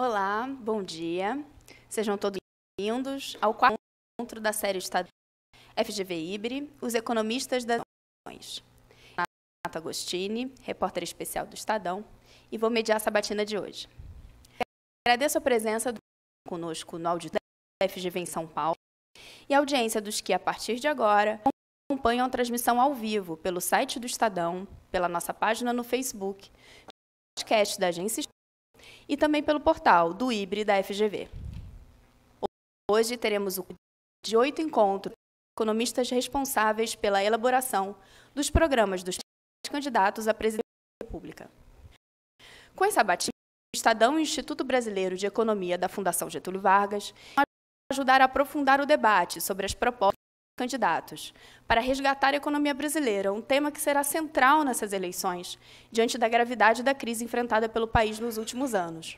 Olá, bom dia. Sejam todos bem-vindos ao quarto encontro da série Estadão FGV Ibre, os economistas das nações. Renato Agostini, repórter especial do Estadão, e vou mediar a sabatina de hoje. Agradeço a presença do conosco no auditório da FGV em São Paulo e a audiência dos que, a partir de agora, acompanham a transmissão ao vivo pelo site do Estadão, pela nossa página no Facebook, podcast da Agência e também pelo portal do híbrido da FGV. Hoje teremos o de oito encontros economistas responsáveis pela elaboração dos programas dos candidatos à presidência da República. Com essa batida, o Estadão e o Instituto Brasileiro de Economia da Fundação Getúlio Vargas ajudar a aprofundar o debate sobre as propostas candidatos, para resgatar a economia brasileira, um tema que será central nessas eleições, diante da gravidade da crise enfrentada pelo país nos últimos anos.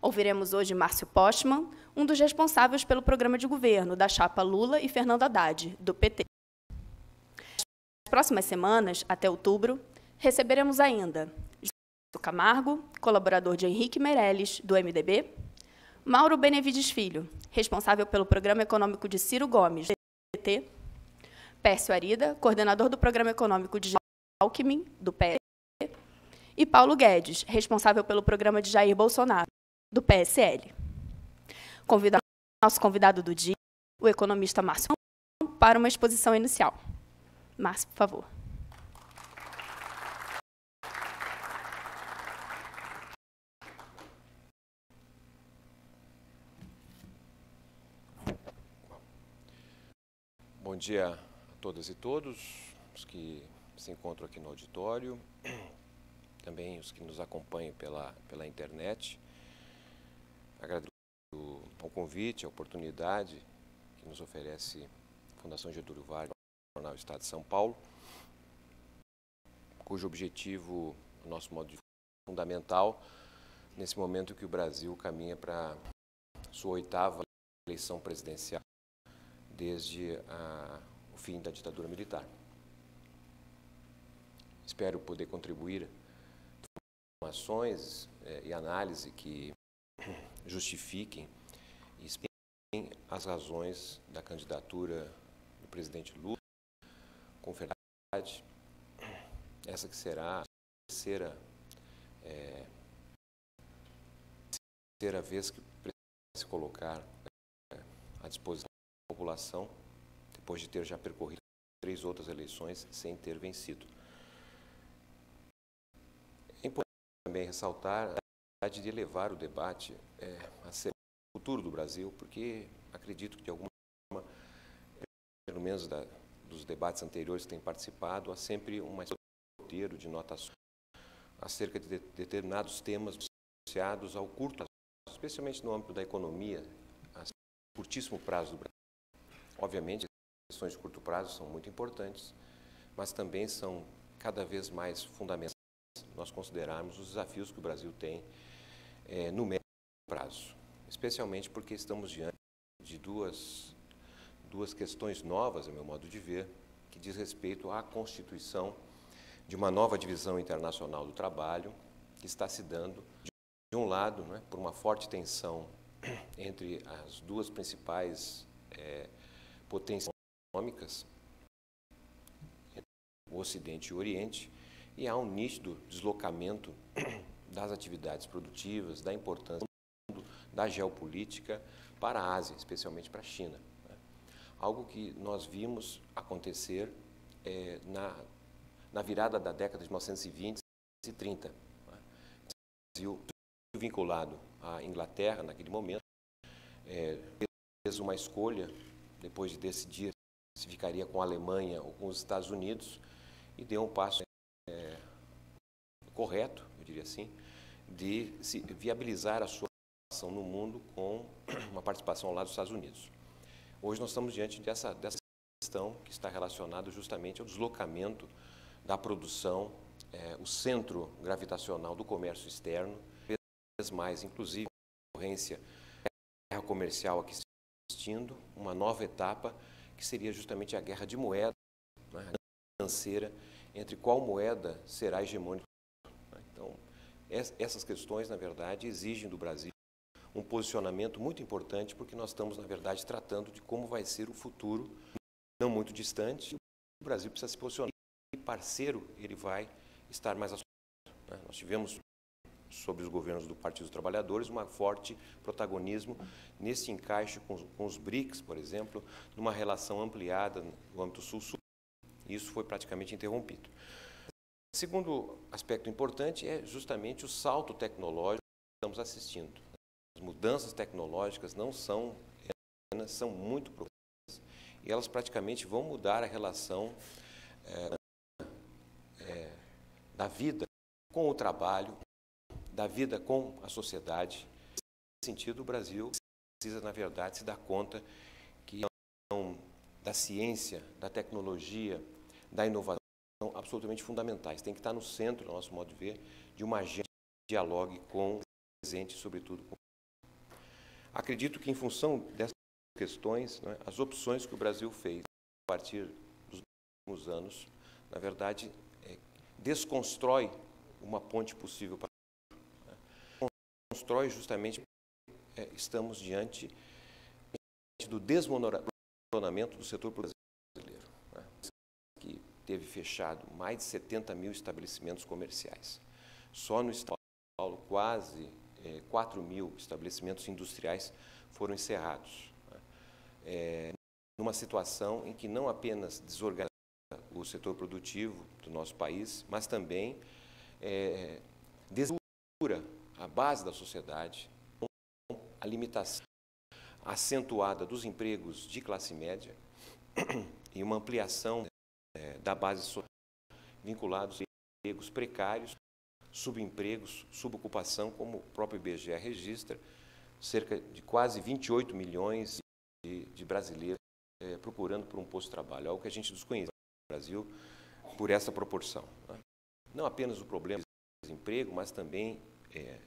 Ouviremos hoje Márcio Postman, um dos responsáveis pelo programa de governo da chapa Lula e Fernando Haddad, do PT. Nas próximas semanas, até outubro, receberemos ainda Camargo, colaborador de Henrique Meirelles, do MDB, Mauro Benevides Filho, responsável pelo Programa Econômico de Ciro Gomes, PT, Pércio Arida, coordenador do Programa Econômico de Alckmin, do PSL, e Paulo Guedes, responsável pelo programa de Jair Bolsonaro, do PSL. Convidamos nosso convidado do dia, o economista Márcio, para uma exposição inicial. Márcio, por favor. Bom dia a todas e todos, os que se encontram aqui no auditório, também os que nos acompanham pela, pela internet. Agradeço o convite, a oportunidade que nos oferece a Fundação Getúlio Vargas, Jornal Estado de São Paulo, cujo objetivo, o nosso modo de é fundamental, nesse momento que o Brasil caminha para sua oitava eleição presidencial desde a, ah, o fim da ditadura militar. Espero poder contribuir com informações eh, e análise que justifiquem e expliquem as razões da candidatura do presidente Lula com verdade, essa que será a terceira, é, terceira vez que o presidente vai se colocar eh, à disposição população, depois de ter já percorrido três outras eleições sem ter vencido. É importante também ressaltar a necessidade de elevar o debate é, a ser o futuro do Brasil, porque acredito que de alguma forma, pelo menos da, dos debates anteriores que tem participado, há sempre uma roteiro de notas acerca de determinados temas associados ao curto prazo, especialmente no âmbito da economia, a curtíssimo prazo do Brasil. Obviamente, as questões de curto prazo são muito importantes, mas também são cada vez mais fundamentais nós considerarmos os desafios que o Brasil tem é, no médio prazo, especialmente porque estamos diante de duas, duas questões novas, a meu modo de ver, que diz respeito à constituição de uma nova divisão internacional do trabalho que está se dando, de um lado, né, por uma forte tensão entre as duas principais eh, potências econômicas, o Ocidente e o Oriente, e há um nítido deslocamento das atividades produtivas, da importância do mundo, da geopolítica para a Ásia, especialmente para a China. Né? Algo que nós vimos acontecer é, na, na virada da década de 1920 e 30. O né? Brasil, vinculado à Inglaterra naquele momento, é, fez uma escolha depois de decidir se ficaria com a Alemanha ou com os Estados Unidos, e deu um passo é, correto, eu diria assim, de se viabilizar a sua participação no mundo com uma participação lá dos Estados Unidos. Hoje nós estamos diante dessa, dessa questão que está relacionada justamente ao deslocamento da produção, é, o centro gravitacional do comércio externo, vez mais, inclusive, a concorrência comercial aqui se existindo uma nova etapa, que seria justamente a guerra de moeda né, financeira, entre qual moeda será hegemônica. Então, essas questões, na verdade, exigem do Brasil um posicionamento muito importante, porque nós estamos, na verdade, tratando de como vai ser o futuro, não muito distante. O Brasil precisa se posicionar e parceiro ele vai estar mais associado. Né. Nós tivemos sobre os governos do Partido dos Trabalhadores, um forte protagonismo nesse encaixe com, com os BRICS, por exemplo, numa relação ampliada no âmbito sul-sul. Isso foi praticamente interrompido. Segundo aspecto importante é justamente o salto tecnológico que estamos assistindo. As mudanças tecnológicas não são eh, são muito profundas e elas praticamente vão mudar a relação é, é, da vida com o trabalho, da vida com a sociedade. Nesse sentido, o Brasil precisa, na verdade, se dar conta que é da ciência, da tecnologia, da inovação são absolutamente fundamentais. Tem que estar no centro, no nosso modo de ver, de uma agenda que dialogue com o presente, sobretudo com o Acredito que, em função dessas questões, né, as opções que o Brasil fez a partir dos últimos anos, na verdade, é, desconstrói uma ponte possível para constrói justamente é, estamos diante do desmoronamento do setor brasileiro, né, que teve fechado mais de 70 mil estabelecimentos comerciais. Só no Estado de São Paulo, quase é, 4 mil estabelecimentos industriais foram encerrados. Né, é, numa situação em que não apenas desorganiza o setor produtivo do nosso país, mas também é, descultura a base da sociedade, a limitação acentuada dos empregos de classe média e uma ampliação é, da base social vinculados a empregos precários, subempregos, subocupação, como o próprio IBGE registra, cerca de quase 28 milhões de, de brasileiros é, procurando por um posto de trabalho, algo é que a gente desconhece no Brasil por essa proporção. Né? Não apenas o problema do desemprego, mas também é,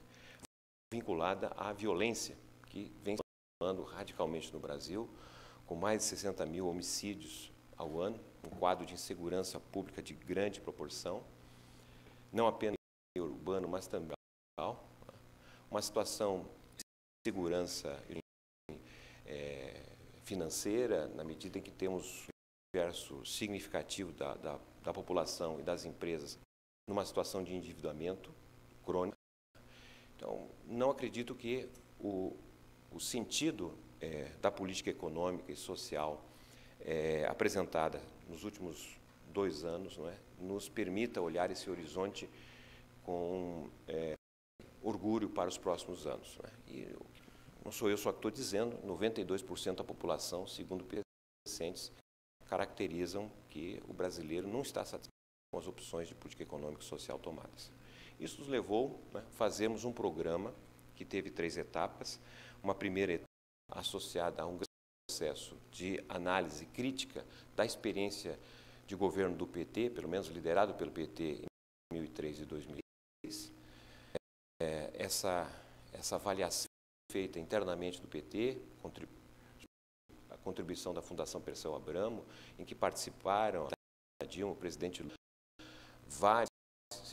vinculada à violência, que vem transformando radicalmente no Brasil, com mais de 60 mil homicídios ao ano, um quadro de insegurança pública de grande proporção, não apenas urbano, mas também rural, né? uma situação de segurança é, financeira, na medida em que temos um universo significativo da, da, da população e das empresas numa situação de endividamento crônico, então, não acredito que o, o sentido é, da política econômica e social é, apresentada nos últimos dois anos não é, nos permita olhar esse horizonte com é, orgulho para os próximos anos. Não, é? e não sou eu só que estou dizendo, 92% da população, segundo recentes, caracterizam que o brasileiro não está satisfeito com as opções de política econômica e social tomadas. Isso nos levou né, a fazermos um programa que teve três etapas. Uma primeira etapa associada a um processo de análise crítica da experiência de governo do PT, pelo menos liderado pelo PT em 2003 e 2006. É, essa, essa avaliação feita internamente do PT, a contribuição da Fundação Perseu Abramo, em que participaram o presidente Lula, vários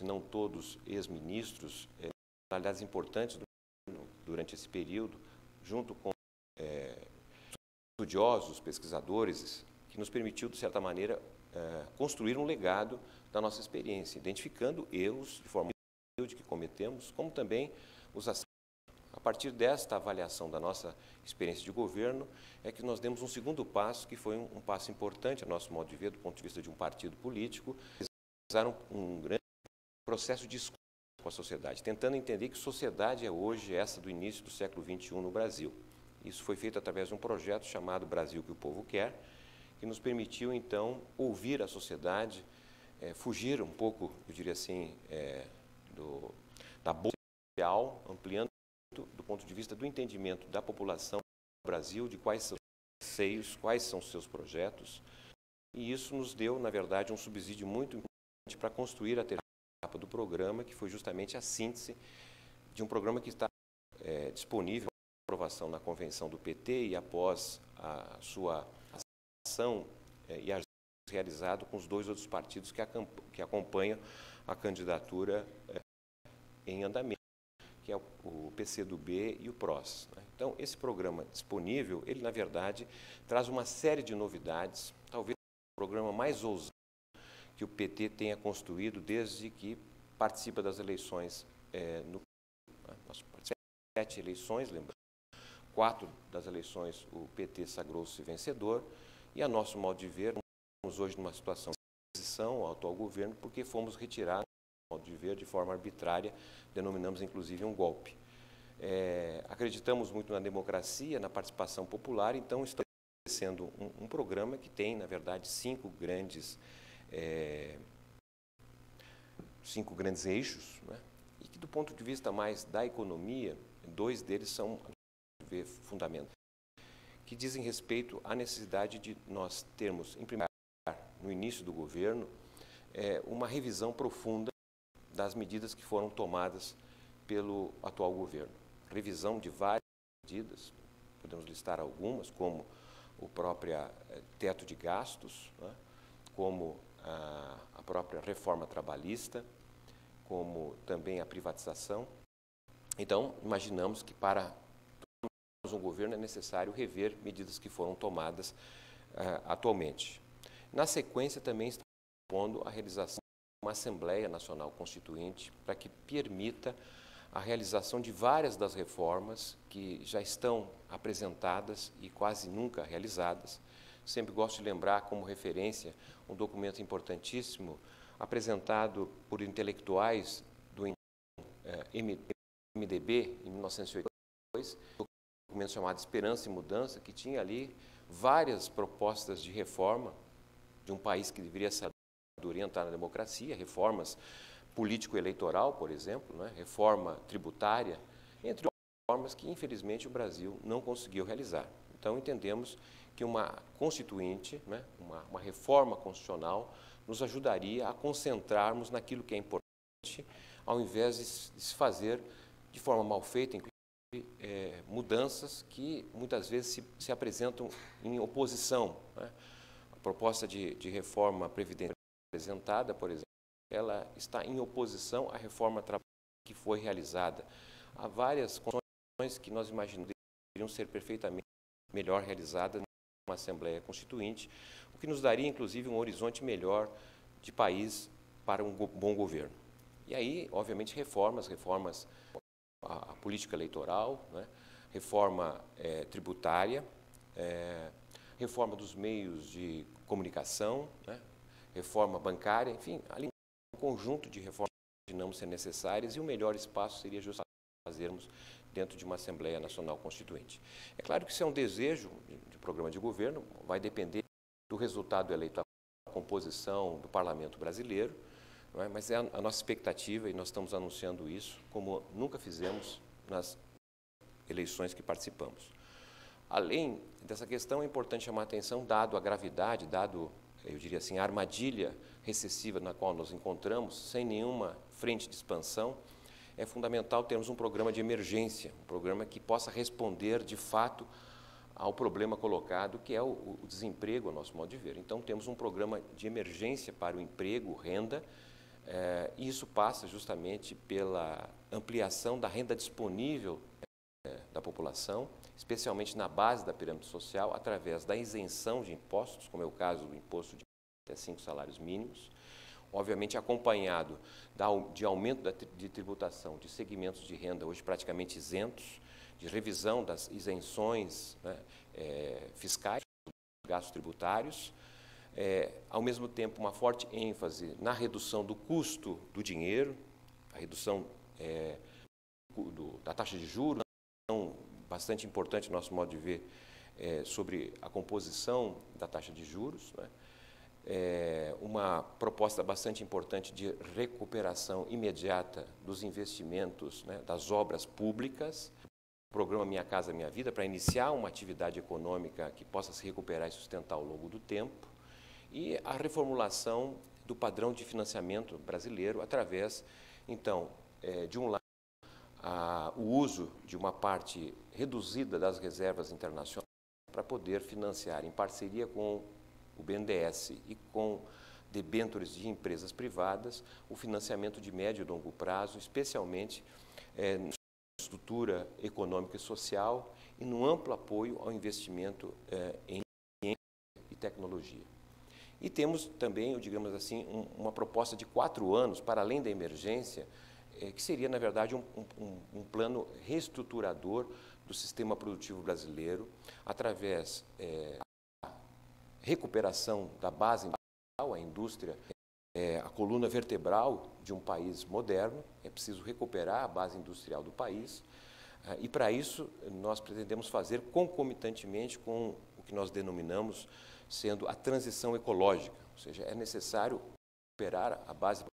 se não todos, ex-ministros, é, personalidades importantes do governo durante esse período, junto com é, estudiosos, pesquisadores, que nos permitiu, de certa maneira, é, construir um legado da nossa experiência, identificando erros de forma humilde que cometemos, como também os acertos. A partir desta avaliação da nossa experiência de governo, é que nós demos um segundo passo, que foi um, um passo importante, a nosso modo de ver, do ponto de vista de um partido político, realizar um, um grande processo de escuta com a sociedade, tentando entender que sociedade é hoje essa do início do século XXI no Brasil. Isso foi feito através de um projeto chamado Brasil que o Povo Quer, que nos permitiu, então, ouvir a sociedade, é, fugir um pouco, eu diria assim, é, do, da bolsa social, ampliando do ponto de vista do entendimento da população do Brasil, de quais são os seios, quais são os seus projetos. E isso nos deu, na verdade, um subsídio muito importante para construir a ter etapa do programa, que foi justamente a síntese de um programa que está é, disponível para aprovação na convenção do PT e após a sua ação é, e a realizado com os dois outros partidos que, que acompanham a candidatura é, em andamento, que é o, o PCdoB e o PROS. Né? Então, esse programa disponível, ele, na verdade, traz uma série de novidades, talvez o programa mais ousado que o PT tenha construído desde que participa das eleições é, no né, nós participamos de sete eleições, lembrando, quatro das eleições o PT sagrou-se vencedor e a nosso modo de ver estamos hoje numa situação de transição ao atual governo porque fomos retirados modo de ver de forma arbitrária denominamos inclusive um golpe. É, acreditamos muito na democracia, na participação popular, então estamos estabelecendo um, um programa que tem, na verdade, cinco grandes é, cinco grandes eixos, né? e que, do ponto de vista mais da economia, dois deles são ver fundamentos, que dizem respeito à necessidade de nós termos, em primeiro lugar, no início do governo, é, uma revisão profunda das medidas que foram tomadas pelo atual governo. Revisão de várias medidas, podemos listar algumas, como o próprio é, teto de gastos, né? como a, a própria reforma trabalhista, como também a privatização. Então, imaginamos que para um governo é necessário rever medidas que foram tomadas uh, atualmente. Na sequência, também está propondo a realização de uma Assembleia Nacional Constituinte para que permita a realização de várias das reformas que já estão apresentadas e quase nunca realizadas. Sempre gosto de lembrar como referência um documento importantíssimo apresentado por intelectuais do é, MDB em 1982, um documento chamado Esperança e Mudança, que tinha ali várias propostas de reforma de um país que deveria se orientar na democracia, reformas político-eleitoral, por exemplo, né? reforma tributária, entre formas que, infelizmente, o Brasil não conseguiu realizar. Então, entendemos que uma constituinte, né, uma, uma reforma constitucional, nos ajudaria a concentrarmos naquilo que é importante, ao invés de se fazer de forma mal feita, inclusive é, mudanças que muitas vezes se, se apresentam em oposição. Né? A proposta de, de reforma previdenciária apresentada, por exemplo, ela está em oposição à reforma trabalhista que foi realizada. Há várias condições que nós imaginamos que poderiam ser perfeitamente melhor realizadas uma Assembleia Constituinte, o que nos daria, inclusive, um horizonte melhor de país para um bom governo. E aí, obviamente, reformas, reformas à, política eleitoral, né? reforma é, tributária, é, reforma dos meios de comunicação, né? reforma bancária, enfim, ali um conjunto de reformas que não ser necessárias e o melhor espaço seria justamente fazermos dentro de uma Assembleia Nacional Constituinte. É claro que isso é um desejo, programa de governo, vai depender do resultado eleitoral, da composição do parlamento brasileiro, é? mas é a, nossa expectativa e nós estamos anunciando isso como nunca fizemos nas eleições que participamos. Além dessa questão, é importante chamar a atenção, dado a gravidade, dado, eu diria assim, a armadilha recessiva na qual nos encontramos, sem nenhuma frente de expansão, é fundamental termos um programa de emergência, um programa que possa responder de fato ao problema colocado, que é o, o desemprego, ao nosso modo de ver. Então, temos um programa de emergência para o emprego, renda, eh, e isso passa justamente pela ampliação da renda disponível eh, da população, especialmente na base da pirâmide social, através da isenção de impostos, como é o caso do imposto de até cinco salários mínimos, obviamente acompanhado da, de aumento da, de tributação de segmentos de renda hoje praticamente isentos, de revisão das isenções né, é, fiscais, gastos tributários, é, ao mesmo tempo uma forte ênfase na redução do custo do dinheiro, a redução é, do, da taxa de juros, bastante importante, nosso modo de ver, é, sobre a composição da taxa de juros, né? é, uma proposta bastante importante de recuperação imediata dos investimentos, né, das obras públicas, programa Minha Casa Minha Vida para iniciar uma atividade econômica que possa se recuperar e sustentar ao longo do tempo e a reformulação do padrão de financiamento brasileiro através, então, é, de um lado, a, o uso de uma parte reduzida das reservas internacionais para poder financiar em parceria com o BNDES e com debêntures de empresas privadas o financiamento de médio e longo prazo, especialmente é, estrutura econômica e social e no amplo apoio ao investimento eh, em ciência e tecnologia. E temos também, digamos assim, um, uma proposta de quatro anos, para além da emergência, eh, que seria, na verdade, um, um, um, plano reestruturador do sistema produtivo brasileiro, através eh, da recuperação da base industrial, a indústria é, a coluna vertebral de um país moderno, é preciso recuperar a base industrial do país, é, e para isso nós pretendemos fazer concomitantemente com o que nós denominamos sendo a transição ecológica, ou seja, é necessário recuperar a base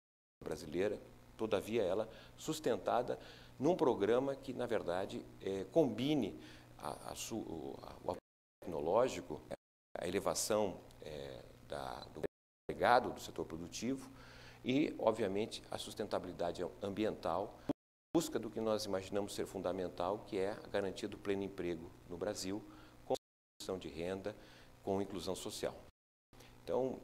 brasileira, todavia ela sustentada num programa que, na verdade, é, combine a, a su, o, a, o tecnológico, a elevação é, da, do agregado do setor produtivo e, obviamente, a sustentabilidade ambiental, busca do que nós imaginamos ser fundamental, que é a garantia do pleno emprego no Brasil, com produção de renda, com inclusão social. Então,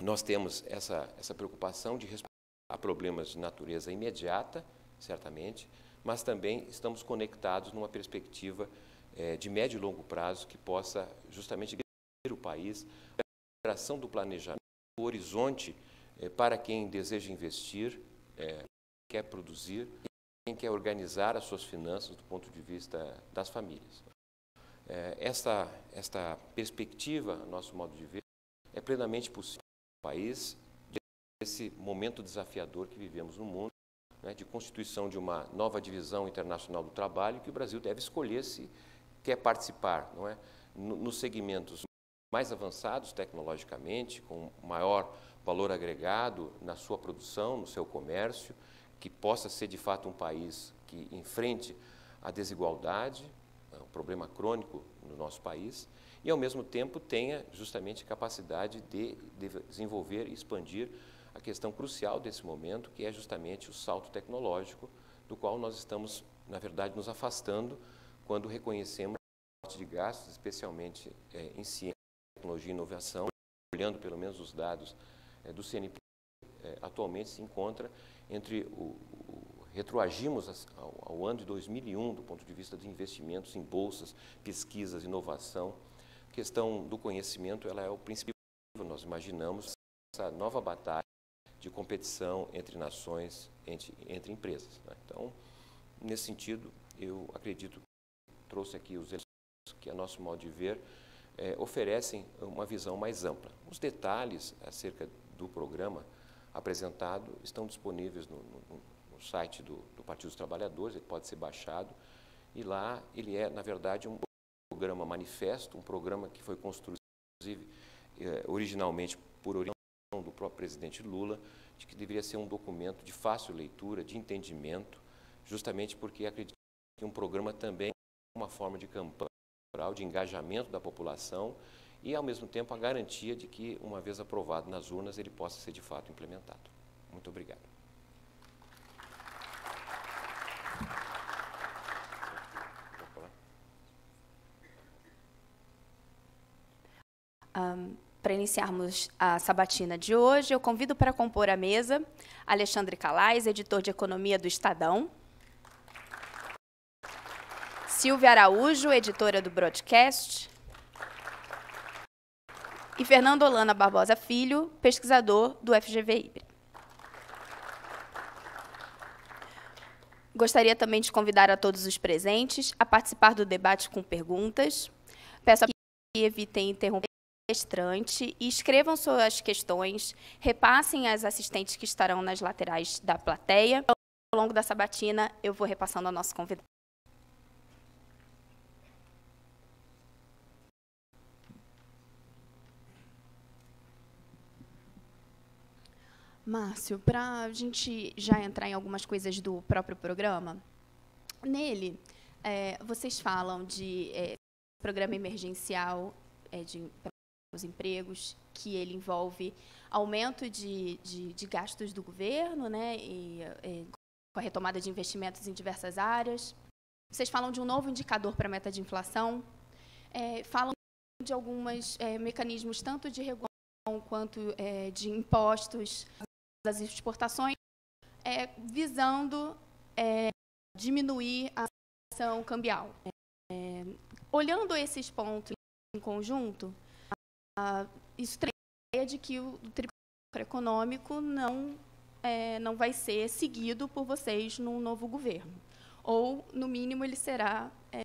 nós temos essa, essa preocupação de responder a problemas de natureza imediata, certamente, mas também estamos conectados numa perspectiva eh, de médio e longo prazo que possa justamente o país, a geração do planejamento o horizonte é, para quem deseja investir, é, quer produzir, quem quer organizar as suas finanças do ponto de vista das famílias. É, esta, esta perspectiva, nosso modo de ver, é plenamente possível no país, nesse momento desafiador que vivemos no mundo, né, de constituição de uma nova divisão internacional do trabalho, que o Brasil deve escolher se quer participar, não é? nos segmentos mais avançados tecnologicamente, com maior valor agregado na sua produção, no seu comércio, que possa ser de fato um país que enfrente a desigualdade, é um problema crônico no nosso país, e ao mesmo tempo tenha justamente capacidade de desenvolver e expandir a questão crucial desse momento, que é justamente o salto tecnológico, do qual nós estamos, na verdade, nos afastando quando reconhecemos de gastos, especialmente é, em ciência. Tecnologia e Inovação, olhando pelo menos os dados é, do CNP é, atualmente se encontra entre o, o retroagimos ao, ao, ano de 2001 do ponto de vista de investimentos em bolsas, pesquisas, inovação. A questão do conhecimento ela é o principal. Nós imaginamos essa nova batalha de competição entre nações, entre, entre empresas. Né? Então, nesse sentido, eu acredito que trouxe aqui os elementos que, a é nosso modo de ver, é, oferecem uma visão mais ampla. Os detalhes acerca do programa apresentado estão disponíveis no, no, no site do, do, Partido dos Trabalhadores, ele pode ser baixado, e lá ele é, na verdade, um programa manifesto, um programa que foi construído, inclusive, eh, originalmente por orientação do próprio presidente Lula, de que deveria ser um documento de fácil leitura, de entendimento, justamente porque acredito que um programa também é uma forma de campanha de engajamento da população e, ao mesmo tempo, a garantia de que, uma vez aprovado nas urnas, ele possa ser de fato implementado. Muito obrigado. Um, para iniciarmos a sabatina de hoje, eu convido para compor a mesa Alexandre Calais, editor de Economia do Estadão, Silvia Araújo, editora do Broadcast. E Fernando Olana Barbosa Filho, pesquisador do FGV Ibre. Gostaria também de convidar a todos os presentes a participar do debate com perguntas. Peço que evitem interromper o palestrante e escrevam suas questões, repassem as assistentes que estarão nas laterais da plateia. Ao longo da sabatina, eu vou repassando ao nosso convidado. Márcio, para a gente já entrar em algumas coisas do próprio programa, nele é, vocês falam de é, programa emergencial é, de os empregos, que ele envolve aumento de, de, de gastos do governo, né, e, e, é, com a retomada de investimentos em diversas áreas. Vocês falam de um novo indicador para a meta de inflação, é, falam de alguns é, mecanismos tanto de regulação quanto de impostos das exportações, é, visando é, diminuir a ação cambial. É, é, olhando esses pontos em conjunto, a, isso tem a ideia de que o, o tribunal econômico não, é, não vai ser seguido por vocês num novo governo. Ou, no mínimo, ele será é,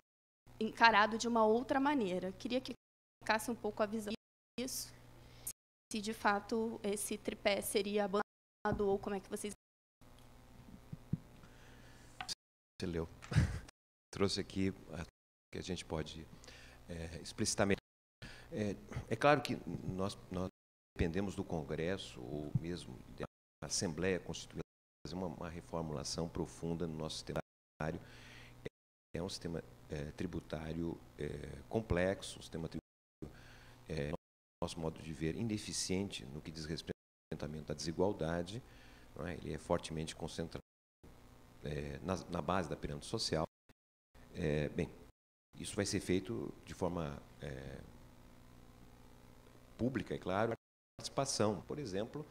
encarado de uma outra maneira. Queria que ficasse um pouco a visão disso, se de fato esse tripé seria abandonado ou como é que vocês. Você leu. Trouxe aqui a, eh, que a gente pode é, explicitamente. É, é, claro que nós, nós dependemos do Congresso ou mesmo da Assembleia Constituinte fazer uma, uma, reformulação profunda no nosso sistema tributário. É, é um sistema é, tributário complexo, um sistema tributário, é, nosso modo de ver, ineficiente no que diz respeito enfrentamento da desigualdade, é? ele é fortemente concentrado é, na, na, base da pirâmide social. É, bem, isso vai ser feito de forma é, pública, é claro, participação, por exemplo,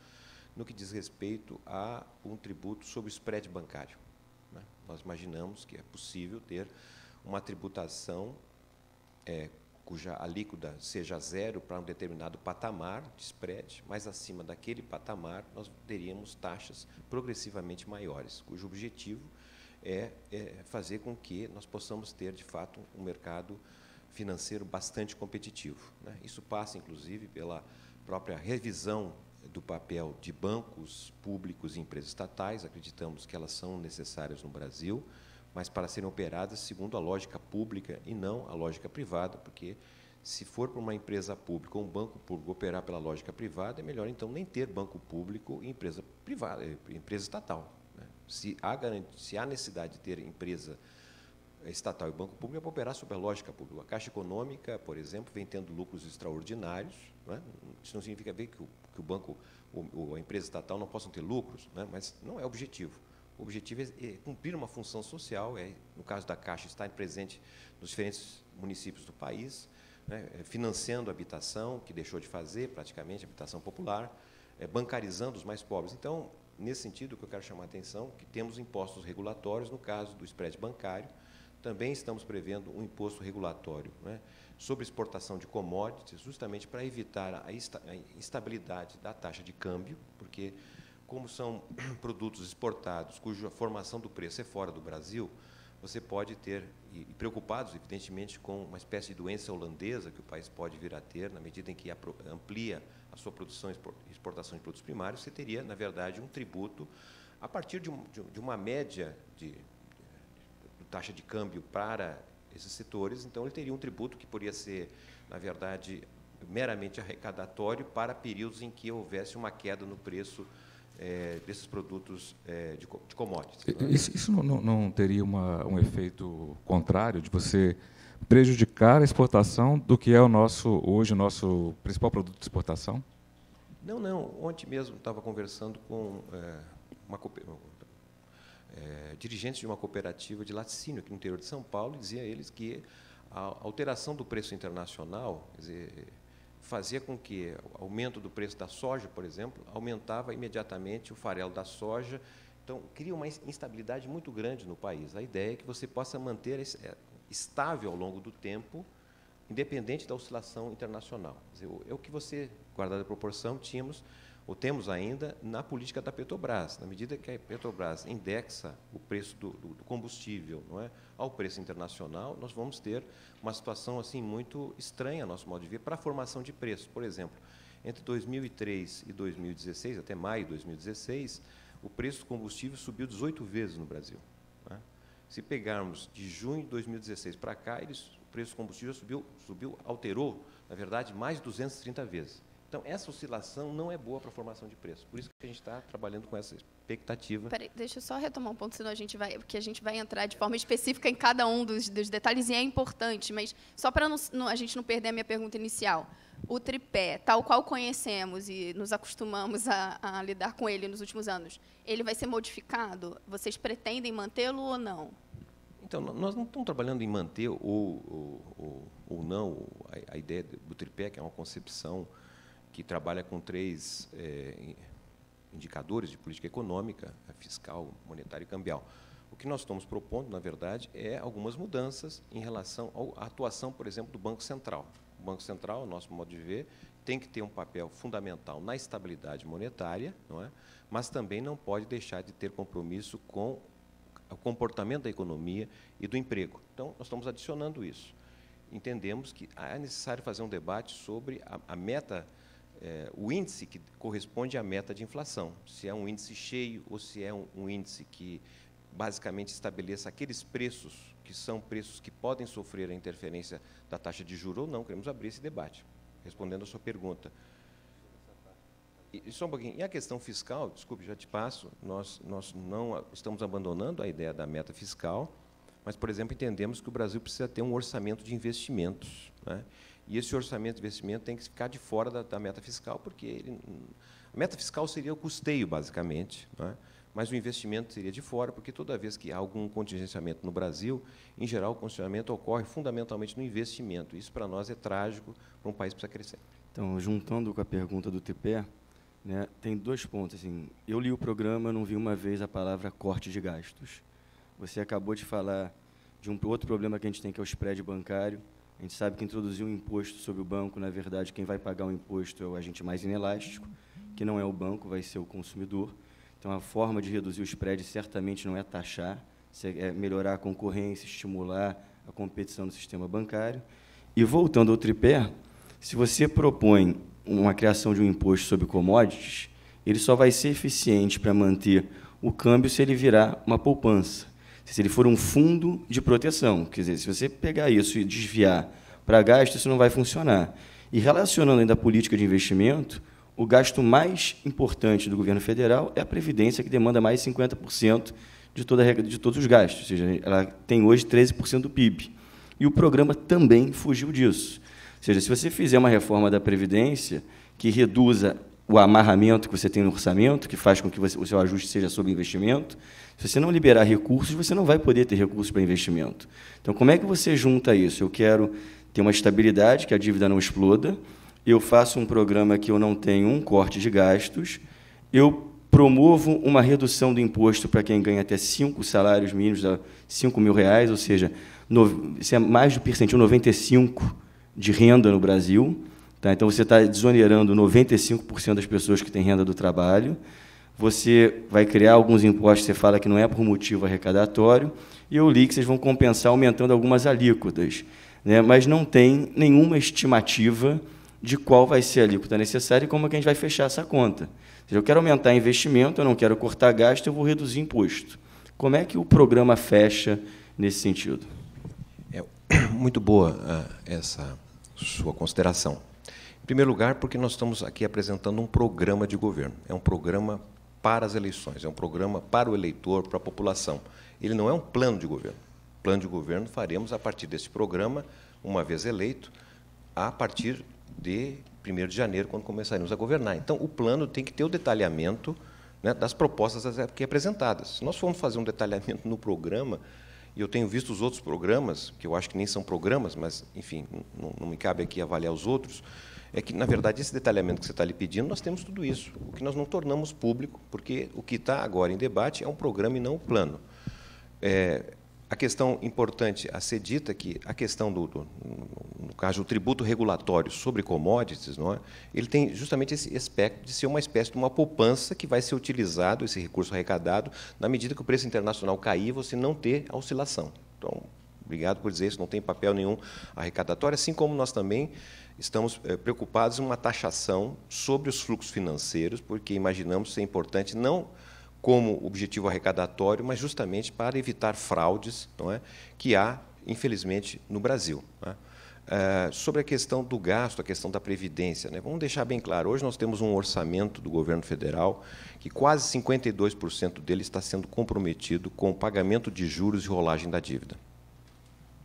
no que diz respeito a um tributo sobre o spread bancário. Né? Nós imaginamos que é possível ter uma tributação é, cuja alíquota seja zero para um determinado patamar de spread, mas acima daquele patamar nós teríamos taxas progressivamente maiores, cujo objetivo é, é fazer com que nós possamos ter, de fato, um mercado financeiro bastante competitivo. Né? Isso passa, inclusive, pela própria revisão do papel de bancos públicos e empresas estatais, acreditamos que elas são necessárias no Brasil, mas para serem operadas segundo a lógica pública e não a lógica privada, porque se for para uma empresa pública ou um banco público operar pela lógica privada, é melhor então nem ter banco público e empresa privada, eh, empresa estatal. Né? Se, há, se há necessidade de ter empresa estatal e banco público é para operar sob a lógica pública. A Caixa Econômica, por exemplo, vem tendo lucros extraordinários. Né? Isso não significa ver que o, que o banco ou, ou, a empresa estatal não possam ter lucros, né? mas não é objetivo. O objetivo é, é cumprir uma função social, é, no caso da Caixa, estar presente nos diferentes municípios do país, né, é, financiando a habitação, que deixou de fazer praticamente, habitação popular, é, bancarizando os mais pobres. Então, nesse sentido, o que eu quero chamar a atenção é que temos impostos regulatórios, no caso do spread bancário, também estamos prevendo um imposto regulatório né, sobre exportação de commodities, justamente para evitar a instabilidade da taxa de câmbio, porque como são produtos exportados, cuja formação do preço é fora do Brasil, você pode ter, e preocupados, evidentemente, com uma espécie de doença holandesa que o país pode vir a ter, na medida em que amplia a sua produção e exportação de produtos primários, você teria, na verdade, um tributo a partir de, uma média de, de, taxa de câmbio para esses setores, então ele teria um tributo que poderia ser, na verdade, meramente arrecadatório para períodos em que houvesse uma queda no preço é, desses produtos é, de, de, commodities. Né? Isso, isso não, não teria uma, um efeito contrário de você prejudicar a exportação do que é o nosso hoje o nosso principal produto de exportação? Não, não. Ontem mesmo estava conversando com é, uma é, dirigentes de uma cooperativa de laticínio aqui no interior de São Paulo, e dizia eles que a alteração do preço internacional, quer dizer, fazia com que o aumento do preço da soja, por exemplo, aumentava imediatamente o farelo da soja. Então, cria uma instabilidade muito grande no país. A ideia é que você possa manter eh, estável ao longo do tempo, independente da oscilação internacional. Dizer, é o que você, guardado a proporção, tínhamos ou temos ainda na política da Petrobras, na medida que a Petrobras indexa o preço do, do combustível não é, ao preço internacional, nós vamos ter uma situação assim muito estranha, nosso modo de ver, para a formação de preços. Por exemplo, entre 2003 e 2016, até maio de 2016, o preço do combustível subiu 18 vezes no Brasil. É? Se pegarmos de junho de 2016 para cá, eles, o preço do combustível subiu, subiu, alterou, na verdade, mais de 230 vezes. Então, essa oscilação não é boa para a formação de preço. Por isso que a gente está trabalhando com essa expectativa. Peraí, deixa eu só retomar um ponto, senão a gente vai, porque a gente vai entrar de forma específica em cada um dos, dos detalhes e é importante, mas só para a gente não perder a minha pergunta inicial. O tripé, tal qual conhecemos e nos acostumamos a, a lidar com ele nos últimos anos, ele vai ser modificado? Vocês pretendem mantê-lo ou não? Então, nós não estamos trabalhando em manter ou, ou, ou, ou não a, a ideia do tripé, que é uma concepção que trabalha com três é, indicadores de política econômica, né, fiscal, monetária e cambial. O que nós estamos propondo, na verdade, é algumas mudanças em relação à atuação, por exemplo, do Banco Central. O Banco Central, nosso modo de ver, tem que ter um papel fundamental na estabilidade monetária, não é? mas também não pode deixar de ter compromisso com o comportamento da economia e do emprego. Então, nós estamos adicionando isso. Entendemos que é necessário fazer um debate sobre a, a meta é, o índice que corresponde à meta de inflação, se é um índice cheio ou se é um, um índice que basicamente estabeleça aqueles preços que são preços que podem sofrer a interferência da taxa de juros ou não. Queremos abrir esse debate, respondendo a sua pergunta. E, só um pouquinho. E a questão fiscal, desculpe, já te passo, nós, nós não estamos abandonando a ideia da meta fiscal, mas, por exemplo, entendemos que o Brasil precisa ter um orçamento de investimentos. Né? E esse orçamento de investimento tem que ficar de fora da, da meta fiscal, porque ele, a meta fiscal seria o custeio, basicamente, é? mas o investimento seria de fora, porque toda vez que há algum contingenciamento no Brasil, em geral, o contingenciamento ocorre fundamentalmente no investimento. Isso, para nós, é trágico para um país que precisa crescer. Então, juntando com a pergunta do TPE, né, tem dois pontos. Assim, eu li o programa, não vi uma vez a palavra corte de gastos. Você acabou de falar de um outro problema que a gente tem, que é o spread bancário a gente sabe que introduzir um imposto sobre o banco, na verdade, quem vai pagar o imposto é o agente mais inelástico, que não é o banco, vai ser o consumidor. Então, a forma de reduzir o spread certamente não é taxar, é, é melhorar a concorrência, estimular a competição no sistema bancário. E, voltando ao tripé, se você propõe uma criação de um imposto sobre commodities, ele só vai ser eficiente para manter o câmbio se ele virar uma poupança. Se ele for um fundo de proteção, quer dizer, se você pegar isso e desviar para gasto, isso não vai funcionar. E relacionando ainda a política de investimento, o gasto mais importante do governo federal é a Previdência, que demanda mais 50% de, toda, de todos os gastos, ou seja, ela tem hoje 13% do PIB. E o programa também fugiu disso. Ou seja, se você fizer uma reforma da Previdência que reduza o amarramento que você tem no orçamento, que faz com que você, o seu ajuste seja sobre investimento. Se você não liberar recursos, você não vai poder ter recursos para investimento. Então, como é que você junta isso? Eu quero ter uma estabilidade, que a dívida não exploda, eu faço um programa que eu não tenho um corte de gastos, eu promovo uma redução do imposto para quem ganha até cinco salários mínimos, cinco mil reais, ou seja, no, isso é mais do percentil 95 de renda no Brasil. Tá? Então, você está desonerando 95% das pessoas que têm renda do trabalho, você vai criar alguns impostos, você fala que não é por motivo arrecadatório, e eu li que vocês vão compensar aumentando algumas alíquotas, né? mas não tem nenhuma estimativa de qual vai ser a alíquota necessária e como é que a gente vai fechar essa conta. Seja, eu quero aumentar investimento, eu não quero cortar gasto, eu vou reduzir imposto. Como é que o programa fecha nesse sentido? É muito boa ah, essa sua consideração primeiro lugar, porque nós estamos aqui apresentando um programa de governo. É um programa para as eleições, é um programa para o eleitor, para a população. Ele não é um plano de governo. Plano de governo faremos a partir desse programa, uma vez eleito, a partir de 1 de janeiro, quando começaremos a governar. Então, o plano tem que ter o detalhamento né, das propostas aqui apresentadas. Se nós formos fazer um detalhamento no programa, e eu tenho visto os outros programas, que eu acho que nem são programas, mas, enfim, não, não me cabe aqui avaliar os outros, é que, na verdade, esse detalhamento que você está lhe pedindo, nós temos tudo isso. O que nós não tornamos público, porque o que está agora em debate é um programa e não um plano. É, a questão importante a ser dita é que a questão do, do, no caso, o tributo regulatório sobre commodities, não é? ele tem justamente esse aspecto de ser uma espécie de uma poupança que vai ser utilizado, esse recurso arrecadado, na medida que o preço internacional cair, você não ter a oscilação. Então, obrigado por dizer isso, não tem papel nenhum arrecadatório, assim como nós também estamos é, preocupados em uma taxação sobre os fluxos financeiros, porque imaginamos ser importante não como objetivo arrecadatório, mas justamente para evitar fraudes não é, que há, infelizmente, no Brasil. É, sobre a questão do gasto, a questão da previdência, né? vamos deixar bem claro: hoje nós temos um orçamento do governo federal que quase 52% dele está sendo comprometido com o pagamento de juros e rolagem da dívida.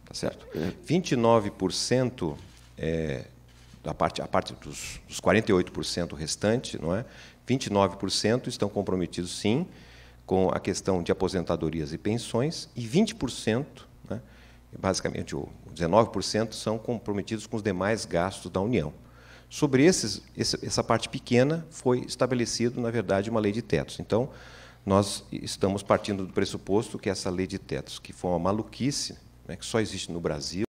Tá certo? 29% é, da parte, a parte dos, dos 48% restante, não é? 29% estão comprometidos, sim, com a questão de aposentadorias e pensões, e 20%, né, basicamente, 19%, são comprometidos com os demais gastos da União. Sobre esses, essa parte pequena, foi estabelecido, na verdade, uma lei de tetos. Então, nós estamos partindo do pressuposto que essa lei de tetos, que foi uma maluquice, né, que só existe no Brasil,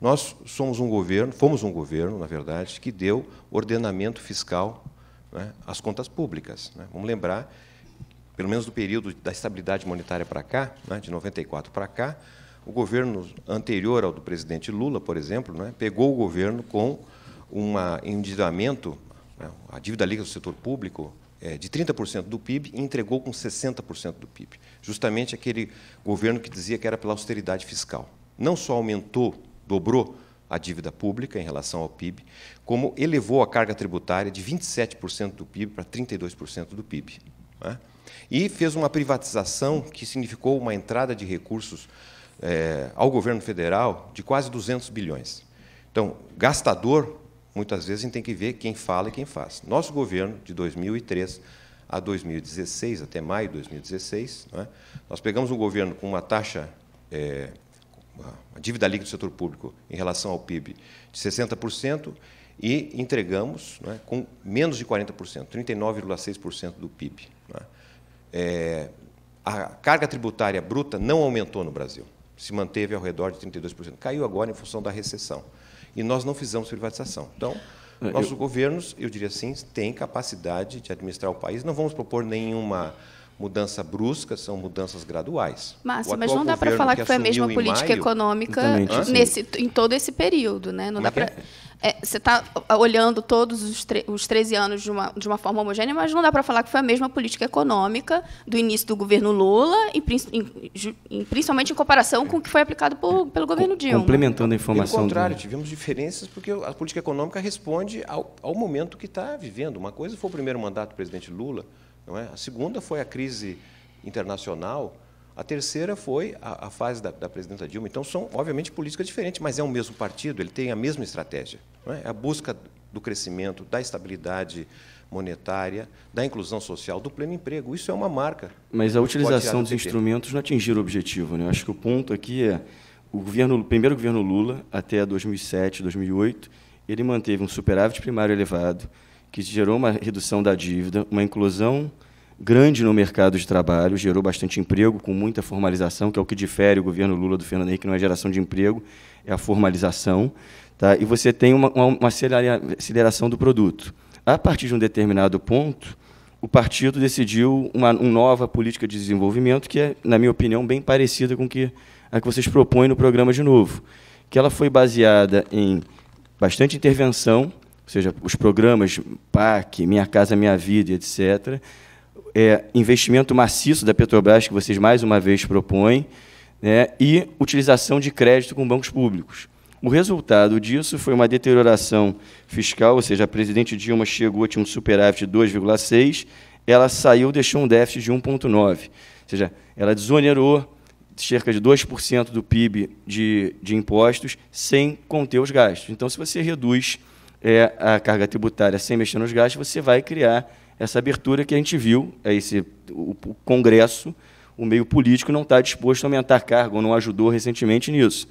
nós somos um governo, fomos um governo, na verdade, que deu ordenamento fiscal né, às contas públicas. Né? Vamos lembrar, pelo menos do período da estabilidade monetária para cá, né, de 94 para cá, o governo anterior ao do presidente Lula, por exemplo, né, pegou o governo com um endividamento, né, a dívida líquida do setor público, é, de 30% do PIB e entregou com 60% do PIB. Justamente aquele governo que dizia que era pela austeridade fiscal. Não só aumentou dobrou a dívida pública em relação ao PIB, como elevou a carga tributária de 27% do PIB para 32% do PIB. Né? E fez uma privatização que significou uma entrada de recursos é, ao governo federal de quase 200 bilhões. Então, gastador, muitas vezes, a gente tem que ver quem fala e quem faz. Nosso governo, de 2003 a 2016, até maio de 2016, né, nós pegamos um governo com uma taxa é, a dívida líquida do setor público em relação ao PIB de 60% e entregamos né, com menos de 40%, 39,6% do PIB. Né? É, a carga tributária bruta não aumentou no Brasil, se manteve ao redor de 32%. Caiu agora em função da recessão. E nós não fizemos privatização. Então, é, nossos eu... governos, eu diria assim, têm capacidade de administrar o país. Não vamos propor nenhuma mudança brusca, são mudanças graduais. Márcia, mas não dá para falar que, que foi a mesma política maio, econômica assim. nesse, em todo esse período. Né? Não é dá para. É? é, você está olhando todos os, os 13 anos de uma, de uma forma homogênea, mas não dá para falar que foi a mesma política econômica do início do governo Lula, e, principalmente em comparação com o que foi aplicado por, pelo governo Dilma. Complementando a informação. Pelo contrário, do... tivemos diferenças porque a política econômica responde ao, ao momento que está vivendo. Uma coisa foi o primeiro mandato do presidente Lula, não é? A segunda foi a crise internacional, a terceira foi a, a fase da, da, presidenta Dilma. Então, são, obviamente, políticas diferentes, mas é o mesmo partido, ele tem a mesma estratégia. É? é? A busca do crescimento, da estabilidade monetária, da inclusão social, do pleno emprego. Isso é uma marca. Mas a utilização dos instrumentos não atingiu o objetivo. Né? Eu acho que o ponto aqui é, o, governo, o primeiro governo Lula, até 2007, 2008, ele manteve um superávit primário elevado, que gerou uma redução da dívida, uma inclusão grande no mercado de trabalho, gerou bastante emprego, com muita formalização, que é o que difere o governo Lula do Fernando Henrique, que não é geração de emprego, é a formalização. Tá? E você tem uma, uma aceleração do produto. A partir de um determinado ponto, o partido decidiu uma, uma, nova política de desenvolvimento que é, na minha opinião, bem parecida com que, a que vocês propõem no programa de novo, que ela foi baseada em bastante intervenção, ou seja, os programas PAC, Minha Casa Minha Vida, etc., é, investimento maciço da Petrobras, que vocês mais uma vez propõem, né, e utilização de crédito com bancos públicos. O resultado disso foi uma deterioração fiscal, ou seja, a presidente Dilma chegou, tinha um superávit de 2,6%, ela saiu, deixou um déficit de 1,9%. Ou seja, ela desonerou cerca de 2% do PIB de, de impostos sem conter os gastos. Então, se você reduz é, a carga tributária sem mexer nos gastos, você vai criar essa abertura que a gente viu, é esse, o, o Congresso, o meio político não está disposto a aumentar carga, ou não ajudou recentemente nisso.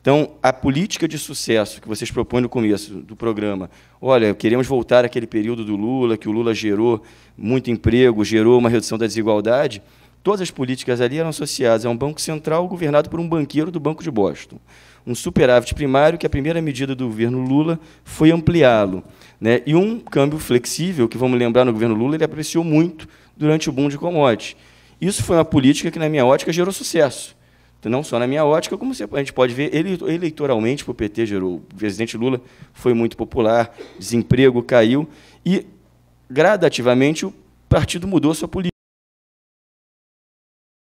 Então, a política de sucesso que vocês propõem no começo do programa, olha, queremos voltar àquele período do Lula, que o Lula gerou muito emprego, gerou uma redução da desigualdade, todas as políticas ali eram associadas a um banco central governado por um banqueiro do Banco de Boston um superávit primário, que a primeira medida do governo Lula foi ampliá-lo. Né? E um câmbio flexível, que vamos lembrar no governo Lula, ele apreciou muito durante o boom de commodities. Isso foi uma política que, na minha ótica, gerou sucesso. Então, não só na minha ótica, como a gente pode ver, ele, eleitoralmente, para o PT gerou. O presidente Lula foi muito popular, desemprego caiu, e gradativamente o partido mudou sua política.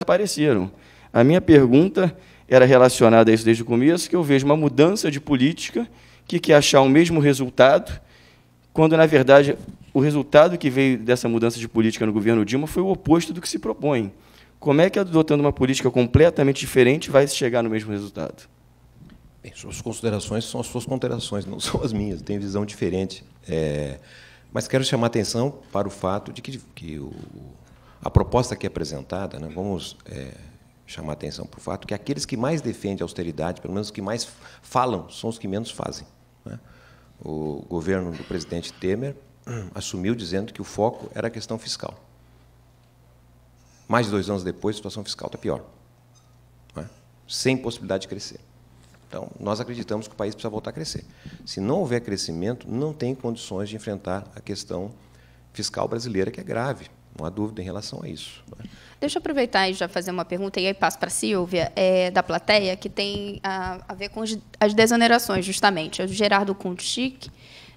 Apareceram. A minha pergunta era relacionada a isso desde o começo, que eu vejo uma mudança de política que quer achar o mesmo resultado, quando, na verdade, o resultado que veio dessa mudança de política no governo Dilma foi o oposto do que se propõe. Como é que, adotando uma política completamente diferente, vai se chegar no mesmo resultado? Bem, suas considerações são as suas considerações, não são as minhas, tem visão diferente. É, mas quero chamar a atenção para o fato de que, que o, a proposta que é apresentada, né, vamos é, chamar atenção para o fato que aqueles que mais defendem a austeridade, pelo menos os que mais falam, são os que menos fazem. Né? O governo do presidente Temer assumiu dizendo que o foco era a questão fiscal. Mais de dois anos depois, a situação fiscal está pior, né? sem possibilidade de crescer. Então, nós acreditamos que o país precisa voltar a crescer. Se não houver crescimento, não tem condições de enfrentar a questão fiscal brasileira, que é grave, não há dúvida em relação a isso. Né? Deixa eu aproveitar e já fazer uma pergunta, e aí passo para a Silvia, é, da plateia, que tem a, a ver com as desonerações, justamente. O Gerardo Kuntik,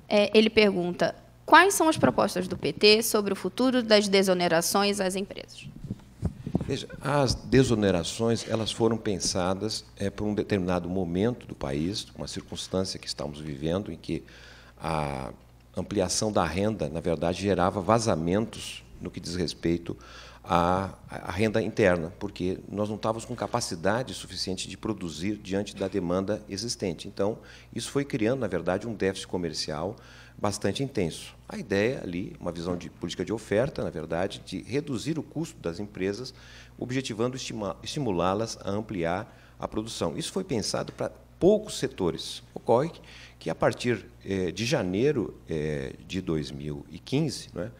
é, ele pergunta, quais são as propostas do PT sobre o futuro das desonerações às empresas? Veja, as desonerações elas foram pensadas é, por um determinado momento do país, uma circunstância que estamos vivendo, em que a ampliação da renda, na verdade, gerava vazamentos no que diz respeito a, a, renda interna, porque nós não estávamos com capacidade suficiente de produzir diante da demanda existente. Então, isso foi criando, na verdade, um déficit comercial bastante intenso. A ideia ali, uma visão de política de oferta, na verdade, de reduzir o custo das empresas, objetivando estimulá-las a ampliar a produção. Isso foi pensado para poucos setores. Ocorre que, a partir eh, de janeiro eh, de 2015, né,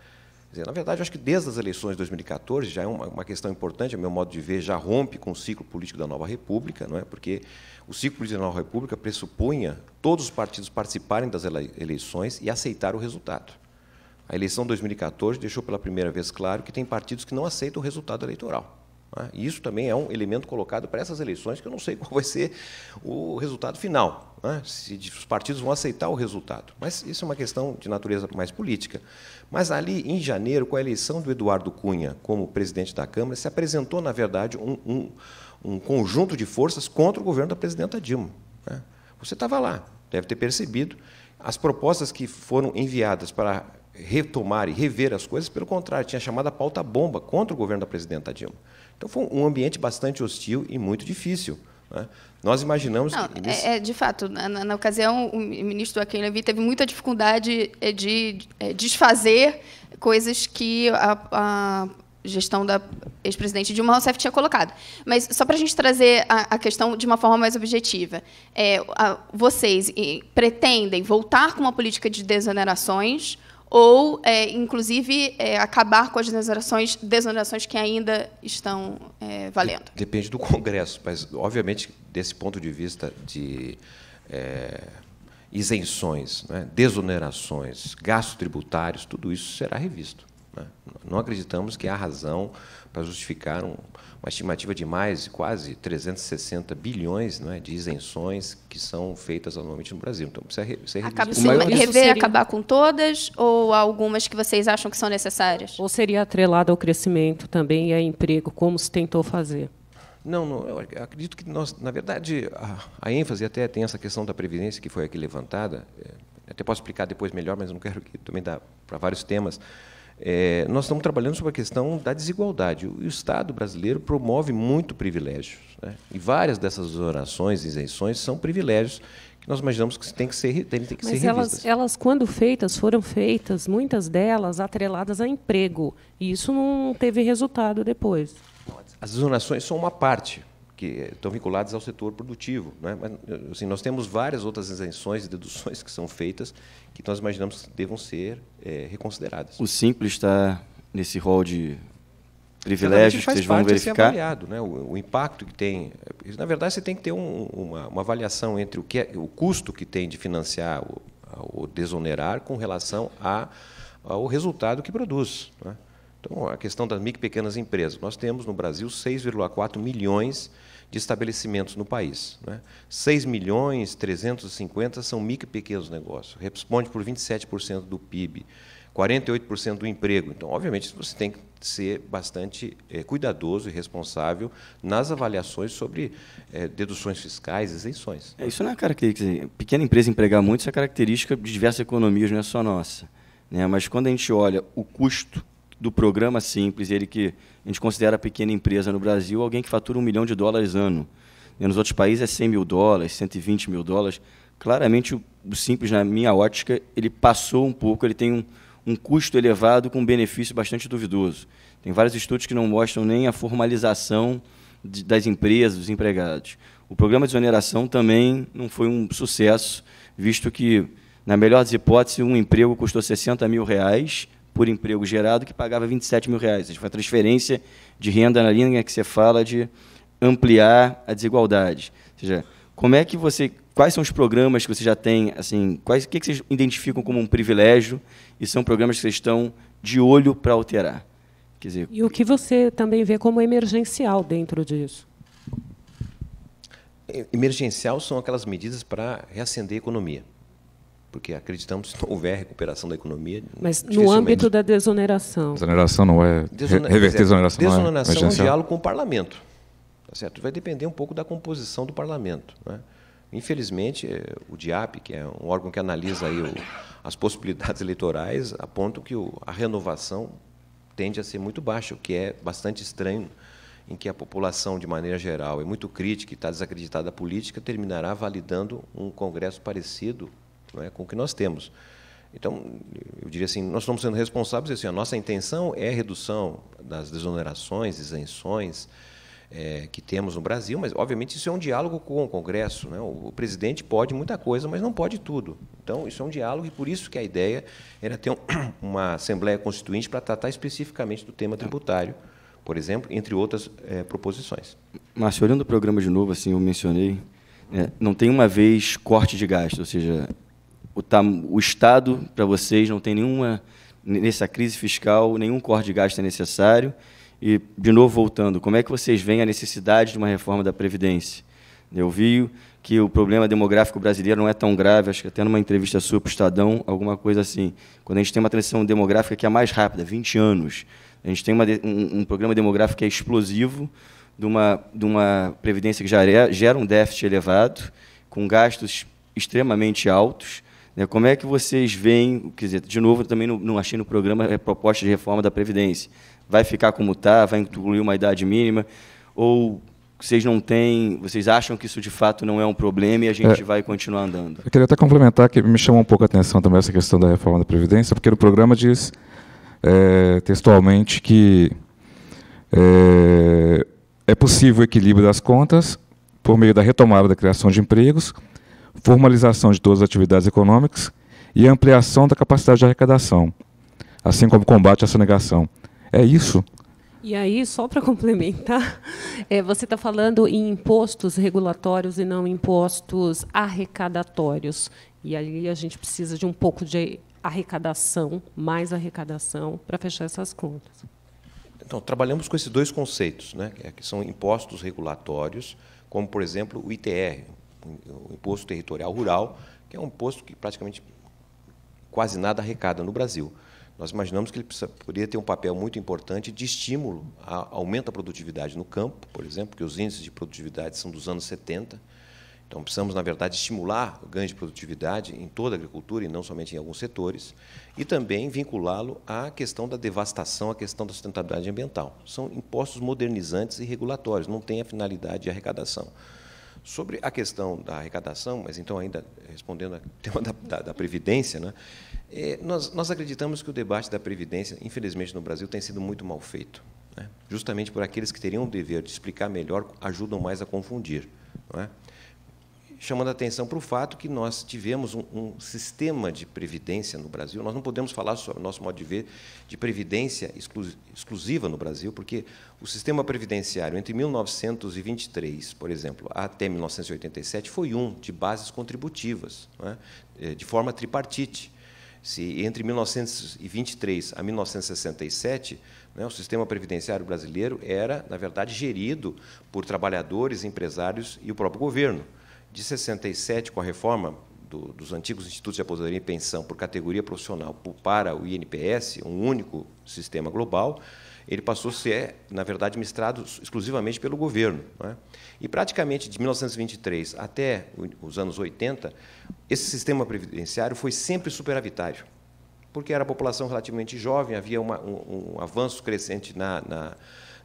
Dizer, na verdade, acho que desde as eleições de 2014 já é uma, uma, questão importante, a é meu modo de ver, já rompe com o ciclo político da nova República, não é? Porque o ciclo político da nova República pressupunha todos os partidos participarem das eleições e aceitar o resultado. A eleição de 2014 deixou pela primeira vez claro que tem partidos que não aceitam o resultado eleitoral. Né? E isso também é um elemento colocado para essas eleições, que eu não sei qual vai ser o resultado final, né? se os partidos vão aceitar o resultado. Mas isso é uma questão de natureza mais política. Mas ali, em janeiro, com a eleição do Eduardo Cunha como presidente da Câmara, se apresentou, na verdade, um, um, um conjunto de forças contra o governo da presidenta Dilma. Né? Você estava lá, deve ter percebido. As propostas que foram enviadas para retomar e rever as coisas, pelo contrário, tinha a pauta bomba contra o governo da presidenta Dilma. Então foi um ambiente bastante hostil e muito difícil. Né? Nós imaginamos Não, que. Nesse... É, é, de fato, na, na, ocasião, o ministro Joaquim Levy teve muita dificuldade eh, de eh, desfazer coisas que a, a gestão da ex-presidente Dilma Rousseff tinha colocado. Mas só para a gente trazer a, a, questão de uma forma mais objetiva, é, a, vocês e, pretendem voltar com uma política de desonerações ou, é, inclusive, é, acabar com as desonerações, desonerações que ainda estão é, valendo? Depende do Congresso, mas, obviamente, desse ponto de vista de é, isenções, né, desonerações, gastos tributários, tudo isso será revisto. Né? Não acreditamos que há razão para justificar um uma estimativa de mais quase 360 bilhões é, de isenções que são feitas anualmente no Brasil. Então precisa re, ser Acaba, o maior... rever, seria... acabar com todas ou algumas que vocês acham que são necessárias? Ou seria atrelado ao crescimento também e a emprego, como se tentou fazer? Não, não, eu acredito que nós, na verdade, a, a, ênfase até tem essa questão da previdência que foi aqui levantada. É, até posso explicar depois melhor, mas não quero que também dá para vários temas. É, nós estamos trabalhando sobre a questão da desigualdade. O Estado brasileiro promove muito privilégios. Né? E várias dessas exonerações, isenções, são privilégios que nós imaginamos que tem que ser, tem, tem que Mas ser elas, revistas. elas, quando feitas, foram feitas, muitas delas, atreladas a emprego. E isso não teve resultado depois. As exonerações são uma parte que estão vinculadas ao setor produtivo. Né? Mas, assim, nós temos várias outras isenções e deduções que são feitas que nós imaginamos que devam ser é, reconsideradas. O Simples está nesse rol de privilégios que vocês vão verificar? Avaliado, né? o, o, impacto que tem... Na verdade, você tem que ter um, uma, uma, avaliação entre o, que é, o custo que tem de financiar o, o desonerar com relação a, ao resultado que produz. Né? Então, a questão das micro e pequenas empresas. Nós temos no Brasil 6,4 milhões de de estabelecimentos no país. Né? 6 milhões 350 são micro e pequenos negócios, responde por 27% do PIB, 48% do emprego. Então, obviamente, você tem que ser bastante é, cuidadoso e responsável nas avaliações sobre é, deduções fiscais, isenções. É, isso não é característica. Pequena empresa empregar muito, isso é característica de diversas economias, não é só nossa. Né? Mas quando a gente olha o custo do programa Simples, ele que a gente considera a pequena empresa no Brasil, alguém que fatura um milhão de dólares ano. E nos outros países é 100 mil dólares, 120 mil dólares. Claramente, o Simples, na minha ótica, ele passou um pouco, ele tem um, um custo elevado com um benefício bastante duvidoso. Tem vários estudos que não mostram nem a formalização de, das empresas, dos empregados. O programa de exoneração também não foi um sucesso, visto que, na melhor das hipóteses, um emprego custou 60 mil reais por emprego gerado que pagava 27 mil reais. Foi a transferência de renda na linha que você fala de ampliar a desigualdade. Ou seja, como é que você, quais são os programas que você já tem, assim, quais, o que, que vocês identificam como um privilégio e são programas que vocês estão de olho para alterar? Quer dizer, e o que você também vê como emergencial dentro disso? Emergencial são aquelas medidas para reacender a economia porque acreditamos que se não houver recuperação da economia. Mas no âmbito da desoneração. Desoneração não é. Desone... Reverter desoneração. Desoneração não é, é um diálogo com o parlamento. Tá certo? Vai depender um pouco da composição do parlamento. Né? Infelizmente, eh, o DIAP, que é um órgão que analisa aí o, as possibilidades eleitorais, aponta que o, a renovação tende a ser muito baixa, o que é bastante estranho em que a população, de maneira geral, é muito crítica e está desacreditada da política, terminará validando um congresso parecido né, com o que nós temos. Então, eu diria assim, nós estamos sendo responsáveis, assim, a nossa intenção é redução das desonerações, isenções é, que temos no Brasil, mas, obviamente, isso é um diálogo com o Congresso. Né? O presidente pode muita coisa, mas não pode tudo. Então, isso é um diálogo e por isso que a ideia era ter um, uma Assembleia Constituinte para tratar especificamente do tema tributário, por exemplo, entre outras é, proposições. Márcio, olhando o programa de novo, assim, eu mencionei, é, não tem uma vez corte de gasto, ou seja, o, o Estado para vocês não tem nenhuma, nessa crise fiscal, nenhum corte de gasto é necessário. E, de novo, voltando, como é que vocês veem a necessidade de uma reforma da Previdência? Eu vi que o problema demográfico brasileiro não é tão grave, acho que até numa entrevista sua para o Estadão, alguma coisa assim. Quando a gente tem uma transição demográfica que é mais rápida, 20 anos, a gente tem uma, um, um programa demográfico que é explosivo, de uma, de uma previdência que já gera um déficit elevado, com gastos extremamente altos, né? Como é que vocês veem, quer dizer, de novo, também não, não achei no programa a é proposta de reforma da Previdência. Vai ficar como está? Vai incluir uma idade mínima? Ou vocês não têm, vocês acham que isso de fato não é um problema e a gente é, vai continuar andando? Eu queria até complementar que me chamou um pouco a atenção também essa questão da reforma da Previdência, porque no programa diz é, textualmente que é, é possível o equilíbrio das contas por meio da retomada da criação de empregos, formalização de todas as atividades econômicas e ampliação da capacidade de arrecadação, assim como combate à sonegação. É isso e aí, só para complementar, é, você está falando em impostos regulatórios e não impostos arrecadatórios. E aí a gente precisa de um pouco de arrecadação, mais arrecadação, para fechar essas contas. Então, trabalhamos com esses dois conceitos, né? que é são impostos regulatórios, como, por exemplo, o ITR, o Imposto Territorial Rural, que é um imposto que praticamente quase nada arrecada no Brasil. Nós imaginamos que ele precisa, poderia ter um papel muito importante de estímulo, a, aumenta a produtividade no campo, por exemplo, que os índices de produtividade são dos anos 70. Então, precisamos, na verdade, estimular o ganho de produtividade em toda a agricultura e não somente em alguns setores, e também vinculá-lo à questão da devastação, à questão da sustentabilidade ambiental. São impostos modernizantes e regulatórios, não têm a finalidade de arrecadação. Sobre a questão da arrecadação, mas então ainda respondendo ao tema da, da, da Previdência, né, é, nós, nós, acreditamos que o debate da Previdência, infelizmente no Brasil, tem sido muito mal feito. Né, justamente por aqueles que teriam o dever de explicar melhor, ajudam mais a confundir. Não é? chamando a atenção para o fato que nós tivemos um, um, sistema de previdência no Brasil. Nós não podemos falar sobre o nosso modo de ver de previdência exclusiva no Brasil, porque o sistema previdenciário entre 1923, por exemplo, até 1987 foi um de bases contributivas, é? é? de forma tripartite. Se entre 1923 a 1967, né, o sistema previdenciário brasileiro era, na verdade, gerido por trabalhadores, empresários e o próprio governo. De 67, com a reforma do, dos antigos institutos de aposentadoria e pensão por categoria profissional para o INPS, um único sistema global, ele passou a ser, na verdade, administrado exclusivamente pelo governo. É? E praticamente de 1923 até os anos 80, esse sistema previdenciário foi sempre superavitário, porque era a população relativamente jovem, havia uma, um, um, avanço crescente na, na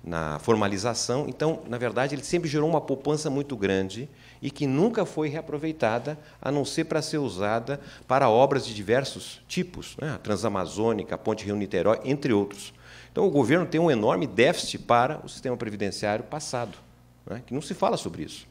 na formalização. Então, na verdade, ele sempre gerou uma poupança muito grande e que nunca foi reaproveitada, a não ser para ser usada para obras de diversos tipos, né? a Transamazônica, a Ponte Rio-Niterói, entre outros. Então, o governo tem um enorme déficit para o sistema previdenciário passado, né? que não se fala sobre isso.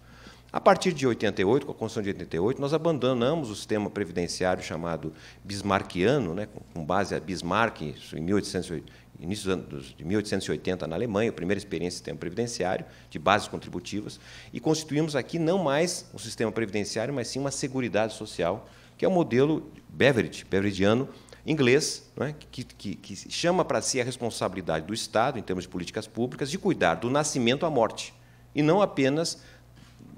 A partir de 88, com a Constituição de 88, nós abandonamos o sistema previdenciário chamado bismarckiano, né, com base a Bismarck, em 1880, início de 1880 na Alemanha, a primeira experiência de sistema previdenciário, de bases contributivas, e constituímos aqui não mais um sistema previdenciário, mas sim uma seguridade social, que é o modelo Beveridge, Beveridiano, inglês, né, que, que, que chama para si a responsabilidade do Estado, em termos de políticas públicas, de cuidar do nascimento à morte, e não apenas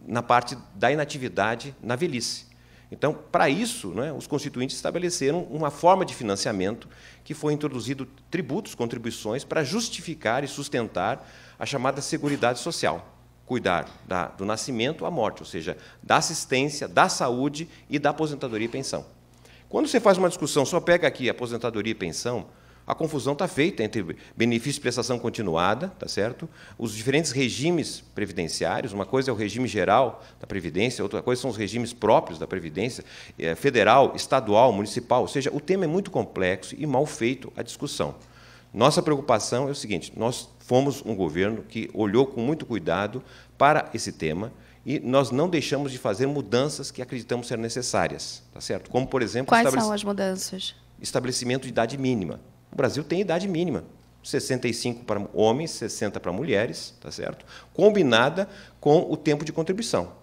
na parte da inatividade na velhice. Então, para isso, né, os constituintes estabeleceram uma forma de financiamento que foi introduzido tributos, contribuições, para justificar e sustentar a chamada Seguridade Social. Cuidar da, do nascimento à morte, ou seja, da assistência, da saúde e da aposentadoria e pensão. Quando você faz uma discussão, só pega aqui aposentadoria e pensão, a confusão está feita entre benefício e prestação continuada, tá certo? Os diferentes regimes previdenciários, uma coisa é o regime geral da previdência, outra coisa são os regimes próprios da previdência, é, federal, estadual, municipal, ou seja, o tema é muito complexo e mal feito a discussão. Nossa preocupação é o seguinte: nós fomos um governo que olhou com muito cuidado para esse tema e nós não deixamos de fazer mudanças que acreditamos ser necessárias, tá certo? Como por exemplo, quais são as mudanças? Estabelecimento de idade mínima. O Brasil tem idade mínima. 65 para homens, 60 para mulheres, tá certo? Combinada com o tempo de contribuição.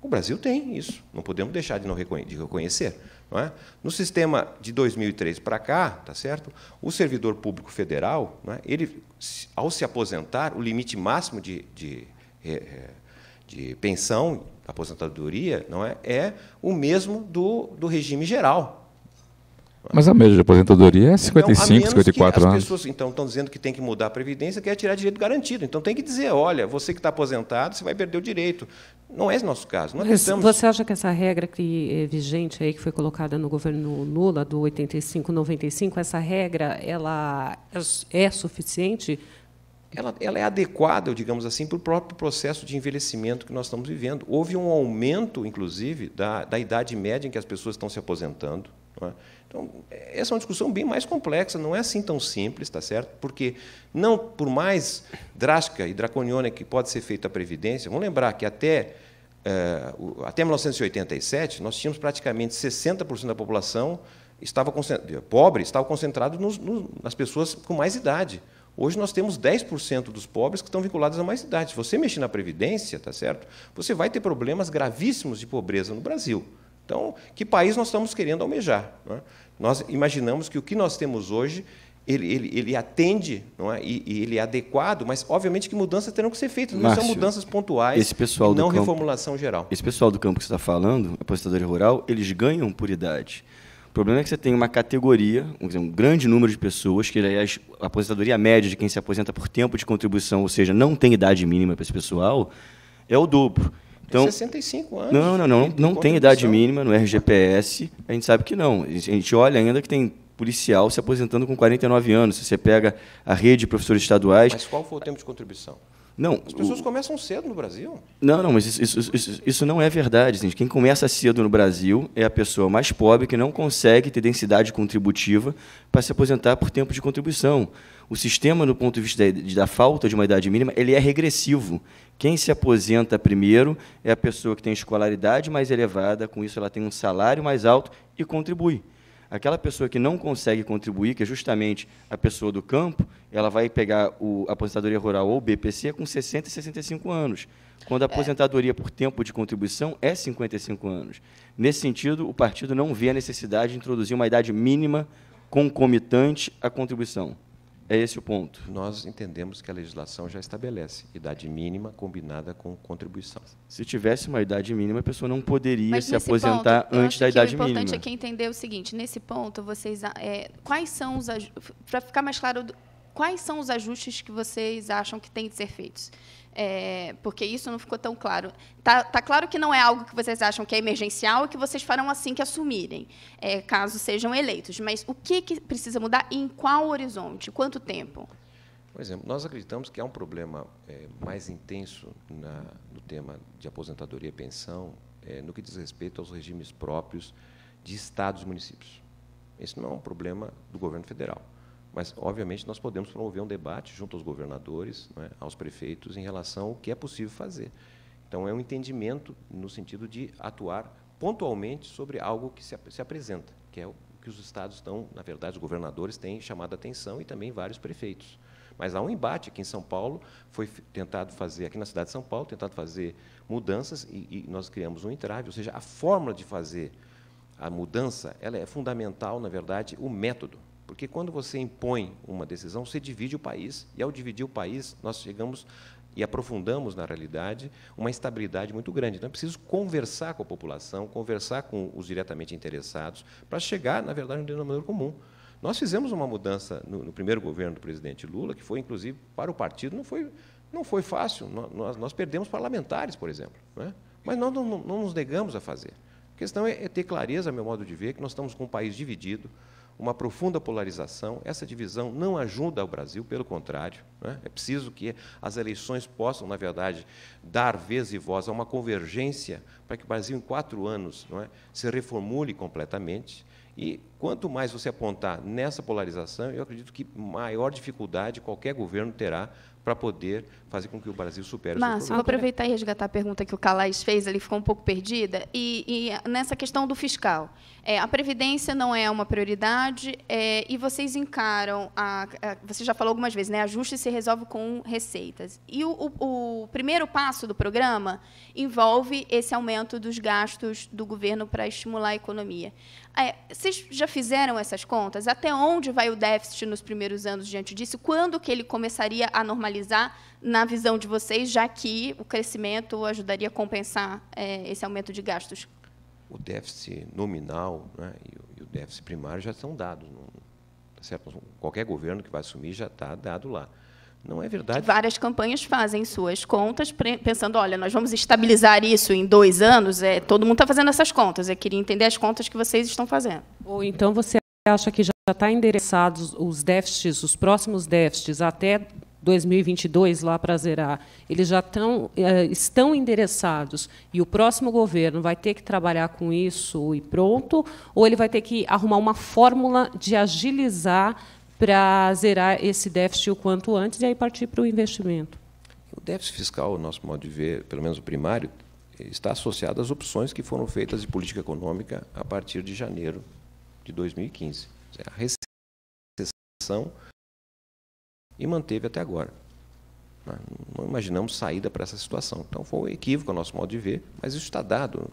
O Brasil tem isso, não podemos deixar de, não reconhecer. Não é? No sistema de 2003 para cá, tá certo? o servidor público federal, é? ele, ao se aposentar, o limite máximo de, de, é, é, de pensão, aposentadoria, não é? é o mesmo do, do regime geral, mas a média de aposentadoria é 55, então, 54 anos. As pessoas então estão dizendo que tem que mudar a previdência, que é tirar direito garantido. Então tem que dizer, olha, você que está aposentado, você vai perder o direito. Não é esse nosso caso. Nós estamos... Você acha que essa regra que é vigente aí que foi colocada no governo Lula do 85, 95, essa regra ela é, é suficiente? Ela, ela é adequada, digamos assim, para o próprio processo de envelhecimento que nós estamos vivendo. Houve um aumento, inclusive, da, da idade média em que as pessoas estão se aposentando. Não é? Então, é, essa é uma discussão bem mais complexa, não é assim tão simples, tá certo? Porque não por mais drástica e draconiana que pode ser feita a previdência, vamos lembrar que até eh, até 1987 nós tínhamos praticamente 60% da população estava eh, pobre, estava concentrado nos, nos, nas pessoas com mais idade. Hoje nós temos 10% dos pobres que estão vinculados a mais idade. Se você mexer na previdência, tá certo? Você vai ter problemas gravíssimos de pobreza no Brasil. Então, que país nós estamos querendo almejar? É? Nós imaginamos que o que nós temos hoje ele, ele, ele atende não é? E, e, ele é adequado, mas obviamente que mudanças terão que ser feitas, não são mudanças pontuais esse pessoal não campo, reformulação geral. Esse pessoal do campo que você está falando, aposentadoria rural, eles ganham por idade. O problema é que você tem uma categoria, um grande número de pessoas, que aliás, a aposentadoria média de quem se aposenta por tempo de contribuição, ou seja, não tem idade mínima para esse pessoal, é o dobro. Então, 65 é anos. Não, não, não. Não, tem idade mínima no é RGPS. A gente sabe que não. A gente olha ainda que tem policial se aposentando com 49 anos. Se você pega a rede de professores estaduais. Mas qual foi o tempo de contribuição? Não, As pessoas o... começam cedo no Brasil. Não, não, mas isso, isso, isso, isso não é verdade. Gente. Quem começa cedo no Brasil é a pessoa mais pobre que não consegue ter densidade contributiva para se aposentar por tempo de contribuição. O sistema, do ponto de vista da, da falta de uma idade mínima, ele é regressivo. Quem se aposenta primeiro é a pessoa que tem escolaridade mais elevada, com isso ela tem um salário mais alto e contribui. Aquela pessoa que não consegue contribuir, que é justamente a pessoa do campo, ela vai pegar o a aposentadoria rural ou o BPC com 60 e 65 anos, quando a é. aposentadoria por tempo de contribuição é 55 anos. Nesse sentido, o partido não vê a necessidade de introduzir uma idade mínima concomitante à contribuição. É esse o ponto. Nós entendemos que a legislação já estabelece idade mínima combinada com contribuição. Se tivesse uma idade mínima, a pessoa não poderia Mas se aposentar ponto, antes da idade mínima. O importante mínima. é entender o seguinte: nesse ponto, vocês, é, quais são os para ficar mais claro, quais são os ajustes que vocês acham que têm que ser feitos? É, porque isso não ficou tão claro. Tá, tá, claro que não é algo que vocês acham que é emergencial e que vocês farão assim que assumirem, é, caso sejam eleitos. Mas o que, que precisa mudar e em qual horizonte? Quanto tempo? Por exemplo, nós acreditamos que há um problema é, mais intenso na, no tema de aposentadoria e pensão é, no que diz respeito aos regimes próprios de estados e municípios. Esse não é um problema do governo federal. Mas, obviamente, nós podemos promover um debate junto aos governadores, é, aos prefeitos, em relação ao que é possível fazer. Então, é um entendimento no sentido de atuar pontualmente sobre algo que se, se apresenta, que é o que os estados estão, na verdade, os governadores têm chamado a atenção e também vários prefeitos. Mas há um embate aqui em São Paulo, foi tentado fazer, aqui na cidade de São Paulo, tentado fazer mudanças e, e nós criamos um entrave, ou seja, a fórmula de fazer a mudança, ela é fundamental, na verdade, o método. Porque quando você impõe uma decisão, você divide o país. E ao dividir o país, nós chegamos e aprofundamos na realidade uma instabilidade muito grande. Então é preciso conversar com a população, conversar com os diretamente interessados, para chegar, na verdade, no denominador comum. Nós fizemos uma mudança no, no, primeiro governo do presidente Lula, que foi, inclusive, para o partido, não foi, não foi fácil. Nós, nós perdemos parlamentares, por exemplo. Né? Mas nós não, não, não, nos negamos a fazer. A questão é, é ter clareza, a meu modo de ver, que nós estamos com um país dividido, uma profunda polarização. Essa divisão não ajuda o Brasil, pelo contrário. Né? É preciso que as eleições possam, na verdade, dar vez e voz a uma convergência para que o Brasil, em quatro anos, é, se reformule completamente. E quanto mais você apontar nessa polarização, eu acredito que maior dificuldade qualquer governo terá para poder fazer com que o Brasil supere Márcio, vou aproveitar e resgatar a pergunta que o Calais fez, ele ficou um pouco perdida, e, e nessa questão do fiscal. É, a Previdência não é uma prioridade, é, e vocês encaram, a, a, você já falou algumas vezes, né, ajuste se resolve com receitas. E o, o, o primeiro passo do programa envolve esse aumento dos gastos do governo para estimular a economia. É, vocês já fizeram essas contas? Até onde vai o déficit nos primeiros anos diante disso? Quando que ele começaria a normalizar na visão de vocês, já que o crescimento ajudaria a compensar é, esse aumento de gastos? O déficit nominal né, e, o, déficit primário já são dados. Não, tá certo? Qualquer governo que vai assumir já está dado lá. Não é verdade. Várias campanhas fazem suas contas, pensando, olha, nós vamos estabilizar isso em dois anos. É, todo mundo está fazendo essas contas. Eu queria entender as contas que vocês estão fazendo. Ou então você acha que já está endereçados os déficits, os próximos déficits, até 2022 lá para zerar, eles já estão, eh, estão endereçados e o próximo governo vai ter que trabalhar com isso e pronto, ou ele vai ter que arrumar uma fórmula de agilizar para zerar esse déficit o quanto antes e aí partir para o investimento? O déficit fiscal, o nosso modo de ver, pelo menos o primário, está associado às opções que foram feitas de política econômica a partir de janeiro de 2015. É a recessão e manteve até agora. Né? Não imaginamos saída para essa situação. Então foi um equívoco ao nosso modo de ver, mas isso está dado.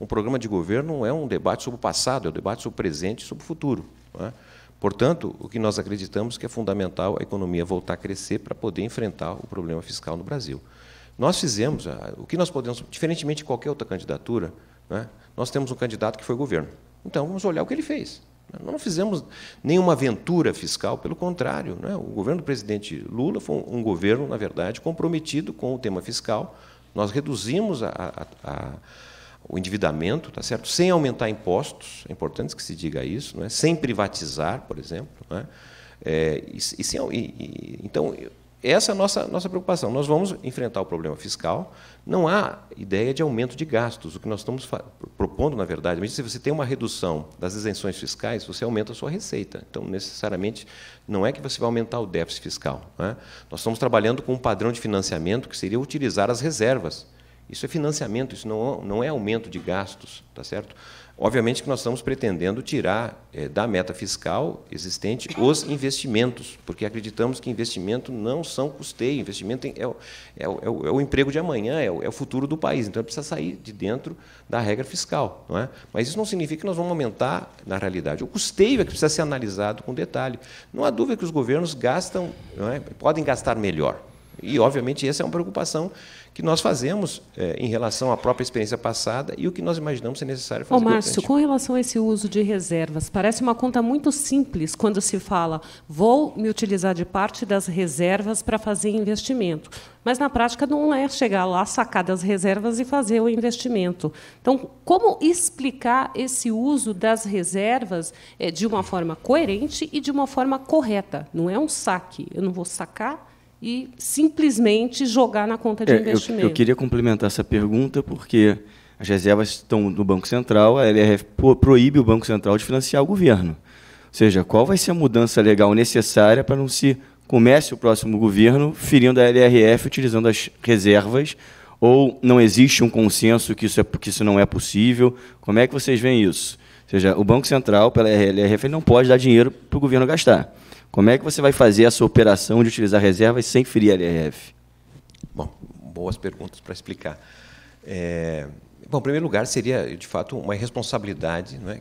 Um programa de governo não é um debate sobre o passado, é um debate sobre o presente e sobre o futuro. Né? Portanto, o que nós acreditamos que é fundamental a economia voltar a crescer para poder enfrentar o problema fiscal no Brasil. Nós fizemos ah, o que nós podemos, diferentemente de qualquer outra candidatura, né? nós temos um candidato que foi governo. Então vamos olhar o que ele fez. Nós não fizemos nenhuma aventura fiscal, pelo contrário. Né? O governo do presidente Lula foi um governo, na verdade, comprometido com o tema fiscal. Nós reduzimos a, a, a, o endividamento, tá certo? sem aumentar impostos, é importante que se diga isso, né? sem privatizar, por exemplo. Né? É, e, e, e, então, essa é a nossa, nossa preocupação. Nós vamos enfrentar o problema fiscal, não há ideia de aumento de gastos. O que nós estamos propondo, na verdade, se você tem uma redução das isenções fiscais, você aumenta a sua receita. Então, necessariamente, não é que você vai aumentar o déficit fiscal. Né? Nós estamos trabalhando com um padrão de financiamento que seria utilizar as reservas. Isso é financiamento, isso não, não é aumento de gastos, tá certo? Obviamente que nós estamos pretendendo tirar é, da meta fiscal existente os investimentos, porque acreditamos que investimento não são custeio, investimento é, é, o, é o, é o emprego de amanhã, é o, é o, futuro do país. Então precisa sair de dentro da regra fiscal. Não é? Mas isso não significa que nós vamos aumentar, na realidade. O custeio é que precisa ser analisado com detalhe. Não há dúvida que os governos gastam, é? podem gastar melhor. E, obviamente, essa é uma preocupação que nós fazemos é, em relação à própria experiência passada e o que nós imaginamos ser necessário fazer. Ô, Márcio, com relação a esse uso de reservas, parece uma conta muito simples quando se fala vou me utilizar de parte das reservas para fazer investimento. Mas na prática não é chegar lá, sacar das reservas e fazer o investimento. Então, como explicar esse uso das reservas é, de uma forma coerente e de uma forma correta? Não é um saque. Eu não vou sacar e simplesmente jogar na conta de é, investimento. Eu, eu, queria complementar essa pergunta porque as reservas estão no Banco Central, a LRF proíbe o Banco Central de financiar o governo. Ou seja, qual vai ser a mudança legal necessária para não se comece o próximo governo ferindo a LRF utilizando as reservas ou não existe um consenso que isso, é, que isso não é possível? Como é que vocês veem isso? Ou seja, o Banco Central, pela LRF, não pode dar dinheiro para o governo gastar. Como é que você vai fazer essa operação de utilizar reservas sem ferir a LRF? Bom, boas perguntas para explicar. É, bom, em primeiro lugar, seria, de fato, uma responsabilidade não é,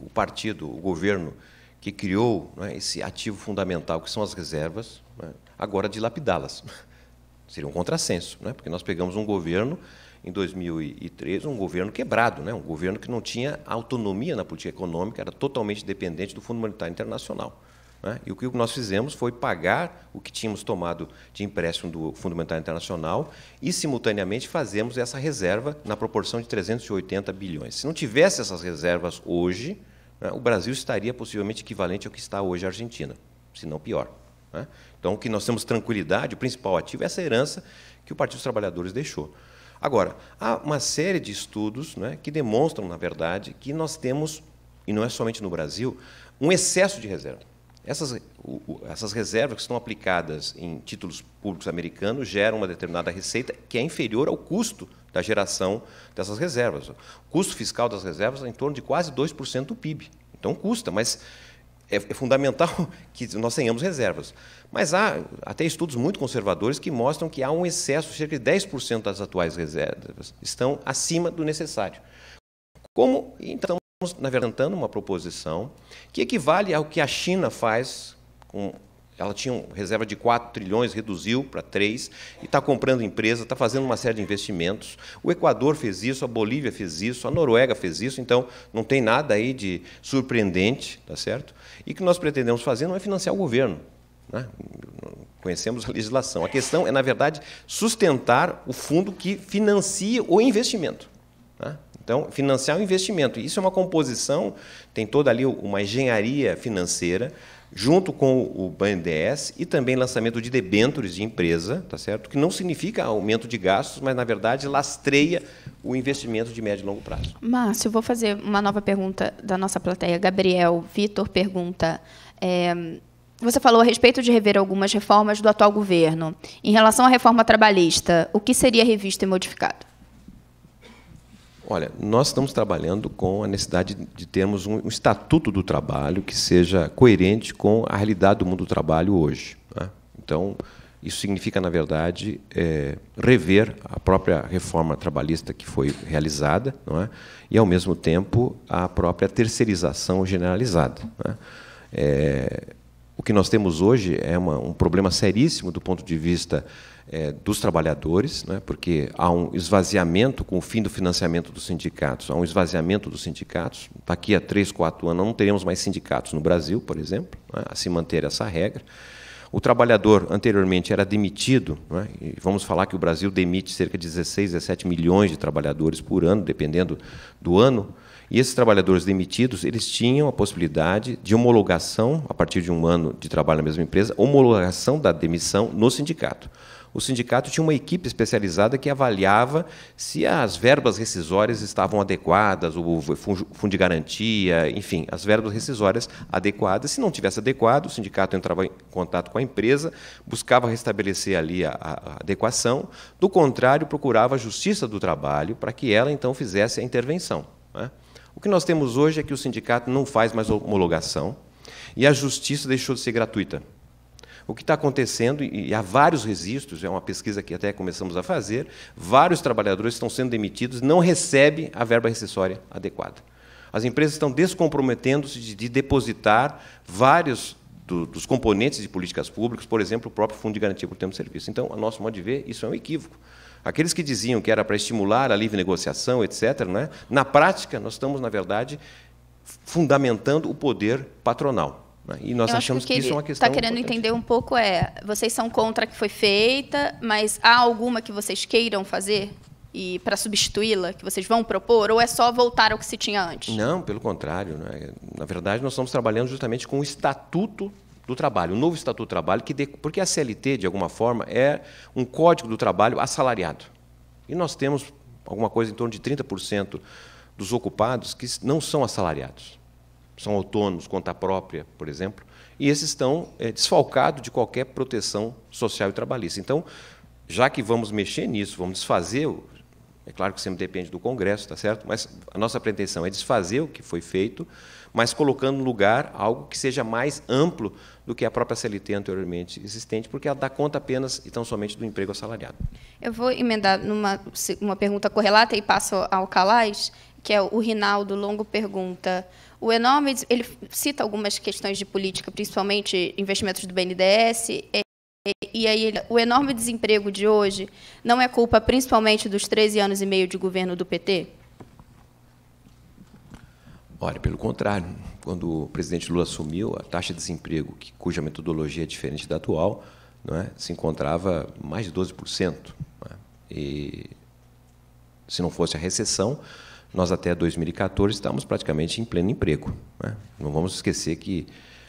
o partido, o governo que criou é, esse ativo fundamental, que são as reservas, é, agora dilapidá-las. Seria um contrassenso, é? porque nós pegamos um governo, em 2003, um governo quebrado, é? um governo que não tinha autonomia na política econômica, era totalmente dependente do Fundo Monetário Internacional. Né? E o que nós fizemos foi pagar o que tínhamos tomado de empréstimo do Fundamental Internacional e, simultaneamente, fazemos essa reserva na proporção de 380 bilhões. Se não tivesse essas reservas hoje, né, o Brasil estaria possivelmente equivalente ao que está hoje a Argentina, se não pior. Né? Então, o que nós temos tranquilidade, o principal ativo é essa herança que o Partido dos Trabalhadores deixou. Agora, há uma série de estudos né, que demonstram, na verdade, que nós temos, e não é somente no Brasil, um excesso de reserva. Essas, essas reservas que estão aplicadas em títulos públicos americanos geram uma determinada receita que é inferior ao custo da geração dessas reservas. O custo fiscal das reservas é em torno de quase 2% do PIB. Então custa, mas é, é fundamental que nós tenhamos reservas. Mas há até estudos muito conservadores que mostram que há um excesso, cerca de 10% das atuais reservas estão acima do necessário. Como então estamos, na verdade, tentando uma proposição que equivale ao que a China faz com ela tinha reserva de 4 trilhões, reduziu para 3, e está comprando empresa, está fazendo uma série de investimentos. O Equador fez isso, a Bolívia fez isso, a Noruega fez isso, então não tem nada aí de surpreendente, tá certo? E o que nós pretendemos fazer não é financiar o governo. Né? Conhecemos a legislação. A questão é, na verdade, sustentar o fundo que financia o investimento. Né? Então, financiar o um investimento. Isso é uma composição, tem toda ali uma engenharia financeira, junto com o BNDES e também lançamento de debêntures de empresa, tá certo? Que não significa aumento de gastos, mas na verdade lastreia o investimento de médio e longo prazo. Márcio, vou fazer uma nova pergunta da nossa plateia. Gabriel Vitor pergunta: é, você falou a respeito de rever algumas reformas do atual governo. Em relação à reforma trabalhista, o que seria revisto e modificado? Olha, nós estamos trabalhando com a necessidade de termos um, estatuto do trabalho que seja coerente com a realidade do mundo do trabalho hoje. Né? Então, isso significa, na verdade, é, rever a própria reforma trabalhista que foi realizada, é? e, ao mesmo tempo, a própria terceirização generalizada. Né? É? o que nós temos hoje é uma, um problema seríssimo do ponto de vista é, dos trabalhadores, né, porque há um esvaziamento com o fim do financiamento dos sindicatos, há um esvaziamento dos sindicatos. Daqui a três, quatro anos não teremos mais sindicatos no Brasil, por exemplo, né, a se manter essa regra. O trabalhador anteriormente era demitido, né, vamos falar que o Brasil demite cerca de 16, 17 milhões de trabalhadores por ano, dependendo do ano. E esses trabalhadores demitidos, eles tinham a possibilidade de homologação, a partir de um ano de trabalho na mesma empresa, homologação da demissão no sindicato o sindicato tinha uma equipe especializada que avaliava se as verbas rescisórias estavam adequadas, o fundo de garantia, enfim, as verbas rescisórias adequadas. Se não tivesse adequado, o sindicato entrava em contato com a empresa, buscava restabelecer ali a, a adequação, do contrário, procurava a Justiça do Trabalho para que ela então fizesse a intervenção. Né? O que nós temos hoje é que o sindicato não faz mais homologação e a justiça deixou de ser gratuita. O que está acontecendo, e há vários registros, é uma pesquisa que até começamos a fazer, vários trabalhadores estão sendo demitidos, não recebem a verba recessória adequada. As empresas estão descomprometendo-se de depositar vários dos componentes de políticas públicas, por exemplo, o próprio Fundo de Garantia por Tempo de Serviço. Então, a nosso modo de ver, isso é um equívoco. Aqueles que diziam que era para estimular a livre negociação, etc., né? na prática, nós estamos, na verdade, fundamentando o poder patronal. Né? E nós eu achamos que, que, isso é uma questão. Está querendo importante. entender um pouco é, vocês são contra a que foi feita, mas há alguma que vocês queiram fazer e para substituí-la que vocês vão propor ou é só voltar ao que se tinha antes? Não, pelo contrário. Né? Na verdade, nós estamos trabalhando justamente com o estatuto do trabalho, o novo estatuto do trabalho que de... porque a CLT de alguma forma é um código do trabalho assalariado e nós temos alguma coisa em torno de 30% dos ocupados que não são assalariados são autônomos, conta própria, por exemplo, e esses estão é, desfalcados de qualquer proteção social e trabalhista. Então, já que vamos mexer nisso, vamos desfazer, é claro que sempre depende do Congresso, tá certo? Mas a nossa pretensão é desfazer o que foi feito, mas colocando no lugar algo que seja mais amplo do que a própria CLT anteriormente existente, porque ela dá conta apenas e tão somente do emprego assalariado. Eu vou emendar numa uma pergunta correlata e passo ao Calais, que é o Rinaldo Longo pergunta: o enorme, ele cita algumas questões de política, principalmente investimentos do BNDES. E, e aí, ele, o enorme desemprego de hoje não é culpa principalmente dos 13 anos e meio de governo do PT? Olha, pelo contrário, quando o presidente Lula assumiu, a taxa de desemprego, que, cuja metodologia é diferente da atual, é, se encontrava mais de 12%. Não é? E se não fosse a recessão, nós até 2014 estávamos praticamente em pleno emprego. Né? Não vamos esquecer que,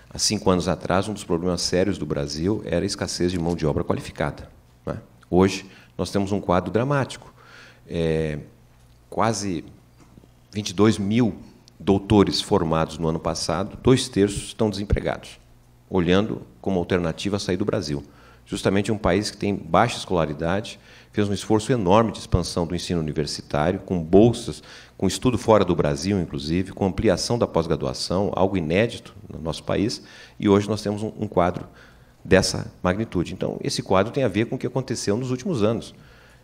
há cinco anos atrás, um dos problemas sérios do Brasil era a escassez de mão de obra qualificada. Né? Hoje, nós temos um quadro dramático. É, quase 22 mil doutores formados no ano passado, dois terços estão desempregados, olhando como alternativa sair do Brasil. Justamente um país que tem baixa escolaridade, fez um esforço enorme de expansão do ensino universitário, com bolsas, com estudo fora do Brasil, inclusive, com ampliação da pós-graduação, algo inédito no nosso país, e hoje nós temos um, um quadro dessa magnitude. Então, esse quadro tem a ver com o que aconteceu nos últimos anos.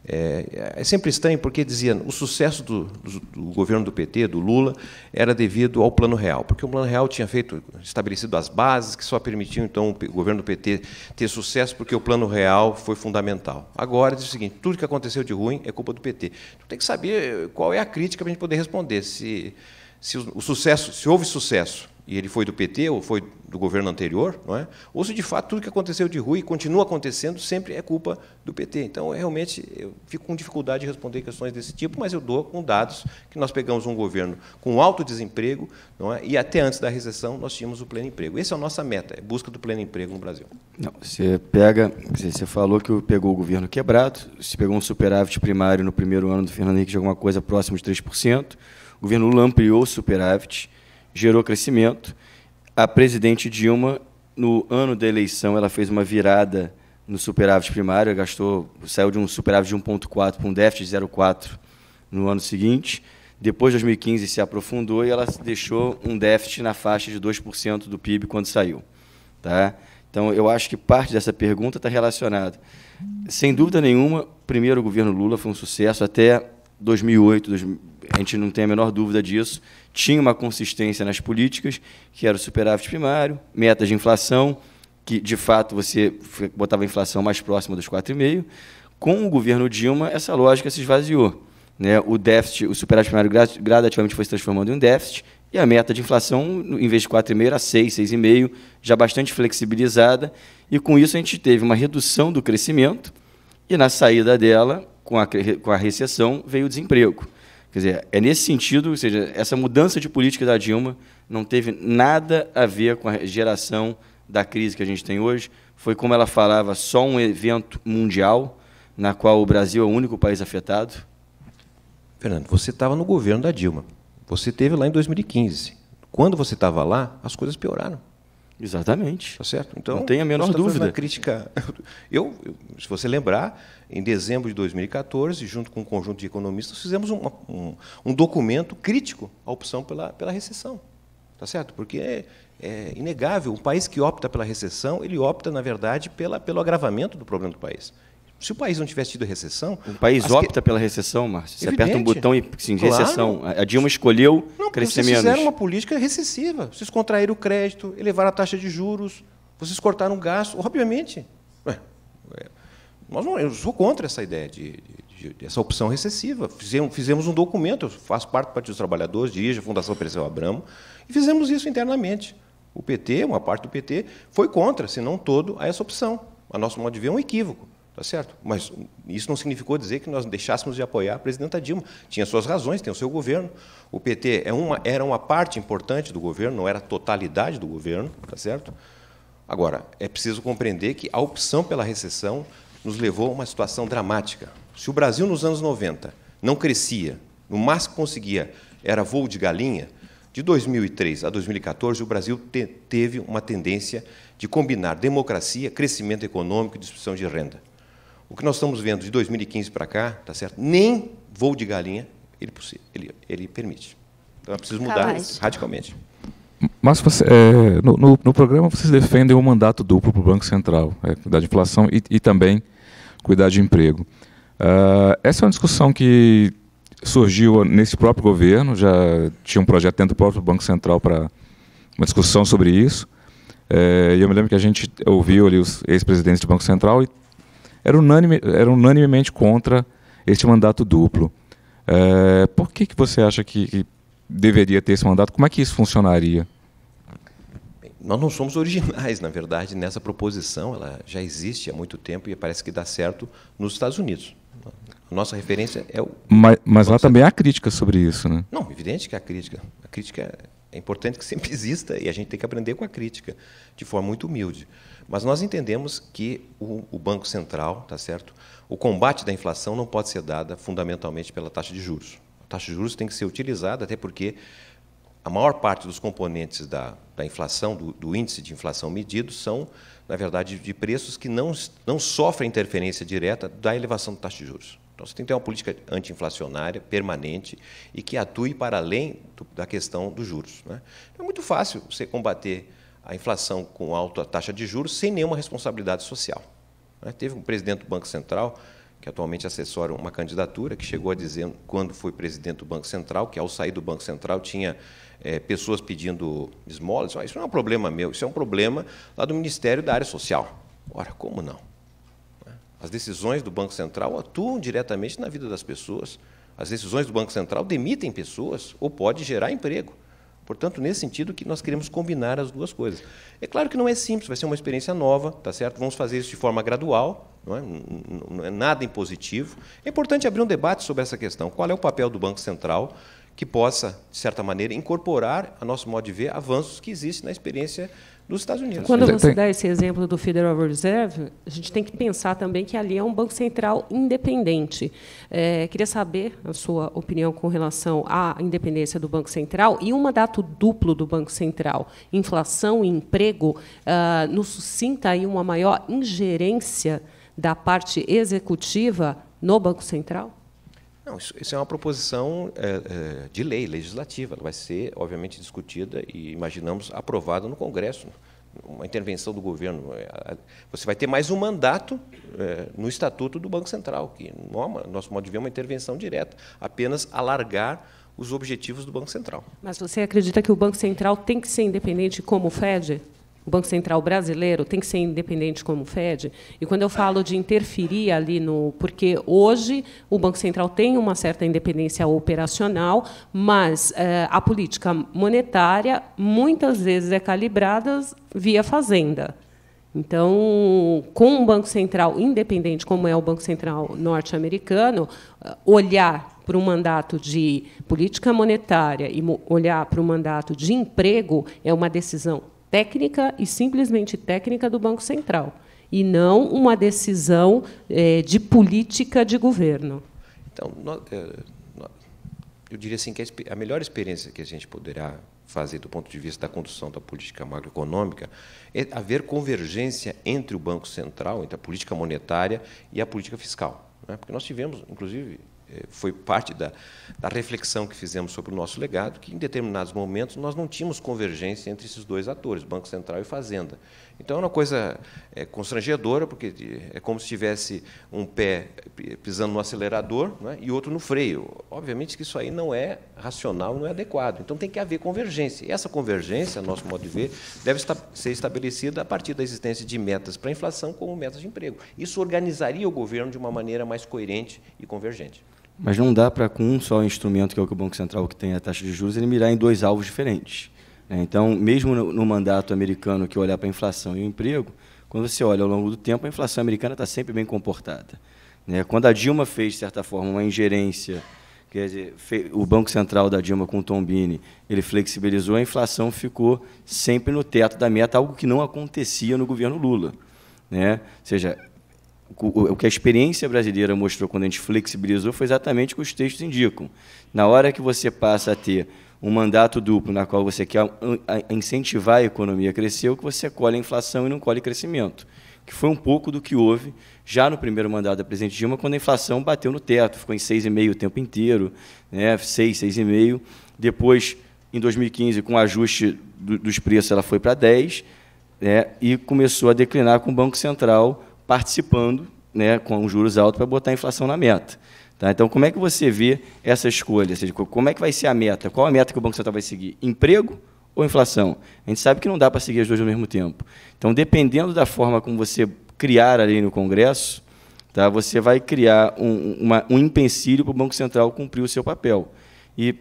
É, é, sempre estranho porque dizia o sucesso do, do, do, governo do PT, do Lula, era devido ao Plano Real, porque o Plano Real tinha feito estabelecido as bases que só permitiam então o governo do PT ter sucesso porque o Plano Real foi fundamental. Agora diz o seguinte: tudo que aconteceu de ruim é culpa do PT. Então, tem que saber qual é a crítica para a gente poder responder se, se o, o sucesso, se houve sucesso e ele foi do PT ou foi do governo anterior, não é? ou se de fato tudo que aconteceu de ruim e continua acontecendo sempre é culpa do PT. Então, realmente, eu fico com dificuldade de responder questões desse tipo, mas eu dou com dados que nós pegamos um governo com alto desemprego não é? e até antes da recessão nós tínhamos o pleno emprego. Essa é a nossa meta, é busca do pleno emprego no Brasil. Não, você pega, você falou que pegou o governo quebrado, se pegou um superávit primário no primeiro ano do Fernando Henrique de alguma coisa próximo de 3%, o governo Lula ampliou o superávit, gerou crescimento. A presidente Dilma, no ano da eleição, ela fez uma virada no superávit primário, gastou, saiu de um superávit de 1,4 para um déficit de 0,4 no ano seguinte. Depois de 2015 se aprofundou e ela deixou um déficit na faixa de 2% do PIB quando saiu. Tá? Então, eu acho que parte dessa pergunta está relacionada. Sem dúvida nenhuma, primeiro o governo Lula foi um sucesso até 2008, 2000, a gente não tem a menor dúvida disso, tinha uma consistência nas políticas, que era o superávit primário, metas de inflação, que de fato você botava a inflação mais próxima dos 4,5. Com o governo Dilma, essa lógica se esvaziou. Né? O déficit, o superávit primário gradativamente foi se transformando em um déficit, e a meta de inflação, em vez de 4,5, era 6, 6,5, já bastante flexibilizada. E com isso a gente teve uma redução do crescimento, e na saída dela, com a, com a recessão, veio o desemprego. Quer dizer, é nesse sentido, ou seja, essa mudança de política da Dilma não teve nada a ver com a geração da crise que a gente tem hoje. Foi, como ela falava, só um evento mundial, na qual o Brasil é o único país afetado. Fernando, você estava no governo da Dilma. Você teve lá em 2015. Quando você estava lá, as coisas pioraram. Exatamente. Tá certo? Então, não tem a menor tá dúvida. Tá crítica. Eu, eu, se você lembrar, em dezembro de 2014, junto com um conjunto de economistas, fizemos um, um, um documento crítico à opção pela, pela recessão. Tá certo? Porque é, é inegável, um país que opta pela recessão, ele opta, na verdade, pela, pelo agravamento do problema do país. Se o país não tivesse tido recessão. O país opta que... pela recessão, Márcio. Você Evidente. aperta um botão e. Sim, claro. recessão. A Dilma escolheu não, crescer menos. Vocês fizeram uma política recessiva. Vocês contraíram o crédito, elevaram a taxa de juros, vocês cortaram o gasto. Obviamente. É, nós não, eu sou contra essa ideia de, de, de essa opção recessiva. Fizemos, fizemos, um documento, eu faço parte do Partido dos Trabalhadores, dirijo a Fundação Perseu Abramo, e fizemos isso internamente. O PT, uma parte do PT, foi contra, se não todo, a essa opção. A nosso modo de ver é um equívoco, tá certo? Mas isso não significou dizer que nós deixássemos de apoiar a presidenta Dilma. Tinha suas razões, tem o seu governo. O PT é uma, era uma parte importante do governo, não era a totalidade do governo, tá certo? Agora, é preciso compreender que a opção pela recessão nos levou a uma situação dramática. Se o Brasil, nos anos 90, não crescia, no máximo que conseguia era voo de galinha, de 2003 a 2014, o Brasil te teve uma tendência de combinar democracia, crescimento econômico e distribuição de renda. O que nós estamos vendo de 2015 para cá, tá certo? nem voo de galinha ele, ele, ele permite. Então, é preciso mudar radicalmente. Mas você, é, no, no, no, programa vocês defendem um mandato duplo para o Banco Central, é, cuidar de inflação e, e, também cuidar de emprego. Uh, essa é uma discussão que surgiu nesse próprio governo, já tinha um projeto dentro do próprio Banco Central para uma discussão sobre isso. É, e eu me lembro que a gente ouviu ali os ex-presidentes do Banco Central e era, unânime, era unanimemente contra este mandato duplo. É, por que, que você acha que, que deveria ter esse mandato, como é que isso funcionaria? nós não somos originais, na verdade, nessa proposição, ela já existe há muito tempo e parece que dá certo nos Estados Unidos. A nossa referência é o. Mas, mas lá também há crítica sobre isso, né? Não, evidente que há crítica. A crítica é importante que sempre exista e a gente tem que aprender com a crítica, de forma muito humilde. Mas nós entendemos que o, o Banco Central, tá certo? O combate da inflação não pode ser dado fundamentalmente pela taxa de juros taxa de juros tem que ser utilizada, até porque a maior parte dos componentes da, da inflação, do, do, índice de inflação medido, são, na verdade, de preços que não, não sofrem interferência direta da elevação da taxa de juros. Então, você tem que ter uma política antiinflacionária permanente e que atue para além do, da questão dos juros. Né? É muito fácil você combater a inflação com alta taxa de juros sem nenhuma responsabilidade social. Né? Teve um presidente do Banco Central que atualmente assessoram uma candidatura, que chegou a dizer, quando foi presidente do Banco Central, que ao sair do Banco Central tinha é, pessoas pedindo esmolas. Ah, isso não é um problema meu, isso é um problema lá do Ministério da Área Social. Ora, como não? Né? As decisões do Banco Central atuam diretamente na vida das pessoas. As decisões do Banco Central demitem pessoas ou pode gerar emprego. Portanto, nesse sentido que nós queremos combinar as duas coisas. É claro que não é simples, vai ser uma experiência nova, tá certo? Vamos fazer isso de forma gradual, não é, não é nada impositivo. É importante abrir um debate sobre essa questão. Qual é o papel do Banco Central que possa, de certa maneira, incorporar, a nosso modo de ver, avanços que existem na experiência dos Estados Unidos. Quando você dá esse exemplo do Federal Reserve, a gente tem que pensar também que ali é um banco central independente. É, queria saber a sua opinião com relação à independência do Banco Central e um mandato duplo do Banco Central, inflação e emprego, uh, ah, nos sucinta aí uma maior ingerência da parte executiva no Banco Central? Não, isso, isso é uma proposição é, é, de lei, legislativa. Ela vai ser, obviamente, discutida e imaginamos aprovada no Congresso. Uma intervenção do governo. É, você vai ter mais um mandato é, no Estatuto do Banco Central, que, no nosso modo de ver, é uma intervenção direta, apenas alargar os objetivos do Banco Central. Mas você acredita que o Banco Central tem que ser independente como o FED? o Banco Central brasileiro tem que ser independente como o Fed. E quando eu falo de interferir ali no. Porque hoje o Banco Central tem uma certa independência operacional, mas eh, a política monetária muitas vezes é calibrada via fazenda. Então, com um Banco Central independente, como é o Banco Central norte-americano, eh, olhar para um mandato de política monetária e olhar para um mandato de emprego é uma decisão técnica e simplesmente técnica do Banco Central, e não uma decisão é, de política de governo. Então, eh, eu diria assim que a melhor experiência que a gente poderá fazer do ponto de vista da condução da política macroeconômica é haver convergência entre o Banco Central, entre a política monetária e a política fiscal. Né? Porque nós tivemos, inclusive, eh, foi parte da, da, reflexão que fizemos sobre o nosso legado, que em determinados momentos nós não tínhamos convergência entre esses dois atores, Banco Central e Fazenda. Então é uma coisa é, constrangedora, porque eh, é como se tivesse um pé pisando no acelerador né, e outro no freio. Obviamente que isso aí não é racional, não é adequado. Então tem que haver convergência. E essa convergência, a nosso modo de ver, deve ser estabelecida a partir da existência de metas para a inflação como metas de emprego. Isso organizaria o governo de uma maneira mais coerente e convergente. Mas não dá para, com um só instrumento, que é o que o Banco Central que tem a taxa de juros, ele mirar em dois alvos diferentes. Né? Então, mesmo no mandato americano que olhar para a inflação e o emprego, quando você olha ao longo do tempo, a inflação americana está sempre bem comportada. Né? Quando a Dilma fez, de certa forma, uma ingerência, quer dizer, o Banco Central da Dilma com o Tombini, ele flexibilizou, a inflação ficou sempre no teto da meta, algo que não acontecia no governo Lula. Né? Ou seja, o que a experiência brasileira mostrou quando a gente flexibilizou foi exatamente o que os textos indicam. Na hora que você passa a ter um mandato duplo, na qual você quer incentivar a economia a crescer, o que você colhe a é inflação e não colhe crescimento. Que foi um pouco do que houve já no primeiro mandato da presidente Dilma, quando a inflação bateu no teto, ficou em 6,5 o tempo inteiro, né? 6, 6,5. Depois, em 2015, com o ajuste dos preços, ela foi para 10, né? e começou a declinar com o Banco Central participando né, com juros altos para botar a inflação na meta. Tá? Então, como é que você vê essa escolha? Ou seja, como é que vai ser a meta? Qual a meta que o Banco Central vai seguir? Emprego ou inflação? A gente sabe que não dá para seguir as duas ao mesmo tempo. Então, dependendo da forma como você criar ali no Congresso, tá? você vai criar um, uma, um empecilho para o Banco Central cumprir o seu papel. E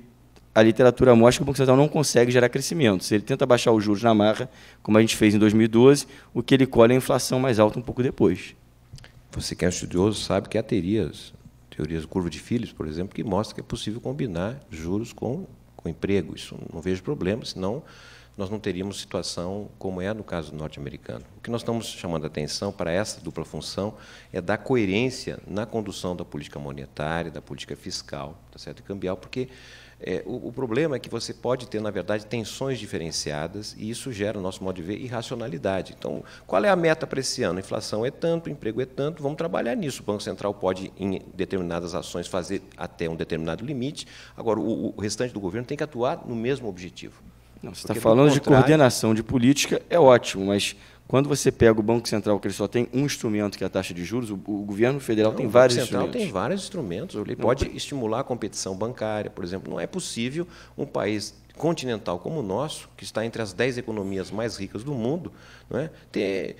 a literatura mostra que o Banco Central não consegue gerar crescimento. Se ele tenta baixar os juros na marra, como a gente fez em 2012, o que ele colhe é a inflação mais alta um pouco depois. Você que é estudioso sabe que há teorias, teorias do curva de Phillips, por exemplo, que mostra que é possível combinar juros com, com emprego. Isso não vejo problema, senão nós não teríamos situação como é no caso norte-americano. O que nós estamos chamando a atenção para essa dupla função é dar coerência na condução da política monetária, da política fiscal, da tá certo? E cambial, porque é, o, o, problema é que você pode ter, na verdade, tensões diferenciadas e isso gera, no nosso modo de ver, irracionalidade. Então, qual é a meta para esse ano? Inflação é tanto, emprego é tanto, vamos trabalhar nisso. O Banco Central pode, em determinadas ações, fazer até um determinado limite. Agora, o, o restante do governo tem que atuar no mesmo objetivo. Não, você está falando de coordenação de política, é ótimo, mas quando você pega o Banco Central, que ele só tem um instrumento, que é a taxa de juros, o, o governo federal não, tem vários instrumentos. O Banco Central tem vários instrumentos. Ele não, pode estimular a competição bancária, por exemplo. Não é possível um país continental como o nosso, que está entre as dez economias mais ricas do mundo, não é? ter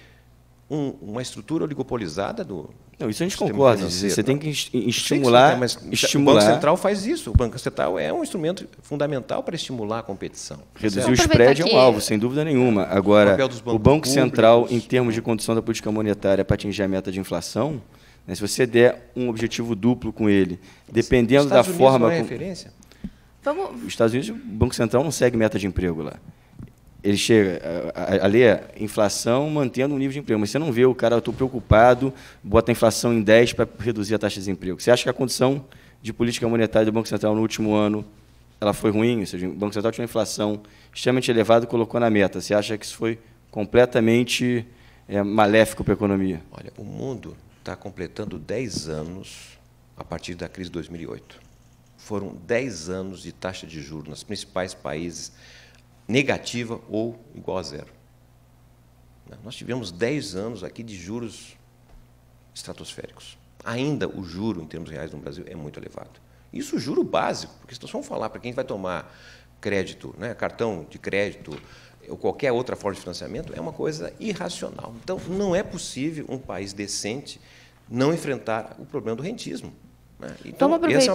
um, uma estrutura oligopolizada do, não, isso a gente Sistema concorda. Você tem né? que estimular, mas estimular. O Banco Central faz isso. O Banco Central é um instrumento fundamental para estimular a competição. Reduzir certo? É o spread é um alvo, sem dúvida nenhuma. Agora, o, o Banco Central, em termos de condição da política monetária para atingir a meta de inflação, né, se você der um objetivo duplo com ele, dependendo da Unidos forma. Não é referência? Vamos... Os Estados Unidos, o Banco Central não segue meta de emprego lá ele chega, ali é inflação mantendo o nível de emprego, mas você não vê o cara, eu estou preocupado, bota a inflação em 10 para reduzir a taxa de desemprego. Você acha que a condição de política monetária do Banco Central no último ano ela foi ruim? Ou seja, o Banco Central tinha uma inflação extremamente elevada e colocou na meta. Você acha que isso foi completamente é, maléfico para a economia? Olha, o mundo está completando 10 anos a partir da crise de 2008. Foram 10 anos de taxa de juros nos principais países negativa ou igual a zero. Né? Nós tivemos 10 anos aqui de juros estratosféricos. Ainda o juro, em termos reais, no Brasil é muito elevado. Isso o juro básico, porque se nós vamos falar para quem vai tomar crédito, né, cartão de crédito ou qualquer outra forma de financiamento, é uma coisa irracional. Então, não é possível um país decente não enfrentar o problema do rentismo. Né? Então, Vamos aproveitar,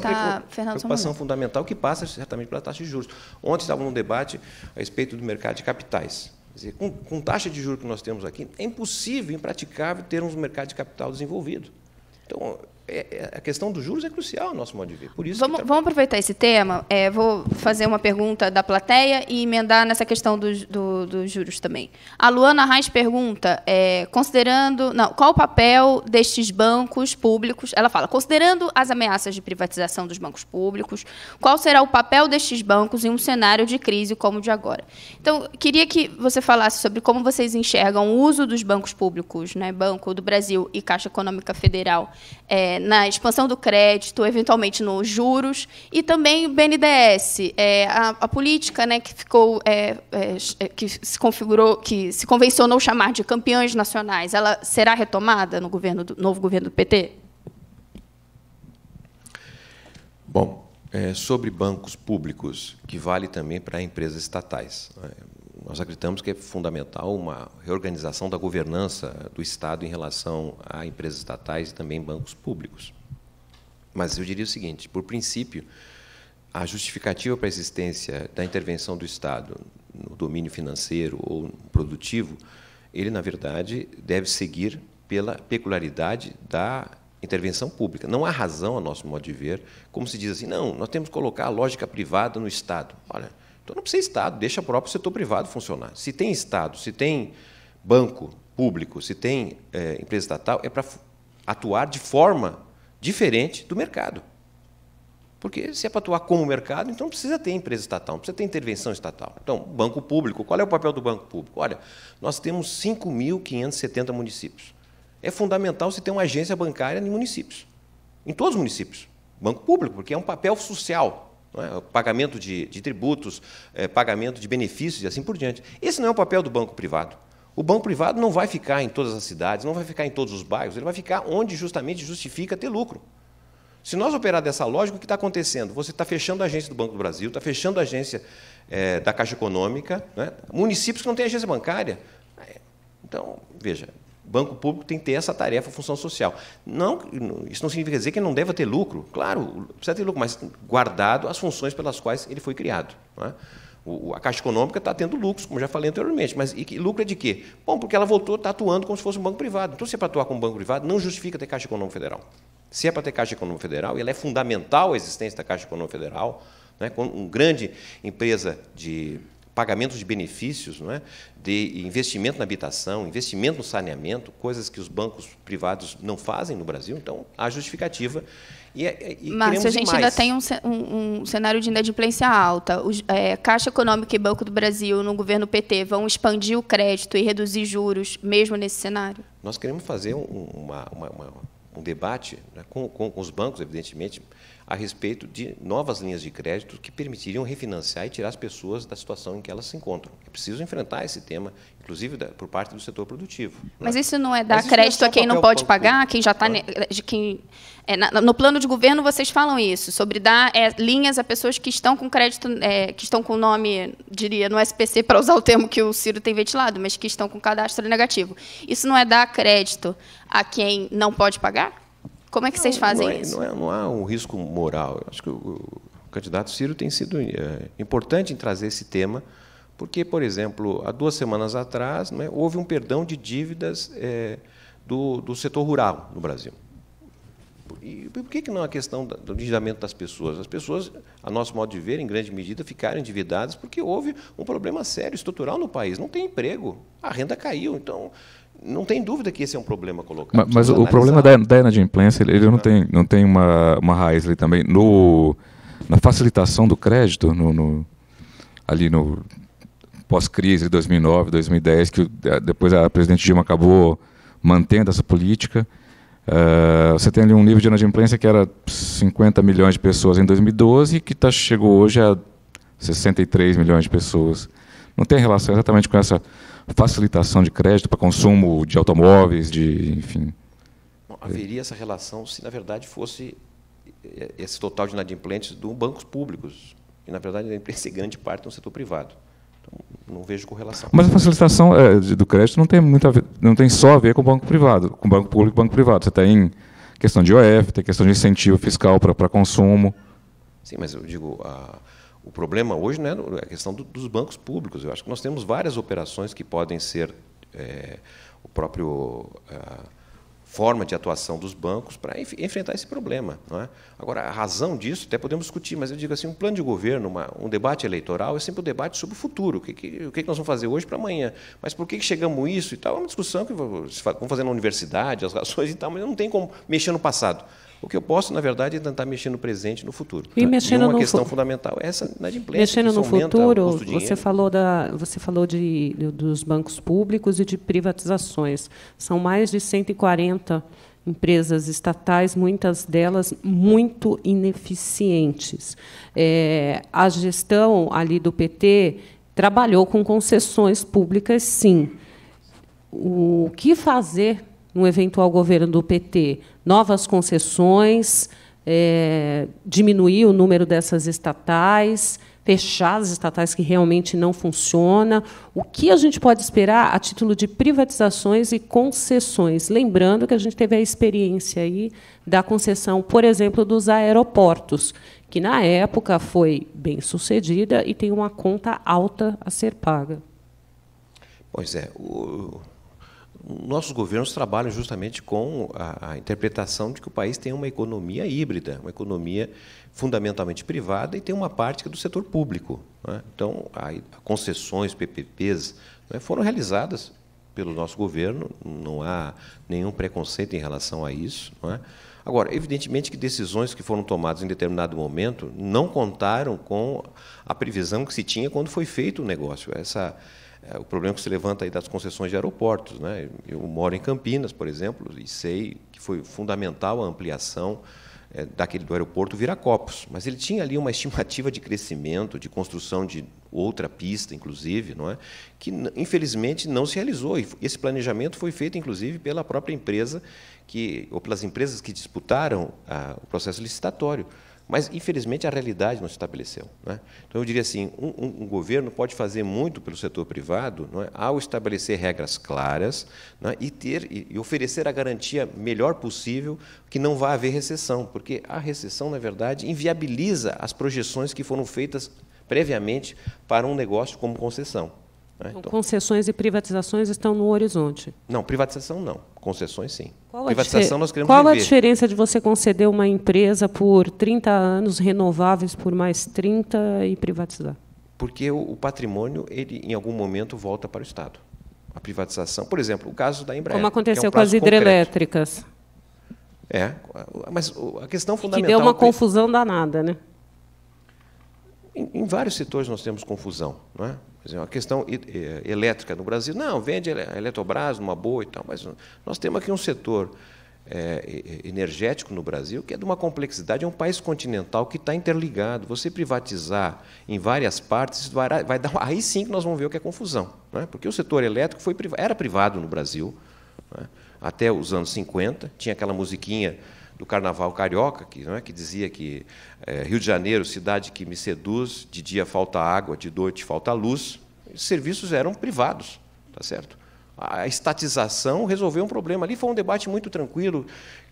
essa é uma preocupação fundamental que passa certamente pela taxa de juros. Ontem estava num debate a respeito do mercado de capitais. Dizer, com, com taxa de juros que nós temos aqui, é impossível, impraticável termos um mercado de capital desenvolvido. Então, é, é, a questão dos juros é crucial ao nosso modo de ver. Por isso vamos, tá... vamos aproveitar esse tema. É, vou fazer uma pergunta da plateia e emendar nessa questão dos do, do juros também. A Luana Reis pergunta, é, considerando. Não, qual o papel destes bancos públicos? Ela fala, considerando as ameaças de privatização dos bancos públicos, qual será o papel destes bancos em um cenário de crise como o de agora? Então, queria que você falasse sobre como vocês enxergam o uso dos bancos públicos, né, Banco do Brasil e Caixa Econômica Federal, é, na expansão do crédito, eventualmente nos juros, e também o BNDES, é, a, a, política né, que ficou, é, é, é, que se configurou, que se convencionou chamar de campeões nacionais, ela será retomada no governo do, novo governo do PT? Bom, é, sobre bancos públicos, que vale também para empresas estatais. Né? Nós acreditamos que é fundamental uma reorganização da governança do Estado em relação a empresas estatais e também bancos públicos. Mas eu diria o seguinte: por princípio, a justificativa para a existência da intervenção do Estado no domínio financeiro ou produtivo, ele, na verdade, deve seguir pela peculiaridade da intervenção pública. Não há razão, a nosso modo de ver, como se diz assim, não, nós temos que colocar a lógica privada no Estado. Olha, então não precisa Estado, deixa o próprio setor privado funcionar. Se tem Estado, se tem banco público, se tem é, empresa estatal, é para atuar de forma diferente do mercado. Porque se é para atuar como mercado, então precisa ter empresa estatal, precisa ter intervenção estatal. Então, banco público, qual é o papel do banco público? Olha, nós temos 5.570 municípios. É fundamental se ter uma agência bancária em municípios, em todos os municípios. Banco público, porque é um papel social é? pagamento de, de tributos, é, pagamento de benefícios e assim por diante. Esse não é o papel do banco privado. O banco privado não vai ficar em todas as cidades, não vai ficar em todos os bairros, ele vai ficar onde justamente justifica ter lucro. Se nós operar dessa lógica, o que está acontecendo? Você está fechando a agência do Banco do Brasil, está fechando a agência é, da Caixa Econômica, né? municípios que não têm agência bancária. Então, veja, o banco público tem que ter essa tarefa, função social. Não, isso não significa dizer que ele não deva ter lucro. Claro, precisa ter lucro, mas guardado as funções pelas quais ele foi criado. É? O, a Caixa Econômica está tendo lucros, como já falei anteriormente, mas e, lucro é de quê? Bom, porque ela voltou, está atuando como se fosse um banco privado. Então, se é para atuar como um banco privado, não justifica ter Caixa Econômica Federal. Se é para ter Caixa Econômica Federal, e ela é fundamental a existência da Caixa Econômica Federal, né, com uma grande empresa de pagamento de benefícios, não é? de investimento na habitação, investimento no saneamento, coisas que os bancos privados não fazem no Brasil, então há justificativa. E, é, é, e Márcio, a gente ainda tem um, um, um, cenário de inadimplência alta. é, Caixa Econômica e Banco do Brasil, no governo PT, vão expandir o crédito e reduzir juros, mesmo nesse cenário? Nós queremos fazer um, uma, uma, uma, um debate né, com, com os bancos, evidentemente, a respeito de novas linhas de crédito que permitiriam refinanciar e tirar as pessoas da situação em que elas se encontram. É preciso enfrentar esse tema, inclusive da, por parte do setor produtivo. Né? Mas né? isso não é dar é crédito é a quem não pode pagar, quem já está quem é, no plano de governo vocês falam isso sobre dar é, linhas a pessoas que estão com crédito, é, que estão com nome, diria, no SPC para usar o termo que o Ciro tem ventilado, mas que estão com cadastro negativo. Isso não é dar crédito a quem não pode pagar? Como é que não, vocês fazem não é, isso? Não, é, não, há um risco moral. Eu acho que o, o candidato Ciro tem sido é, importante em trazer esse tema, porque, por exemplo, há duas semanas atrás né, houve um perdão de dívidas é, do, do setor rural no Brasil. E por que, que não é a questão do endividamento das pessoas? As pessoas, a nosso modo de ver, em grande medida, ficaram endividadas porque houve um problema sério, estrutural no país. Não tem emprego, a renda caiu. Então, não tem dúvida que esse é um problema colocado. Mas, mas o problema da, da inadimplência, ele, ele não, tem, não tem uma, uma raiz ali também no, na facilitação do crédito, no, no ali no pós-crise de 2009, 2010, que depois a presidente Dilma acabou mantendo essa política. Uh, você tem ali um nível de inadimplência que era 50 milhões de pessoas em 2012 e que tá, chegou hoje a 63 milhões de pessoas. Não tem relação exatamente com essa facilitação de crédito para consumo de automóveis, de, enfim. Bom, haveria essa relação se, na verdade, fosse eh, esse total de inadimplentes dos bancos públicos, e, na verdade, a inadimplência é grande parte no setor privado. Então, não vejo correlação. Mas a facilitação é, do crédito não tem, não tem só a ver com o banco privado, com o banco público e banco privado. Você tem questão de IOF, tem questão de incentivo fiscal para, para consumo. Sim, mas eu digo, a, ah, o problema hoje não né, é a questão do, dos bancos públicos. Eu acho que nós temos várias operações que podem ser é, o próprio é, forma de atuação dos bancos para enf enfrentar esse problema. Não é? Agora, a razão disso até podemos discutir, mas eu digo assim, um plano de governo, uma, um debate eleitoral é sempre um debate sobre o futuro, o que, que, o que nós vamos fazer hoje para amanhã, mas por que, que chegamos isso e tal, é uma discussão que vamos fazer na universidade, as razões e tal, mas não tem como mexer no passado. O que eu posso, na verdade, é tentar mexer no presente e no futuro. E é mexendo e uma no questão fu fundamental é essa inadimplência. Mexendo no futuro, você falou, da, você falou de, dos bancos públicos e de privatizações. São mais de 140 empresas estatais, muitas delas muito ineficientes. É, a gestão ali do PT trabalhou com concessões públicas, sim. O que fazer num eventual governo do PT, novas concessões, é, diminuir o número dessas estatais, fechar as estatais que realmente não funcionam. O que a gente pode esperar a título de privatizações e concessões? Lembrando que a gente teve a experiência aí da concessão, por exemplo, dos aeroportos, que na época foi bem sucedida e tem uma conta alta a ser paga. Pois é, o, nossos governos trabalham justamente com a, a, interpretação de que o país tem uma economia híbrida, uma economia fundamentalmente privada e tem uma parte que é do setor público. Né? Então, a, a concessões, PPPs, né, foram realizadas pelo nosso governo, não há nenhum preconceito em relação a isso. É? Agora, evidentemente que decisões que foram tomadas em determinado momento não contaram com a previsão que se tinha quando foi feito o negócio. Essa é, o problema é que se levanta aí das concessões de aeroportos. Né? Eu moro em Campinas, por exemplo, e sei que foi fundamental a ampliação é, daquele do aeroporto Viracopos. Mas ele tinha ali uma estimativa de crescimento, de construção de outra pista, inclusive, não é? que infelizmente não se realizou. E esse planejamento foi feito, inclusive, pela própria empresa que, ou pelas empresas que disputaram ah, o processo licitatório. Mas, infelizmente, a realidade não se estabeleceu. Né? Então, eu diria assim: um, um, um, governo pode fazer muito pelo setor privado é? ao estabelecer regras claras é? e, ter, e oferecer a garantia melhor possível que não vai haver recessão, porque a recessão, na verdade, inviabiliza as projeções que foram feitas previamente para um negócio como concessão. É, então, então, concessões e privatizações estão no horizonte. Não, privatização não. Concessões, sim. Qual privatização nós queremos Qual viver. a diferença de você conceder uma empresa por 30 anos, renováveis por mais 30 e privatizar? Porque o, o patrimônio, ele em algum momento, volta para o Estado. A privatização, por exemplo, o caso da Embraer. Como aconteceu é um com as hidrelétricas. Concreto. É, mas a questão fundamental... Que deu uma é confusão danada, né? Em, em vários setores nós temos confusão, não é? Por a questão elétrica no Brasil, não, vende a Eletrobras numa boa e tal, mas nós temos aqui um setor é, energético no Brasil que é de uma complexidade, é um país continental que está interligado. Você privatizar em várias partes, vai, vai dar, aí sim que nós vamos ver o que é confusão. Né? Porque o setor elétrico foi, era privado no Brasil né? até os anos 50, tinha aquela musiquinha do carnaval carioca, que, não é, que dizia que é, Rio de Janeiro, cidade que me seduz, de dia falta água, de noite falta luz, os serviços eram privados, tá certo? A estatização resolveu um problema ali, foi um debate muito tranquilo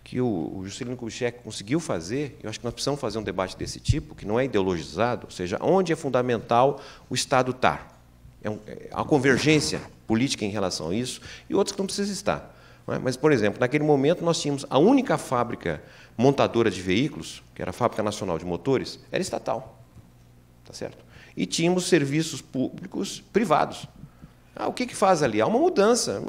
que o, o Juscelino Kubitschek conseguiu fazer, eu acho que nós precisamos fazer um debate desse tipo, que não é ideologizado, ou seja, onde é fundamental o Estado estar. Tá. É, um, é a convergência política em relação a isso, e outros que não precisa estar. É? Mas, por exemplo, naquele momento nós tínhamos a única fábrica montadora de veículos, que era a Fábrica Nacional de Motores, era estatal. Tá certo? E tínhamos serviços públicos privados. Ah, o que, que faz ali? Há uma mudança.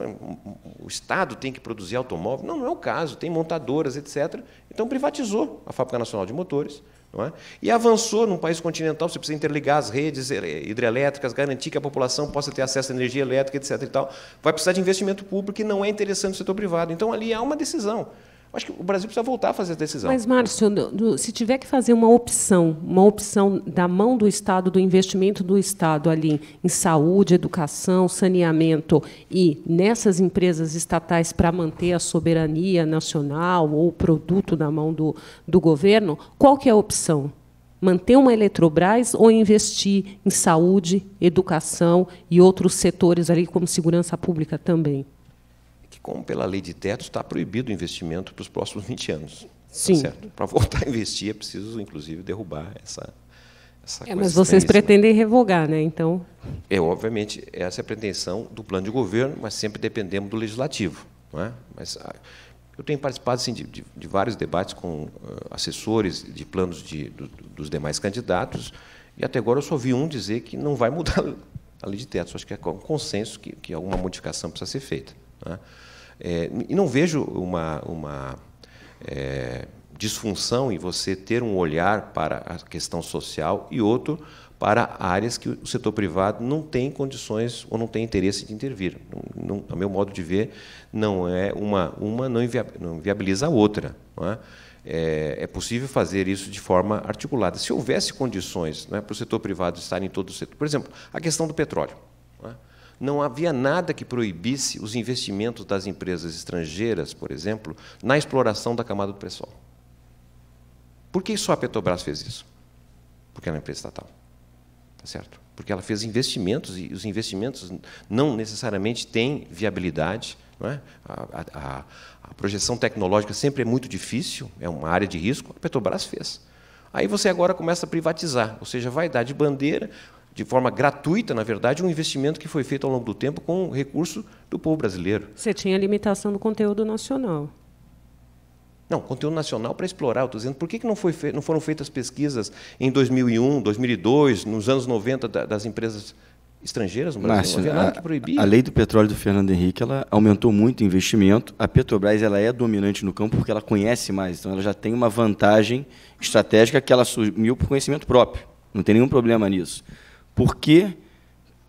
O Estado tem que produzir automóvel? Não, não é o caso. Tem montadoras, etc. Então privatizou a Fábrica Nacional de Motores é? E avançou num país continental, você precisa interligar as redes eh, hidrelétricas, garantir que a população possa ter acesso à energia elétrica, etc. E tal. Vai precisar de investimento público que não é interessante no setor privado. Então, ali há uma decisão. Acho que o Brasil precisa voltar a fazer a decisão. Mas, Márcio, se tiver que fazer uma opção, uma opção da mão do Estado, do investimento do Estado ali em saúde, educação, saneamento e nessas empresas estatais para manter a soberania nacional ou o produto na mão do, do governo, qual que é a opção? manter uma Eletrobras ou investir em saúde, educação e outros setores ali como segurança pública também? como pela lei de teto está proibido o investimento para os próximos 20 anos. Tá Sim. Tá certo? Para voltar a investir é preciso, inclusive, derrubar essa, essa é, Mas vocês pretendem revogar, né? Então. É, obviamente, essa é a pretensão do plano de governo, mas sempre dependemos do legislativo. Não é? Mas ah, eu tenho participado assim, de, de, de, vários debates com uh, assessores de planos de, do, dos demais candidatos, e até agora eu só vi um dizer que não vai mudar a lei de teto. Acho que é um consenso que, que alguma modificação precisa ser feita. Né? É, e não vejo uma, uma é, disfunção em você ter um olhar para a questão social e outro para áreas que o setor privado não tem condições ou não tem interesse de intervir. Não, não, a meu modo de ver, não é uma, uma não, viabiliza a outra. É? É, é? possível fazer isso de forma articulada. Se houvesse condições é, para o setor privado estar em todo o setor, por exemplo, a questão do petróleo não havia nada que proibisse os investimentos das empresas estrangeiras, por exemplo, na exploração da camada do pré sol Por que só a Petrobras fez isso? Porque ela é uma empresa estatal. Tá certo? Porque ela fez investimentos e os investimentos não necessariamente têm viabilidade. Não é? a, a, a projeção tecnológica sempre é muito difícil, é uma área de risco. A Petrobras fez. Aí você agora começa a privatizar, ou seja, vai dar de bandeira de forma gratuita, na verdade, um investimento que foi feito ao longo do tempo com recurso do povo brasileiro. Você tinha limitação do conteúdo nacional. Não, conteúdo nacional para explorar. estou dizendo por que, que não, foi não foram feitas pesquisas em 2001, 2002, nos anos 90 da, das empresas estrangeiras no Brasil? Márcio, nada a, que proibia. A lei do petróleo do Fernando Henrique ela aumentou muito o investimento. A Petrobras ela é dominante no campo porque ela conhece mais. Então, ela já tem uma vantagem estratégica que ela assumiu por conhecimento próprio. Não tem nenhum problema nisso. Por que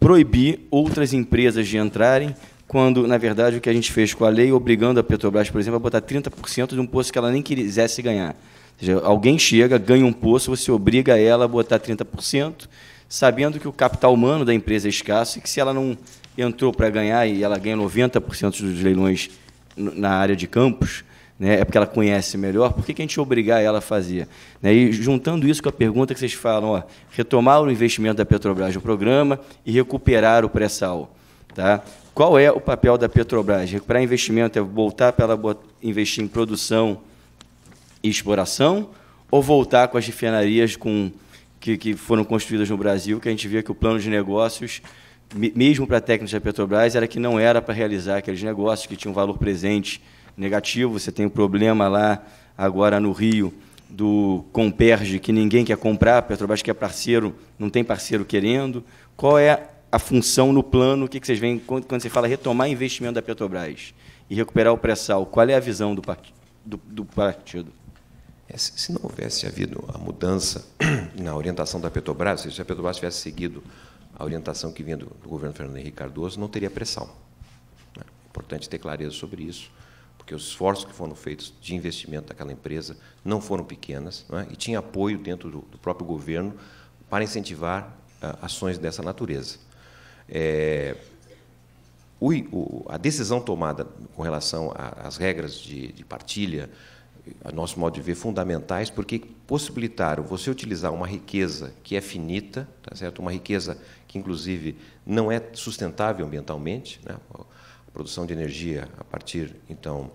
proibir outras empresas de entrarem quando, na verdade, o que a gente fez com a lei, obrigando a Petrobras, por exemplo, a botar 30% de um poço que ela nem quisesse ganhar? Ou seja, alguém chega, ganha um poço, você obriga ela a botar 30%, sabendo que o capital humano da empresa é escasso e que se ela não entrou para ganhar e ela ganha 90% dos leilões na área de campos, né? é porque ela conhece melhor, por que, que a gente obrigar ela a fazer? Né? E juntando isso com a pergunta que vocês falam, ó, retomar o investimento da Petrobras no programa e recuperar o pré-sal. Tá? Qual é o papel da Petrobras? Recuperar investimento é voltar para ela investir em produção e exploração ou voltar com as refinarias com, que, que foram construídas no Brasil, que a gente via que o plano de negócios mesmo para técnicos da Petrobras, era que não era para realizar aqueles negócios que tinham valor presente negativo. Você tem o um problema lá agora no Rio do Comperge, que ninguém quer comprar, a Petrobras que é parceiro, não tem parceiro querendo. Qual é a função no plano? O que vocês veem quando, você fala retomar investimento da Petrobras e recuperar o pré-sal? Qual é a visão do, part... do, do partido? É, se não houvesse havido a mudança na orientação da Petrobras, se a Petrobras tivesse seguido a orientação que vinha do, governo Fernando Henrique Cardoso, não teria pressão. Né? É importante ter clareza sobre isso porque os esforços que foram feitos de investimento daquela empresa não foram pequenas, não é? e tinha apoio dentro do, do próprio governo para incentivar ah, ações dessa natureza. É, o, o, a decisão tomada com relação às regras de, de partilha, a nosso modo de ver, fundamentais, porque possibilitaram você utilizar uma riqueza que é finita, tá certo? uma riqueza que, inclusive, não é sustentável ambientalmente. Né? produção de energia a partir então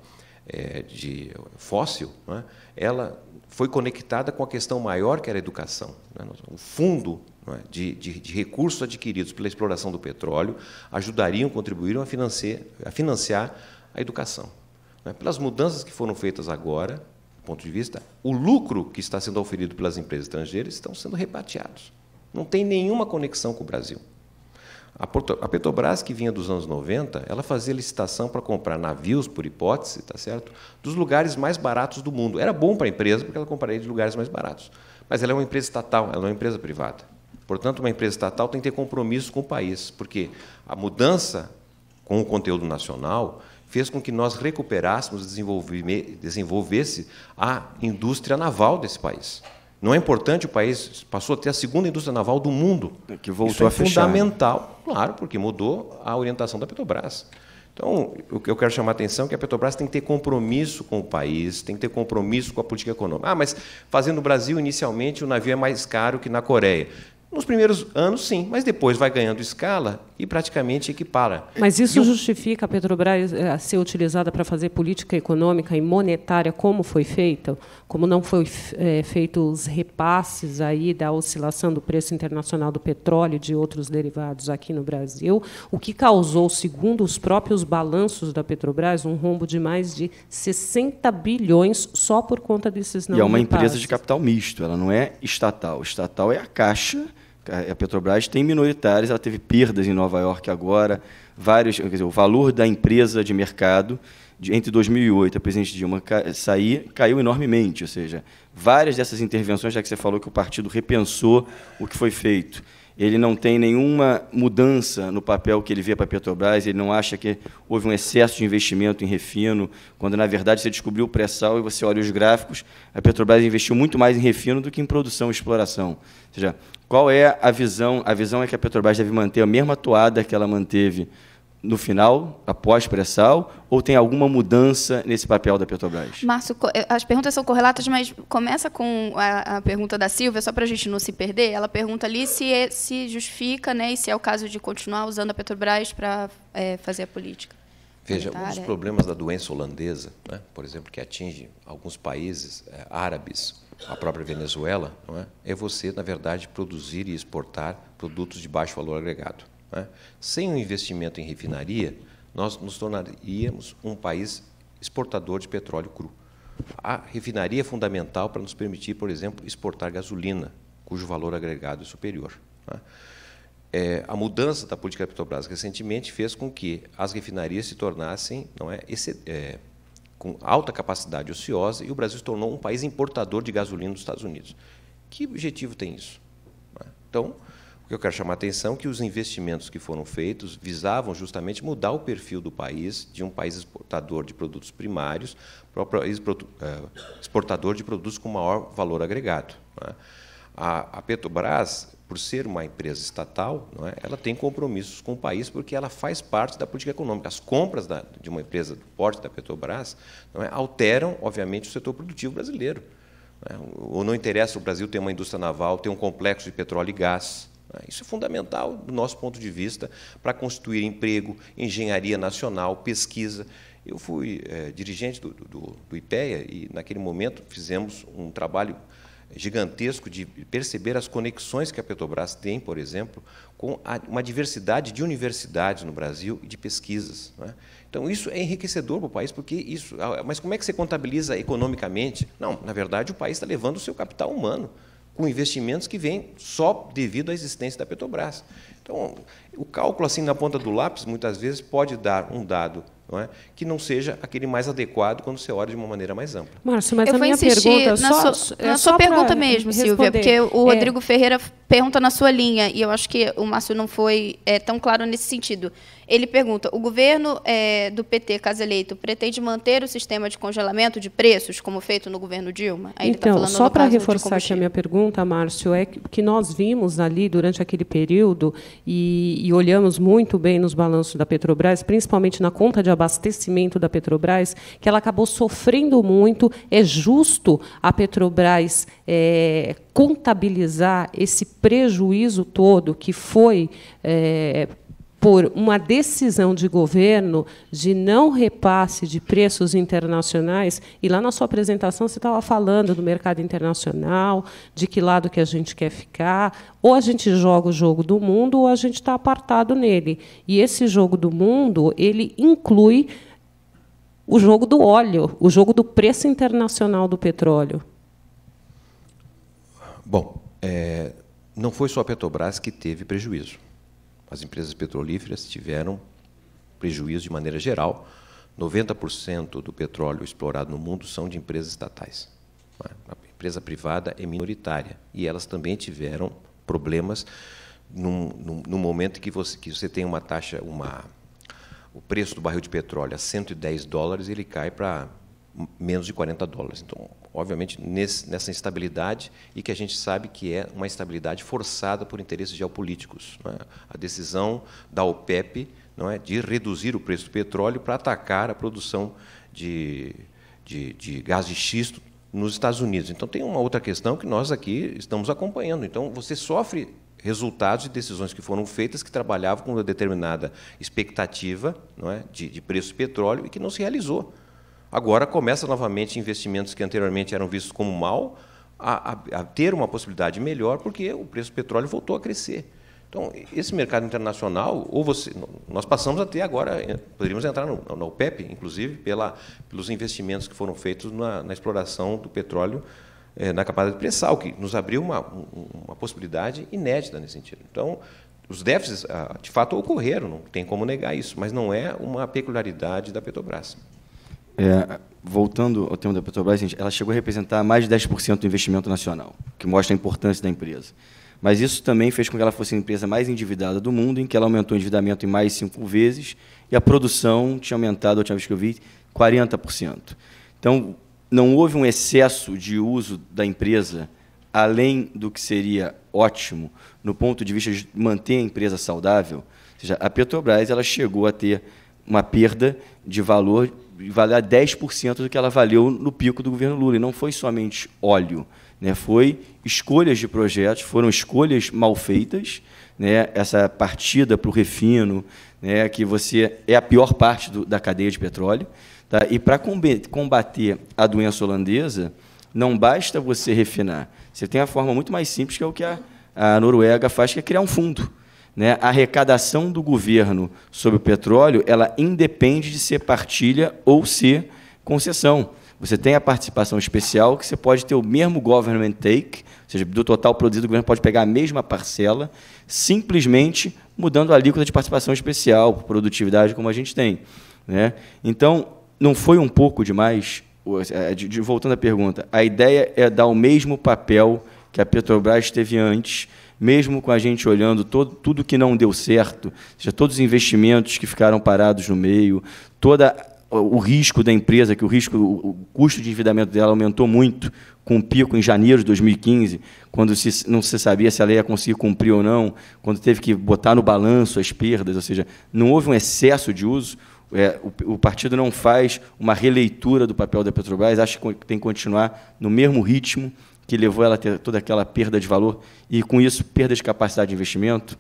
é, de fóssil, né, ela foi conectada com a questão maior que era a educação. Né? O fundo né, de, de, de, recursos adquiridos pela exploração do petróleo ajudariam, contribuíram a financiar a, financiar a educação. Né. Pelas mudanças que foram feitas agora, do ponto de vista, o lucro que está sendo oferido pelas empresas estrangeiras estão sendo repatriados. Não tem nenhuma conexão com o Brasil. A, Petrobras, que vinha dos anos 90, ela fazia licitação para comprar navios, por hipótese, tá certo? dos lugares mais baratos do mundo. Era bom para a empresa, porque ela compraria de lugares mais baratos. Mas ela é uma empresa estatal, ela não é uma empresa privada. Portanto, uma empresa estatal tem que ter compromisso com o país, porque a mudança com o conteúdo nacional fez com que nós recuperássemos, e desenvolvesse a indústria naval desse país. Não é importante o país passou a ter a segunda indústria naval do mundo. É que voltou Isso é a fechar. Né? fundamental, claro, porque mudou a orientação da Petrobras. Então, o que eu quero chamar a atenção é que a Petrobras tem que ter compromisso com o país, tem que ter compromisso com a política econômica. Ah, mas fazendo o Brasil, inicialmente, o navio é mais caro que na Coreia. Nos primeiros anos, sim, mas depois vai ganhando escala e praticamente equipara. Mas isso justifica eh, a Petrobras ser utilizada para fazer política econômica e monetária como foi feita, como não foi é, feito os repasses aí da oscilação do preço internacional do petróleo e de outros derivados aqui no Brasil, o que causou, segundo os próprios balanços da Petrobras, um rombo de mais de 60 bilhões só por conta desses não E é uma repasses. empresa de capital misto, ela não é estatal. O estatal é a Caixa a Petrobras tem minoritárias, ela teve perdas em Nova York agora, vários, quer dizer, o valor da empresa de mercado de, entre 2008 a presidente Dilma sair caiu enormemente, ou seja, várias dessas intervenções, já que você falou que o partido repensou o que foi feito ele não tem nenhuma mudança no papel que ele vê para a Petrobras, ele não acha que houve um excesso de investimento em refino, quando, na verdade, você descobriu o pré-sal e você olha os gráficos, a Petrobras investiu muito mais em refino do que em produção e exploração. Ou seja, qual é a visão? A visão é que a Petrobras deve manter a mesma toada que ela manteve no final, após pré-sal, ou tem alguma mudança nesse papel da Petrobras? Márcio, eh, as perguntas são correlatas, mas começa com a, a pergunta da Silvia, só para a gente não se perder. Ela pergunta ali se é, se justifica né, e se é o caso de continuar usando a Petrobras para é, eh, fazer a política. Veja, um dos problemas da doença holandesa, né, por exemplo, que atinge alguns países é, árabes, a própria Venezuela, é, é você, na verdade, produzir e exportar produtos de baixo valor agregado. Né? Sem o um investimento em refinaria, nós nos tornaríamos um país exportador de petróleo cru. A refinaria é fundamental para nos permitir, por exemplo, exportar gasolina, cujo valor agregado é superior. Né? É, a mudança da política da Petrobras recentemente fez com que as refinarias se tornassem não é, esse, é, com alta capacidade ociosa e o Brasil se tornou um país importador de gasolina dos Estados Unidos. Que objetivo tem isso? Né? Então, que eu quero chamar a atenção é que os investimentos que foram feitos visavam justamente mudar o perfil do país, de um país exportador de produtos primários, para um país é, exportador de produtos com maior valor agregado. É? A Petrobras, por ser uma empresa estatal, é? ela tem compromissos com o país porque ela faz parte da política econômica. As compras de uma empresa do porte da Petrobras alteram, obviamente, o setor produtivo brasileiro. Ou não interessa o Brasil ter uma indústria naval, ter um complexo de petróleo e gás. Ah, isso é fundamental do nosso ponto de vista para constituir emprego, engenharia nacional, pesquisa. Eu fui é, dirigente do, do, do IPEA e, naquele momento, fizemos um trabalho gigantesco de perceber as conexões que a Petrobras tem, por exemplo, com a, uma diversidade de universidades no Brasil e de pesquisas. É? Então, isso é enriquecedor para o país, porque isso. Ah, mas como é que você contabiliza economicamente? Não, na verdade, o país está levando o seu capital humano com investimentos que vêm só devido à existência da Petrobras. Então, o cálculo assim na ponta do lápis, muitas vezes, pode dar um dado não é? que não seja aquele mais adequado quando você olha de uma maneira mais ampla. Márcio, mas eu a vou minha insistir pergunta, na, só, na é sua pergunta mesmo, responder. Silvia, porque o é. Rodrigo é. Ferreira pergunta na sua linha, e eu acho que o Márcio não foi é, tão claro nesse sentido. Ele pergunta, o governo é, do PT, caso eleito, pretende manter o sistema de congelamento de preços, como feito no governo Dilma? Aí tá então, tá só para reforçar aqui a minha pergunta, Márcio, é que nós vimos ali, durante aquele período, e, e olhamos muito bem nos balanços da Petrobras, principalmente na conta de abastecimento da Petrobras, que ela acabou sofrendo muito. É justo a Petrobras é, contabilizar esse prejuízo todo que foi. É, por uma decisão de governo de não repasse de preços internacionais, e lá na sua apresentação você estava falando do mercado internacional, de que lado que a gente quer ficar, ou a gente joga o jogo do mundo ou a gente está apartado nele. E esse jogo do mundo, ele inclui o jogo do óleo, o jogo do preço internacional do petróleo. Bom, é, não foi só a Petrobras que teve prejuízo. As empresas petrolíferas tiveram prejuízo de maneira geral. 90% do petróleo explorado no mundo são de empresas estatais. Né? A empresa privada é minoritária e elas também tiveram problemas no momento que você, que você tem uma taxa, uma, o preço do barril de petróleo a 110 dólares, ele cai para menos de 40 dólares. Então, obviamente, nesse, nessa instabilidade e que a gente sabe que é uma instabilidade forçada por interesses geopolíticos. É? A decisão da OPEP não é, de reduzir o preço do petróleo para atacar a produção de, de, de gás de xisto nos Estados Unidos. Então, tem uma outra questão que nós aqui estamos acompanhando. Então, você sofre resultados de decisões que foram feitas que trabalhavam com uma determinada expectativa não é, de, de preço do petróleo e que não se realizou. Agora começa novamente investimentos que anteriormente eram vistos como mal a, a, a ter uma possibilidade melhor, porque o preço do petróleo voltou a crescer. Então, esse mercado internacional, ou você, nós passamos até agora, eh, poderíamos entrar no, no OPEP, inclusive, pela, pelos investimentos que foram feitos na, na exploração do petróleo é, na camada de pré-sal, que nos abriu uma, uma possibilidade inédita nesse sentido. Então, os déficits, ah, de fato, ocorreram, não tem como negar isso, mas não é uma peculiaridade da Petrobras. É, voltando ao tema da Petrobras, gente, ela chegou a representar mais de 10% do investimento nacional, que mostra a importância da empresa. Mas isso também fez com que ela fosse a empresa mais endividada do mundo, em que ela aumentou o endividamento em mais cinco vezes e a produção tinha aumentado, a última vez que eu vi, 40%. Então, não houve um excesso de uso da empresa além do que seria ótimo no ponto de vista de manter a empresa saudável. Ou seja, a Petrobras ela chegou a ter uma perda de valor e valer 10% do que ela valeu no pico do governo Lula. E não foi somente óleo, né? foi escolhas de projetos, foram escolhas mal feitas, né? essa partida para o refino, né? que você é a pior parte do, da cadeia de petróleo. Tá? E para combater a doença holandesa, não basta você refinar. Você tem a forma muito mais simples, que é o que a, a Noruega faz, que é criar um fundo. Né? A arrecadação do governo sobre o petróleo, ela independe de ser partilha ou ser concessão. Você tem a participação especial, que você pode ter o mesmo government take, ou seja, do total produzido, o governo pode pegar a mesma parcela, simplesmente mudando a alíquota de participação especial, produtividade, como a gente tem. Né? Então, não foi um pouco demais? É, voltando à pergunta, a ideia é dar o mesmo papel que a Petrobras teve antes, mesmo com a gente olhando todo, tudo que não deu certo, seja, todos os investimentos que ficaram parados no meio, toda o risco da empresa, que o risco, o custo de endividamento dela aumentou muito com o pico em janeiro de 2015, quando se, não se sabia se ela ia conseguir cumprir ou não, quando teve que botar no balanço as perdas, ou seja, não houve um excesso de uso. É, o, o, partido não faz uma releitura do papel da Petrobras, acha que tem que continuar no mesmo ritmo que levou ela a ter toda aquela perda de valor e, com isso, perda de capacidade de investimento,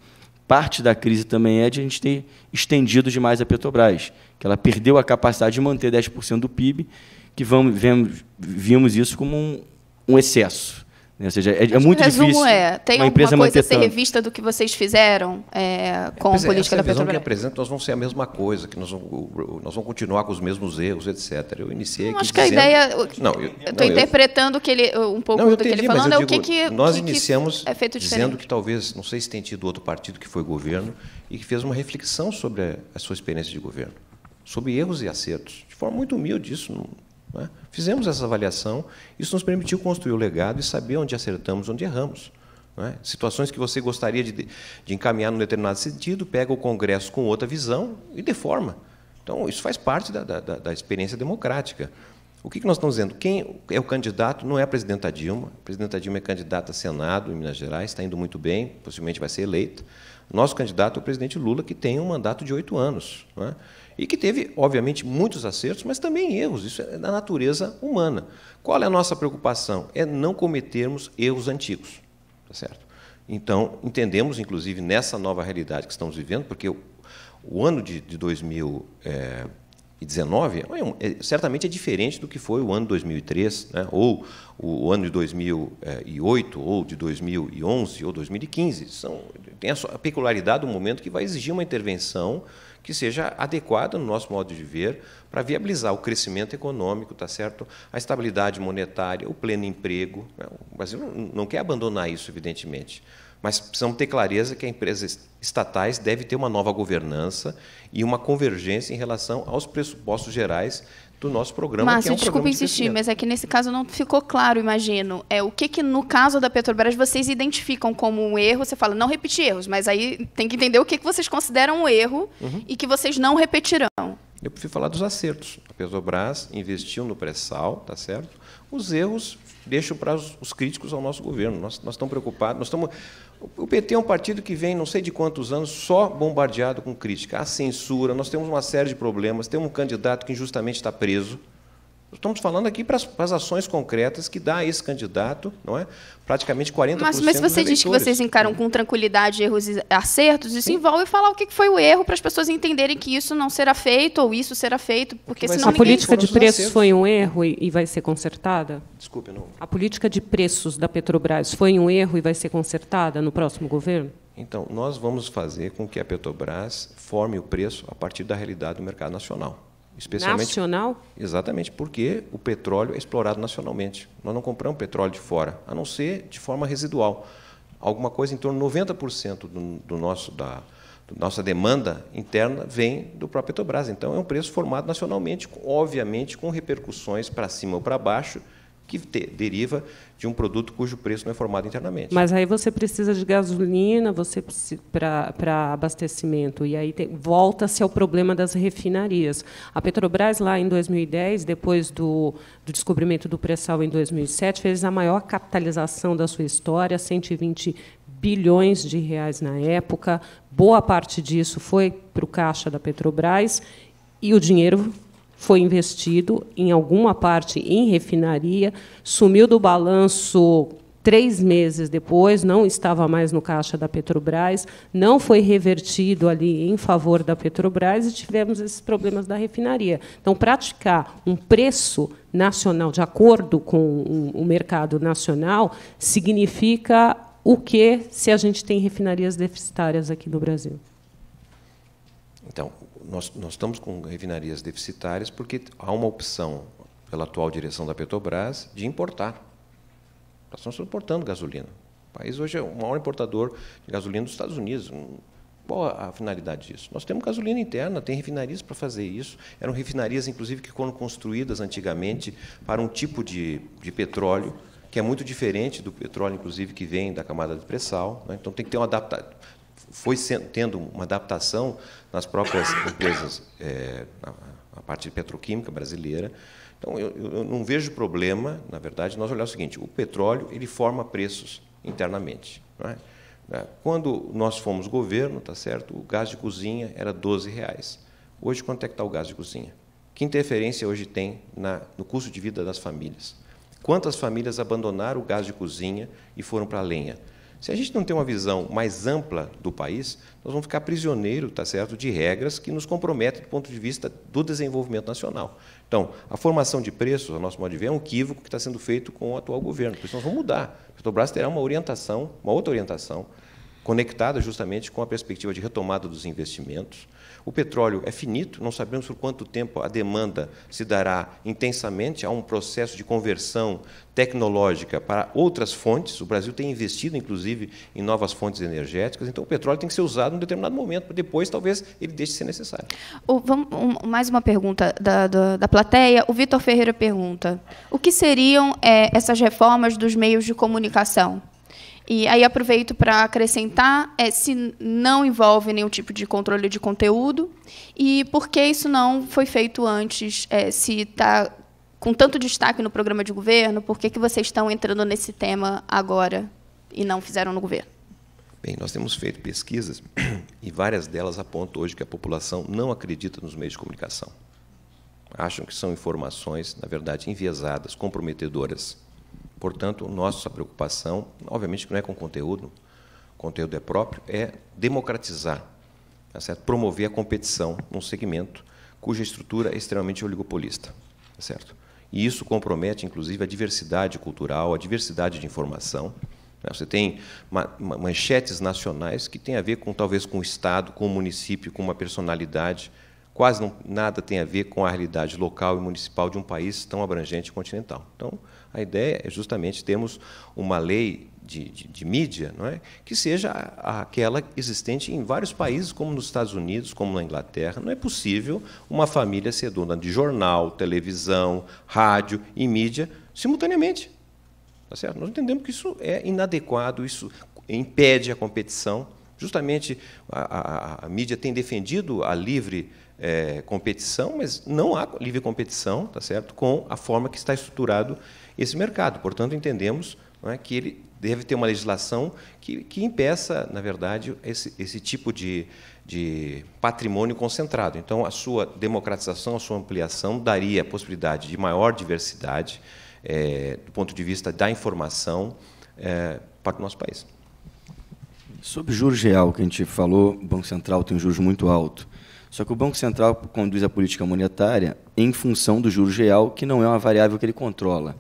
parte da crise também é de a gente ter estendido demais a Petrobras, que ela perdeu a capacidade de manter 10% do PIB, que vamos, vemos, vimos isso como um, um excesso. Né? Ou seja, é, é muito difícil. É, tem uma empresa alguma coisa a ser tanto. revista do que vocês fizeram é, com a é, política da Petrobras? que apresento, nós vamos ser a mesma coisa, que nós vamos, nós vamos continuar com os mesmos erros, etc. Eu iniciei não, Acho que dizendo, a ideia... Não, eu estou interpretando que ele, um pouco não, do entendi, que ele falando, é o que, que Nós que iniciamos que é feito dizendo que talvez, não sei se tem tido outro partido que foi governo e que fez uma reflexão sobre a, a sua experiência de governo, sobre erros e acertos, de forma muito humilde, isso não né? Fizemos essa avaliação, isso nos permitiu construir o legado e saber onde acertamos, onde erramos. Né? Situações que você gostaria de, de encaminhar num determinado sentido, pega o Congresso com outra visão e deforma. Então, isso faz parte da, da, da experiência democrática. O que, que nós estamos dizendo? Quem é o candidato não é a presidenta Dilma. A presidenta Dilma é candidata a Senado em Minas Gerais, está indo muito bem, possivelmente vai ser eleita. Nosso candidato é o presidente Lula, que tem um mandato de oito anos. Não é? e que teve, obviamente, muitos acertos, mas também erros. Isso é da natureza humana. Qual é a nossa preocupação? É não cometermos erros antigos, tá certo? Então, entendemos, inclusive, nessa nova realidade que estamos vivendo, porque o, o ano de, de 2019 eh, é é, certamente é diferente do que foi o ano de 2003, né? ou o, o ano de 2008, eh, ou de 2011, ou 2015. São, tem a, sua, a peculiaridade do momento que vai exigir uma intervenção que seja adequada no nosso modo de ver para viabilizar o crescimento econômico, tá certo? a estabilidade monetária, o pleno emprego. Né? O Brasil não quer abandonar isso, evidentemente. Mas precisamos ter clareza que as empresas estatais devem ter uma nova governança e uma convergência em relação aos pressupostos gerais do nosso programa. É Márcio, é um desculpa programa de insistir, mas é que nesse caso não ficou claro, imagino. É o que que no caso da Petrobras vocês identificam como um erro? Você fala não repetir erros, mas aí tem que entender o que, que vocês consideram um erro uhum. e que vocês não repetirão. Eu prefiro falar dos acertos. A Petrobras investiu no pré-sal, tá certo? Os erros deixo para os, críticos ao nosso governo. Nós, nós estamos preocupados, nós estamos o PT é um partido que vem, não sei de quantos anos, só bombardeado com crítica. Há censura, nós temos uma série de problemas, temos um candidato que injustamente está preso. Estamos falando aqui para as, para as, ações concretas que dá a esse candidato, não é? Praticamente 40% Mas, mas você diz que vocês encaram com tranquilidade erros e acertos, isso Sim. envolve falar o que foi o erro para as pessoas entenderem que isso não será feito ou isso será feito, porque senão ser, A política de preços foi um erro e, e vai ser consertada? Desculpe, não. A política de preços da Petrobras foi um erro e vai ser consertada no próximo governo? Então, nós vamos fazer com que a Petrobras forme o preço a partir da realidade do mercado nacional. Especialmente, Nacional? Exatamente, porque o petróleo é explorado nacionalmente. Nós não compramos petróleo de fora, a não ser de forma residual. Alguma coisa em torno de 90% do, do nosso, da, nossa demanda interna vem do próprio Petrobras. Então, é um preço formado nacionalmente, obviamente com repercussões para cima ou para baixo que te, deriva de um produto cujo preço não é formado internamente. Mas aí você precisa de gasolina, você para abastecimento e aí volta-se ao problema das refinarias. A Petrobras lá em 2010, depois do, do descobrimento do pré-sal em 2007, fez a maior capitalização da sua história, 120 bilhões de reais na época. Boa parte disso foi para o caixa da Petrobras e o dinheiro foi investido em alguma parte em refinaria, sumiu do balanço três meses depois, não estava mais no caixa da Petrobras, não foi revertido ali em favor da Petrobras e tivemos esses problemas da refinaria. Então, praticar um preço nacional de acordo com o mercado nacional significa o que se a gente tem refinarias deficitárias aqui no Brasil? Então, nós, nós estamos com refinarias deficitárias porque há uma opção pela atual direção da Petrobras de importar Nós estamos importando gasolina. O país hoje é o maior importador de gasolina dos Estados Unidos. Hum, qual a finalidade disso? Nós temos gasolina interna, tem refinarias para fazer isso. Eram refinarias, inclusive, que foram construídas antigamente para um tipo de, de petróleo que é muito diferente do petróleo, inclusive, que vem da camada de pré-sal. Né? Então, tem que ter uma adaptação. Foi sendo, tendo uma adaptação nas próprias empresas, é, a, parte petroquímica brasileira. Então, eu, eu, não vejo problema, na verdade, nós olhar o seguinte, o petróleo ele forma preços internamente. É? é? Quando nós fomos governo, tá certo, o gás de cozinha era 12 reais. Hoje, quanto é que está o gás de cozinha? Que interferência hoje tem na, no custo de vida das famílias? Quantas famílias abandonaram o gás de cozinha e foram para a lenha? Se a gente não tem uma visão mais ampla do país, nós vamos ficar prisioneiro, tá certo, de regras que nos comprometem do ponto de vista do desenvolvimento nacional. Então, a formação de preços, a nosso modo de ver, é um equívoco que está sendo feito com o atual governo. Por isso nós vamos mudar. A Petrobras terá uma orientação, uma outra orientação, conectada justamente com a perspectiva de retomada dos investimentos, o petróleo é finito, não sabemos por quanto tempo a demanda se dará intensamente. Há um processo de conversão tecnológica para outras fontes. O Brasil tem investido, inclusive, em novas fontes energéticas. Então, o petróleo tem que ser usado em um determinado momento, depois talvez ele deixe de ser necessário. O, vamos, um, mais uma pergunta da, da, da plateia. O Vitor Ferreira pergunta: o que seriam é, essas reformas dos meios de comunicação? E aí aproveito para acrescentar é, se não envolve nenhum tipo de controle de conteúdo e por que isso não foi feito antes, é, se está com tanto destaque no programa de governo, por que, que vocês estão entrando nesse tema agora e não fizeram no governo? Bem, nós temos feito pesquisas e várias delas apontam hoje que a população não acredita nos meios de comunicação. Acham que são informações, na verdade, enviesadas, comprometedoras Portanto, nossa preocupação, obviamente que não é com conteúdo, conteúdo é próprio, é democratizar, tá certo? promover a competição num segmento cuja estrutura é extremamente oligopolista. Tá certo? E isso compromete, inclusive, a diversidade cultural, a diversidade de informação. Né? Você tem manchetes nacionais que têm a ver com talvez com o estado, com o município, com uma personalidade, quase não, nada tem a ver com a realidade local e municipal de um país tão abrangente e continental. Então, a ideia é justamente termos uma lei de, de, de, mídia, não é? que seja aquela existente em vários países, como nos Estados Unidos, como na Inglaterra. Não é possível uma família ser dona de jornal, televisão, rádio e mídia simultaneamente. Tá certo? Nós entendemos que isso é inadequado, isso impede a competição. Justamente a, a, a mídia tem defendido a livre é, competição, mas não há livre competição, tá certo? Com a forma que está estruturado esse mercado. Portanto, entendemos é, que ele deve ter uma legislação que, que impeça, na verdade, esse, esse tipo de, de patrimônio concentrado. Então, a sua democratização, a sua ampliação daria a possibilidade de maior diversidade é, do ponto de vista da informação é, para o nosso país. Sobre juros real que a gente falou, o Banco Central tem um juros muito alto. Só que o Banco Central conduz a política monetária em função do juros real, que não é uma variável que ele controla.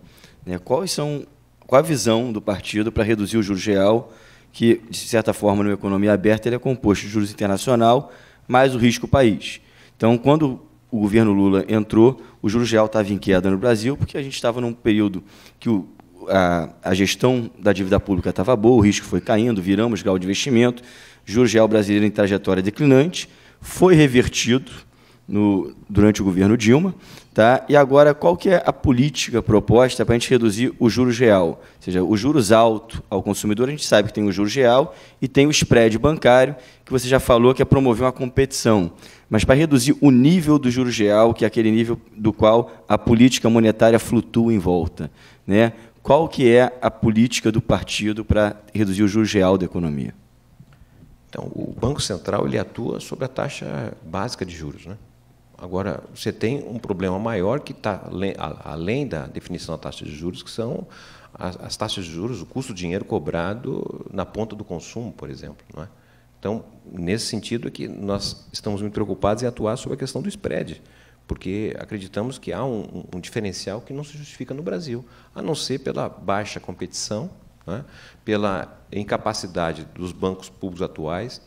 Né? Quais são, qual a visão do partido para reduzir o juro real, que, de certa forma, numa economia aberta, ele é composto de juros internacional mais o risco país. Então, quando o governo Lula entrou, o juro real estava em queda no Brasil, porque a gente estava num período que o, a, a, gestão da dívida pública estava boa, o risco foi caindo, viramos grau de investimento, juro real brasileiro em trajetória declinante, foi revertido, no, durante o governo Dilma. Tá? E agora, qual que é a política proposta para a gente reduzir o juros real? Ou seja, os juros alto ao consumidor, a gente sabe que tem o juros real e tem o spread bancário, que você já falou que é promover uma competição. Mas para reduzir o nível do juros real, que é aquele nível do qual a política monetária flutua em volta. Né? Qual que é a política do partido para reduzir o juros real da economia? Então, o Banco Central ele atua sobre a taxa básica de juros, né? Agora, você tem um problema maior que está além da definição da taxa de juros, que são as, taxas de juros, o custo de dinheiro cobrado na ponta do consumo, por exemplo. Não é? Então, nesse sentido é que nós estamos muito preocupados em atuar sobre a questão do spread, porque acreditamos que há um, um diferencial que não se justifica no Brasil, a não ser pela baixa competição, é? pela incapacidade dos bancos públicos atuais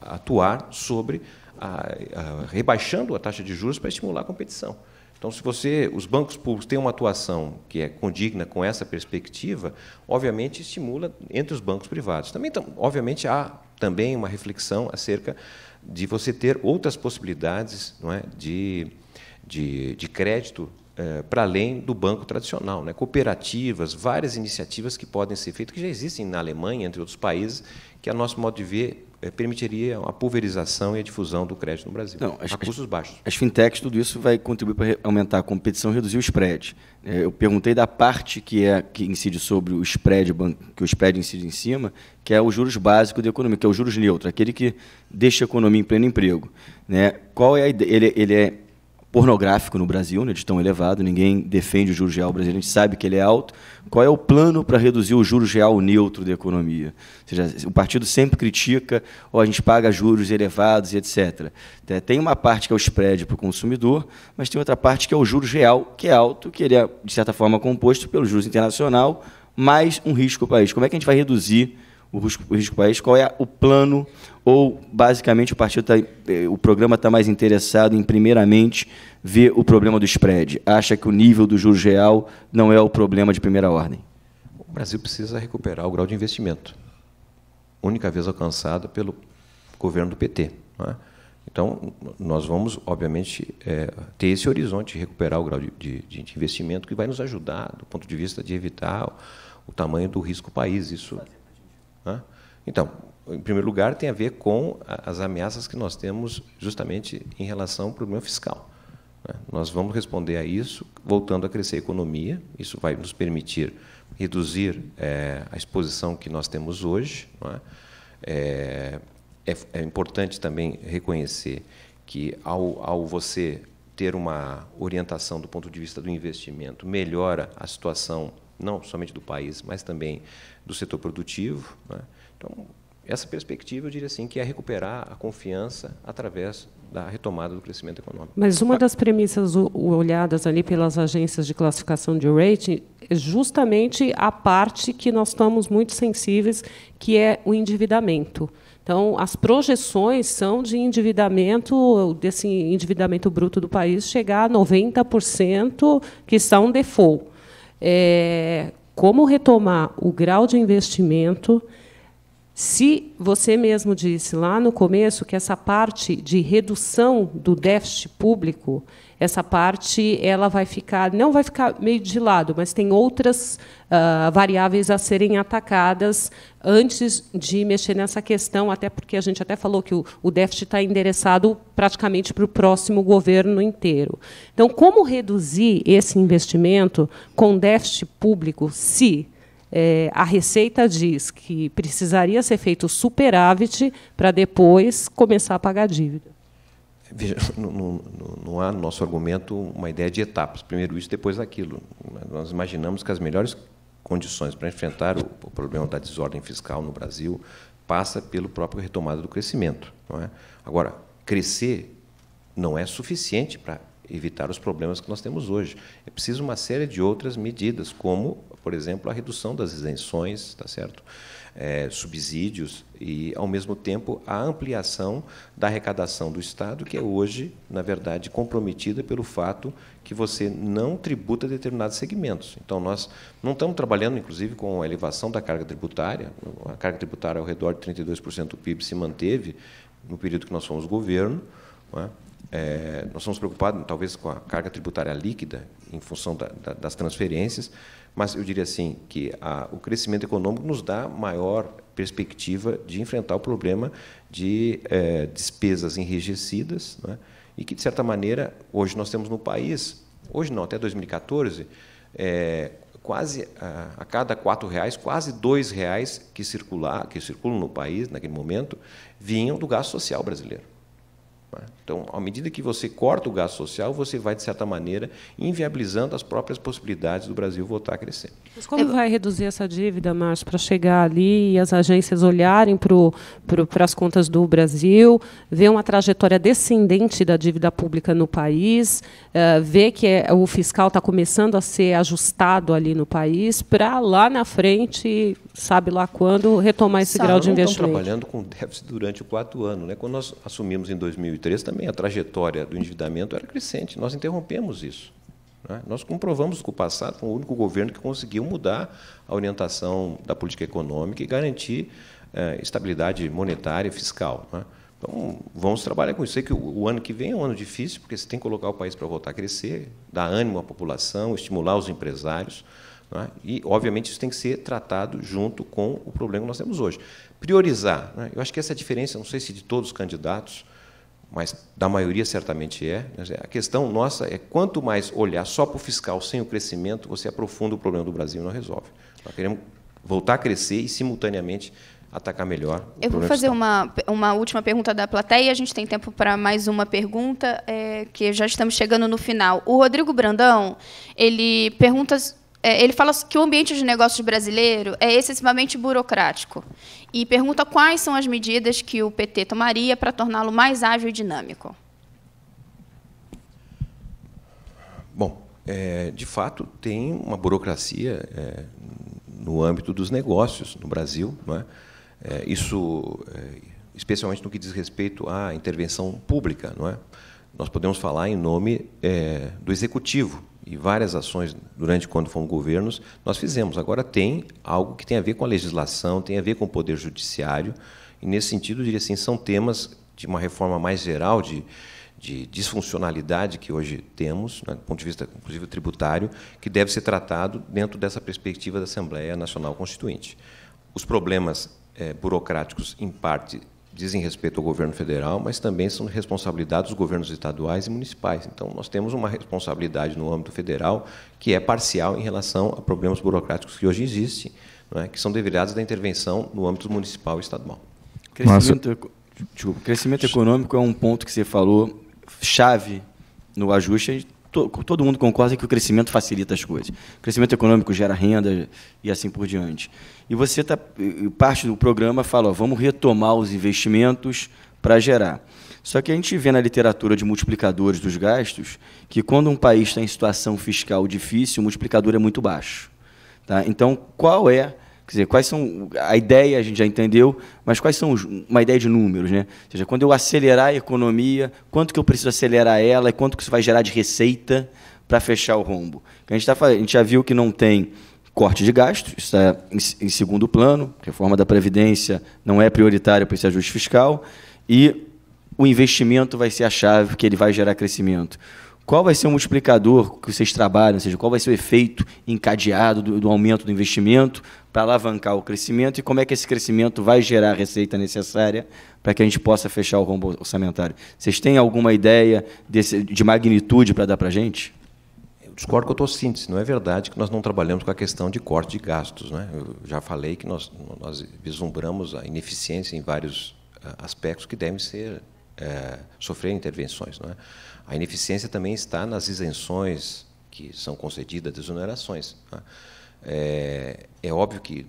atuar sobre a, a, rebaixando a taxa de juros para estimular a competição. Então, se você, os bancos públicos têm uma atuação que é condigna com essa perspectiva, obviamente estimula entre os bancos privados. Também, então, obviamente, há também uma reflexão acerca de você ter outras possibilidades não é, de, de, de crédito é, para além do banco tradicional, né? cooperativas, várias iniciativas que podem ser feitas, que já existem na Alemanha, entre outros países, que, a nosso modo de ver, eh, permitiria a pulverização e a difusão do crédito no Brasil. Não, as, a custos baixos. As fintechs, tudo isso vai contribuir para aumentar a competição e reduzir o spread. Eh, eu perguntei da parte que, é, que incide sobre o spread, que o spread incide em cima, que é o juros básico da economia, que é o juros neutro, aquele que deixa a economia em pleno emprego. Né? Qual é a ideia? Ele, ele é pornográfico no Brasil, né, de tão elevado, ninguém defende o juro real brasileiro, a gente sabe que ele é alto. Qual é o plano para reduzir o juro real neutro da economia? Ou seja, o partido sempre critica, ou a gente paga juros elevados e etc. Tem uma parte que é o spread para o consumidor, mas tem outra parte que é o juro real, que é alto, que ele é, de certa forma, composto pelo juros internacional, mais um risco para o país. Como é que a gente vai reduzir o risco, o risco país? Qual é o plano ou basicamente o partido tá, eh, o programa está mais interessado em primeiramente ver o problema do spread? Acha que o nível do juros real não é o problema de primeira ordem? O Brasil precisa recuperar o grau de investimento, única vez alcançado pelo governo do PT. É? Então, nós vamos, obviamente, é, ter esse horizonte de recuperar o grau de, de, de, investimento que vai nos ajudar do ponto de vista de evitar o, o tamanho do risco país. Isso. É? Então, em primeiro lugar, tem a ver com as ameaças que nós temos justamente em relação ao problema fiscal. Né? Nós vamos responder a isso voltando a crescer a economia, isso vai nos permitir reduzir é, a exposição que nós temos hoje. É? é? É, é? importante também reconhecer que, ao, ao você ter uma orientação do ponto de vista do investimento, melhora a situação não somente do país, mas também do setor produtivo. É? Então, essa perspectiva, eu diria assim, que é recuperar a confiança através da retomada do crescimento econômico. Mas uma das premissas olhadas ali pelas agências de classificação de rating é justamente a parte que nós estamos muito sensíveis, que é o endividamento. Então, as projeções são de endividamento, desse endividamento bruto do país chegar a 90%, que são default. É, como retomar o grau de investimento se você mesmo disse lá no começo que essa parte de redução do déficit público, essa parte ela vai ficar, não vai ficar meio de lado, mas tem outras uh, variáveis a serem atacadas antes de mexer nessa questão, até porque a gente até falou que o, o déficit está endereçado praticamente para o próximo governo inteiro. Então, como reduzir esse investimento com déficit público se é, a Receita diz que precisaria ser feito superávit para depois começar a pagar a dívida. Veja, não, não, não, há no nosso argumento uma ideia de etapas. Primeiro isso, depois aquilo. Nós imaginamos que as melhores condições para enfrentar o, o problema da desordem fiscal no Brasil passa pelo próprio retomada do crescimento. Não é? Agora, crescer não é suficiente para evitar os problemas que nós temos hoje. É preciso uma série de outras medidas, como por exemplo, a redução das isenções, tá certo? É, subsídios e, ao mesmo tempo, a ampliação da arrecadação do Estado, que é hoje, na verdade, comprometida pelo fato que você não tributa determinados segmentos. Então, nós não estamos trabalhando, inclusive, com a elevação da carga tributária. A carga tributária ao redor de 32% do PIB se manteve no período que nós fomos governo. É? É, nós somos preocupados, talvez, com a carga tributária líquida, em função da, da, das transferências, mas eu diria assim que a, o crescimento econômico nos dá maior perspectiva de enfrentar o problema de é, despesas enrijecidas, né? e que, de certa maneira, hoje nós temos no país, hoje não, até 2014, é, eh, quase a, a cada quatro reais, quase dois reais que, circular, que circulam no país naquele momento, vinham do gasto social brasileiro. Né? Então, à medida que você corta o gasto social, você vai, de certa maneira, inviabilizando as próprias possibilidades do Brasil voltar a crescer. Mas como vai reduzir essa dívida, Márcio, para chegar ali e as agências olharem para as contas do Brasil, ver uma trajetória descendente da dívida pública no país, eh, ver que é, o fiscal está começando a ser ajustado ali no país, para lá na frente, sabe lá quando, retomar esse grau de investimento? Estamos trabalhando com déficit durante o quarto ano. Né? Quando nós assumimos em 2003, também também a trajetória do endividamento era crescente. Nós interrompemos isso. Né? Nós comprovamos que o passado foi o único governo que conseguiu mudar a orientação da política econômica e garantir eh, estabilidade monetária e fiscal. Né? Então, vamos trabalhar com isso. Sei que o ano que vem é um ano difícil, porque você tem que colocar o país para voltar a crescer, dar ânimo à população, estimular os empresários. Né? E, obviamente, isso tem que ser tratado junto com o problema que nós temos hoje. Priorizar. Eu acho que essa é a diferença, não sei se de todos os candidatos, mas da maioria certamente é, é. A questão nossa é quanto mais olhar só para o fiscal sem o crescimento, você aprofunda o problema do Brasil e não resolve. Nós queremos voltar a crescer e, simultaneamente, atacar melhor. Eu vou fazer uma, uma última pergunta da plateia, a gente tem tempo para mais uma pergunta, é, que já estamos chegando no final. O Rodrigo Brandão, ele pergunta é, ele fala que o ambiente de negócios brasileiro é excessivamente burocrático e pergunta quais são as medidas que o PT tomaria para torná-lo mais ágil e dinâmico. Bom, é, de fato, tem uma burocracia é, no âmbito dos negócios no Brasil. É? é? isso, é, especialmente no que diz respeito à intervenção pública. Não é? Nós podemos falar em nome é, do executivo, e várias ações durante quando fomos governos, nós fizemos. Agora tem algo que tem a ver com a legislação, tem a ver com o poder judiciário, e nesse sentido, eu diria assim, são temas de uma reforma mais geral de, de disfuncionalidade que hoje temos, né, do ponto de vista, inclusive, tributário, que deve ser tratado dentro dessa perspectiva da Assembleia Nacional Constituinte. Os problemas eh, burocráticos, em parte, dizem respeito ao governo federal, mas também são responsabilidade dos governos estaduais e municipais. Então, nós temos uma responsabilidade no âmbito federal que é parcial em relação a problemas burocráticos que hoje existem, é? que são deverados da intervenção no âmbito municipal e estadual. Crescimento, desculpa, crescimento econômico é um ponto que você falou chave no ajuste to, todo mundo concorda que o crescimento facilita as coisas. O crescimento econômico gera renda e assim por diante. E você tá, parte do programa fala, ó, vamos retomar os investimentos para gerar. Só que a gente vê na literatura de multiplicadores dos gastos que quando um país está em situação fiscal difícil, o multiplicador é muito baixo. Tá? Então, qual é Quer dizer, quais são. A ideia a gente já entendeu, mas quais são os, uma ideia de números, né? Ou seja, quando eu acelerar a economia, quanto que eu preciso acelerar ela e quanto que isso vai gerar de receita para fechar o rombo? A gente, tá, a gente já viu que não tem corte de gastos, está em, em segundo plano, reforma da Previdência não é prioritária para esse ajuste fiscal, e o investimento vai ser a chave que ele vai gerar crescimento. Qual vai ser o multiplicador que vocês trabalham? Ou seja, qual vai ser o efeito encadeado do, do aumento do investimento para alavancar o crescimento e como é que esse crescimento vai gerar a receita necessária para que a gente possa fechar o rombo orçamentário? Vocês têm alguma ideia desse, de magnitude para dar para a gente? Eu discordo com a tua síntese. Não é verdade que nós não trabalhamos com a questão de corte de gastos. Né? Eu já falei que nós, nós vislumbramos a ineficiência em vários ah, aspectos que devem ser é, sofrer intervenções. Não é? A ineficiência também está nas isenções que são concedidas, desonerações. Tá? É, é óbvio que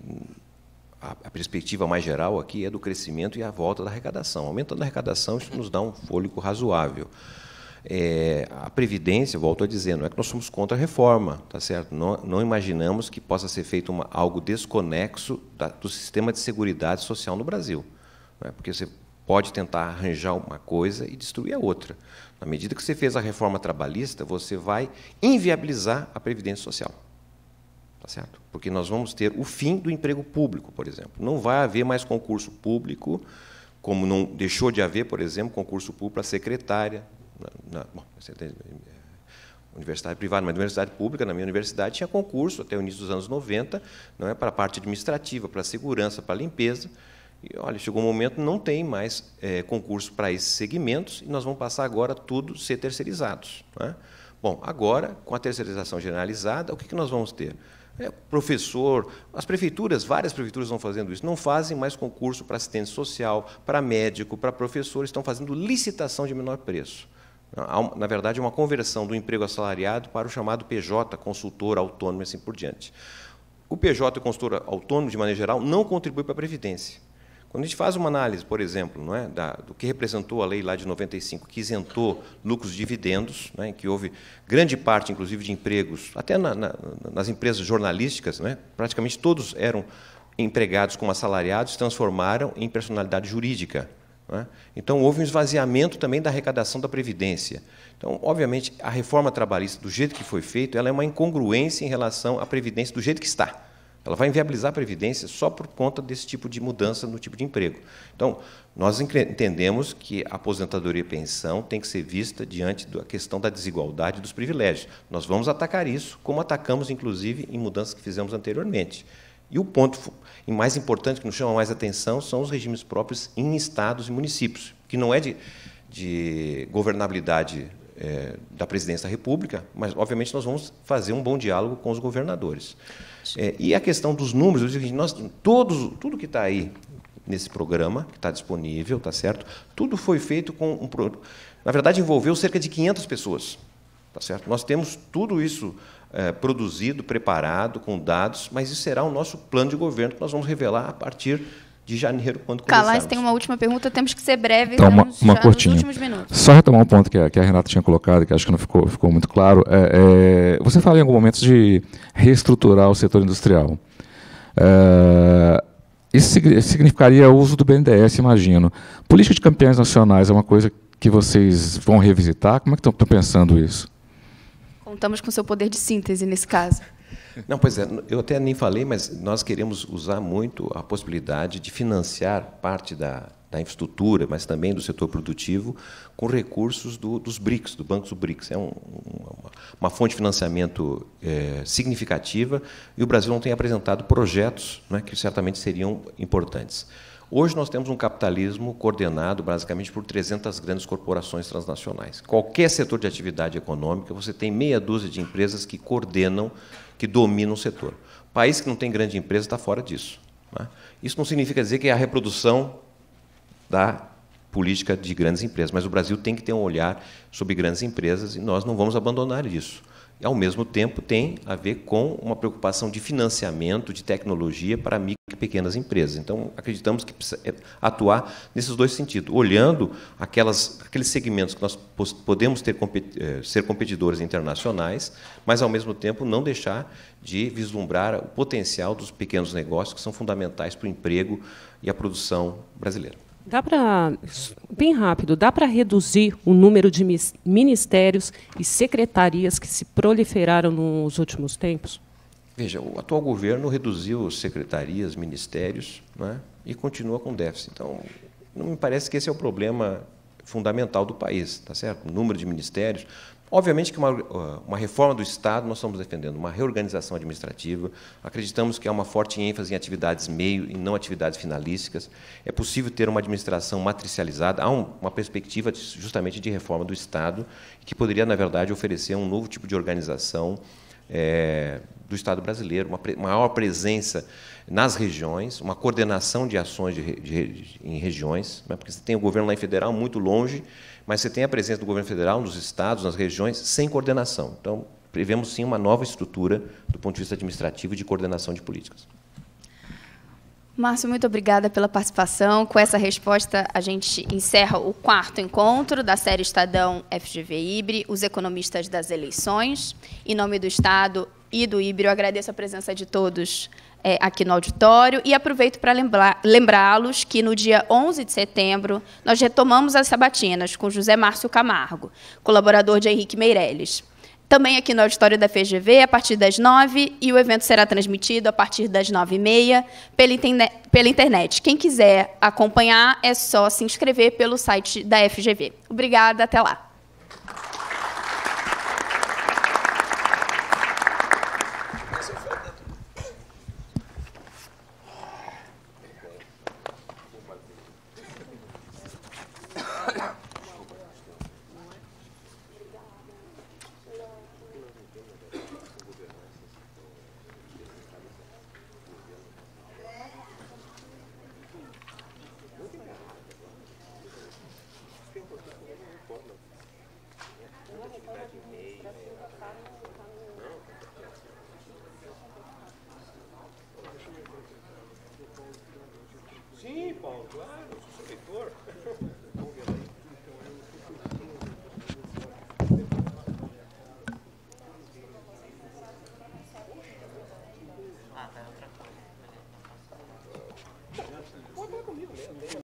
a, perspectiva mais geral aqui é do crescimento e a volta da arrecadação. Aumentando a arrecadação, isso nos dá um fôlego razoável. É, a Previdência, volto a dizer, não é que nós somos contra a reforma, tá certo? Não, não imaginamos que possa ser feito uma, algo desconexo da, do sistema de segurança social no Brasil. Né? Porque você pode tentar arranjar uma coisa e destruir a outra. Na medida que você fez a reforma trabalhista, você vai inviabilizar a previdência social. Tá certo? Porque nós vamos ter o fim do emprego público, por exemplo. Não vai haver mais concurso público, como não deixou de haver, por exemplo, concurso público para secretária. Na, na, bom, eh, universidade privada, mas universidade pública, na minha universidade, tinha concurso até o início dos anos 90, não é, para a parte administrativa, para a segurança, para a limpeza. E olha, chegou um momento não tem mais é, concurso para esses segmentos e nós vamos passar agora tudo ser terceirizados. Né? Bom, agora, com a terceirização generalizada, o que, que nós vamos ter? É, professor, as prefeituras, várias prefeituras estão fazendo isso, não fazem mais concurso para assistente social, para médico, para professor, estão fazendo licitação de menor preço. Na verdade, é uma conversão do emprego assalariado para o chamado PJ, consultor autônomo e assim por diante. O PJ, consultor autônomo, de maneira geral, não contribui para a Previdência. Quando a gente faz uma análise, por exemplo, não é, da, do que representou a lei lá de 95, que isentou lucros e dividendos, né, que houve grande parte, inclusive, de empregos, até na, na, nas empresas jornalísticas, né, praticamente todos eram empregados como assalariados, transformaram em personalidade jurídica. É. Então, houve um esvaziamento também da arrecadação da Previdência. Então, obviamente, a reforma trabalhista, do jeito que foi feita, ela é uma incongruência em relação à Previdência do jeito que está. Ela vai inviabilizar a Previdência só por conta desse tipo de mudança no tipo de emprego. Então, nós entendemos que a aposentadoria e pensão tem que ser vista diante da questão da desigualdade dos privilégios. Nós vamos atacar isso, como atacamos, inclusive, em mudanças que fizemos anteriormente. E o ponto mais importante que nos chama mais atenção são os regimes próprios em estados e municípios, que não é de, de governabilidade é, da presidência da República, mas, obviamente, nós vamos fazer um bom diálogo com os governadores. É, e a questão dos números, eu digo nós, todos, tudo que está aí nesse programa, que está disponível, tá certo? Tudo foi feito com um Na verdade, envolveu cerca de 500 pessoas, tá certo? Nós temos tudo isso é, produzido, preparado, com dados, mas isso será o nosso plano de governo que nós vamos revelar a partir de janeiro, quando começarmos. tem uma última pergunta, temos que ser breves. Então, uma, uma curtinha. Só retomar um ponto que a, que a, Renata tinha colocado, que acho que não ficou, ficou muito claro. É, é, você fala em algum momento de reestruturar o setor industrial. É, isso significaria o uso do BNDES, imagino. Política de campeões nacionais é uma coisa que vocês vão revisitar? Como é que estão pensando isso? Contamos com seu poder de síntese nesse caso. Não, pois é, eu até nem falei, mas nós queremos usar muito a possibilidade de financiar parte da, da infraestrutura, mas também do setor produtivo, com recursos do, dos BRICS, do Banco do BRICS. É um, uma, uma, fonte de financiamento é, significativa e o Brasil não tem apresentado projetos né, que certamente seriam importantes. Hoje nós temos um capitalismo coordenado basicamente por 300 grandes corporações transnacionais. Qualquer setor de atividade econômica, você tem meia dúzia de empresas que coordenam que domina o setor. País que não tem grande empresa está fora disso. Né? Isso não significa dizer que é a reprodução da política de grandes empresas, mas o Brasil tem que ter um olhar sobre grandes empresas e nós não vamos abandonar isso ao mesmo tempo, tem a ver com uma preocupação de financiamento, de tecnologia para micro e pequenas empresas. Então, acreditamos que precisa é, atuar nesses dois sentidos, olhando aquelas, aqueles segmentos que nós podemos ter, é, ser competidores internacionais, mas, ao mesmo tempo, não deixar de vislumbrar o potencial dos pequenos negócios que são fundamentais para o emprego e a produção brasileira. Dá para, bem rápido, dá para reduzir o número de ministérios e secretarias que se proliferaram nos últimos tempos? Veja, o atual governo reduziu secretarias, ministérios, né, e continua com déficit. Então, não me parece que esse é o problema fundamental do país, tá certo? O número de ministérios, Obviamente que uma, ah, uma reforma do Estado, nós estamos defendendo uma reorganização administrativa, acreditamos que há uma forte ênfase em atividades meio e não atividades finalísticas. É possível ter uma administração matricializada, há um, uma perspectiva justamente de reforma do Estado, que poderia, na verdade, oferecer um novo tipo de organização é, do Estado brasileiro, uma pre maior presença nas regiões, uma coordenação de ações de, de, de, em regiões, né, porque você tem o governo lá em federal muito longe, mas você tem a presença do governo federal nos estados, nas regiões, sem coordenação. Então, prevemos sim uma nova estrutura do ponto de vista administrativo e de coordenação de políticas. Márcio, muito obrigada pela participação. Com essa resposta, a gente encerra o quarto encontro da série Estadão FGV Ibre, os economistas das eleições. Em nome do Estado, e do Híbrido Agradeço a presença de todos é, aqui no auditório e aproveito para lembrá-los que no dia 11 de setembro nós retomamos as sabatinas com José Márcio Camargo, colaborador de Henrique Meirelles. Também aqui no auditório da FGV, a partir das 9 e o evento será transmitido a partir das 9h30 pela, interne pela internet. Quem quiser acompanhar, é só se inscrever pelo site da FGV. Obrigada, até lá.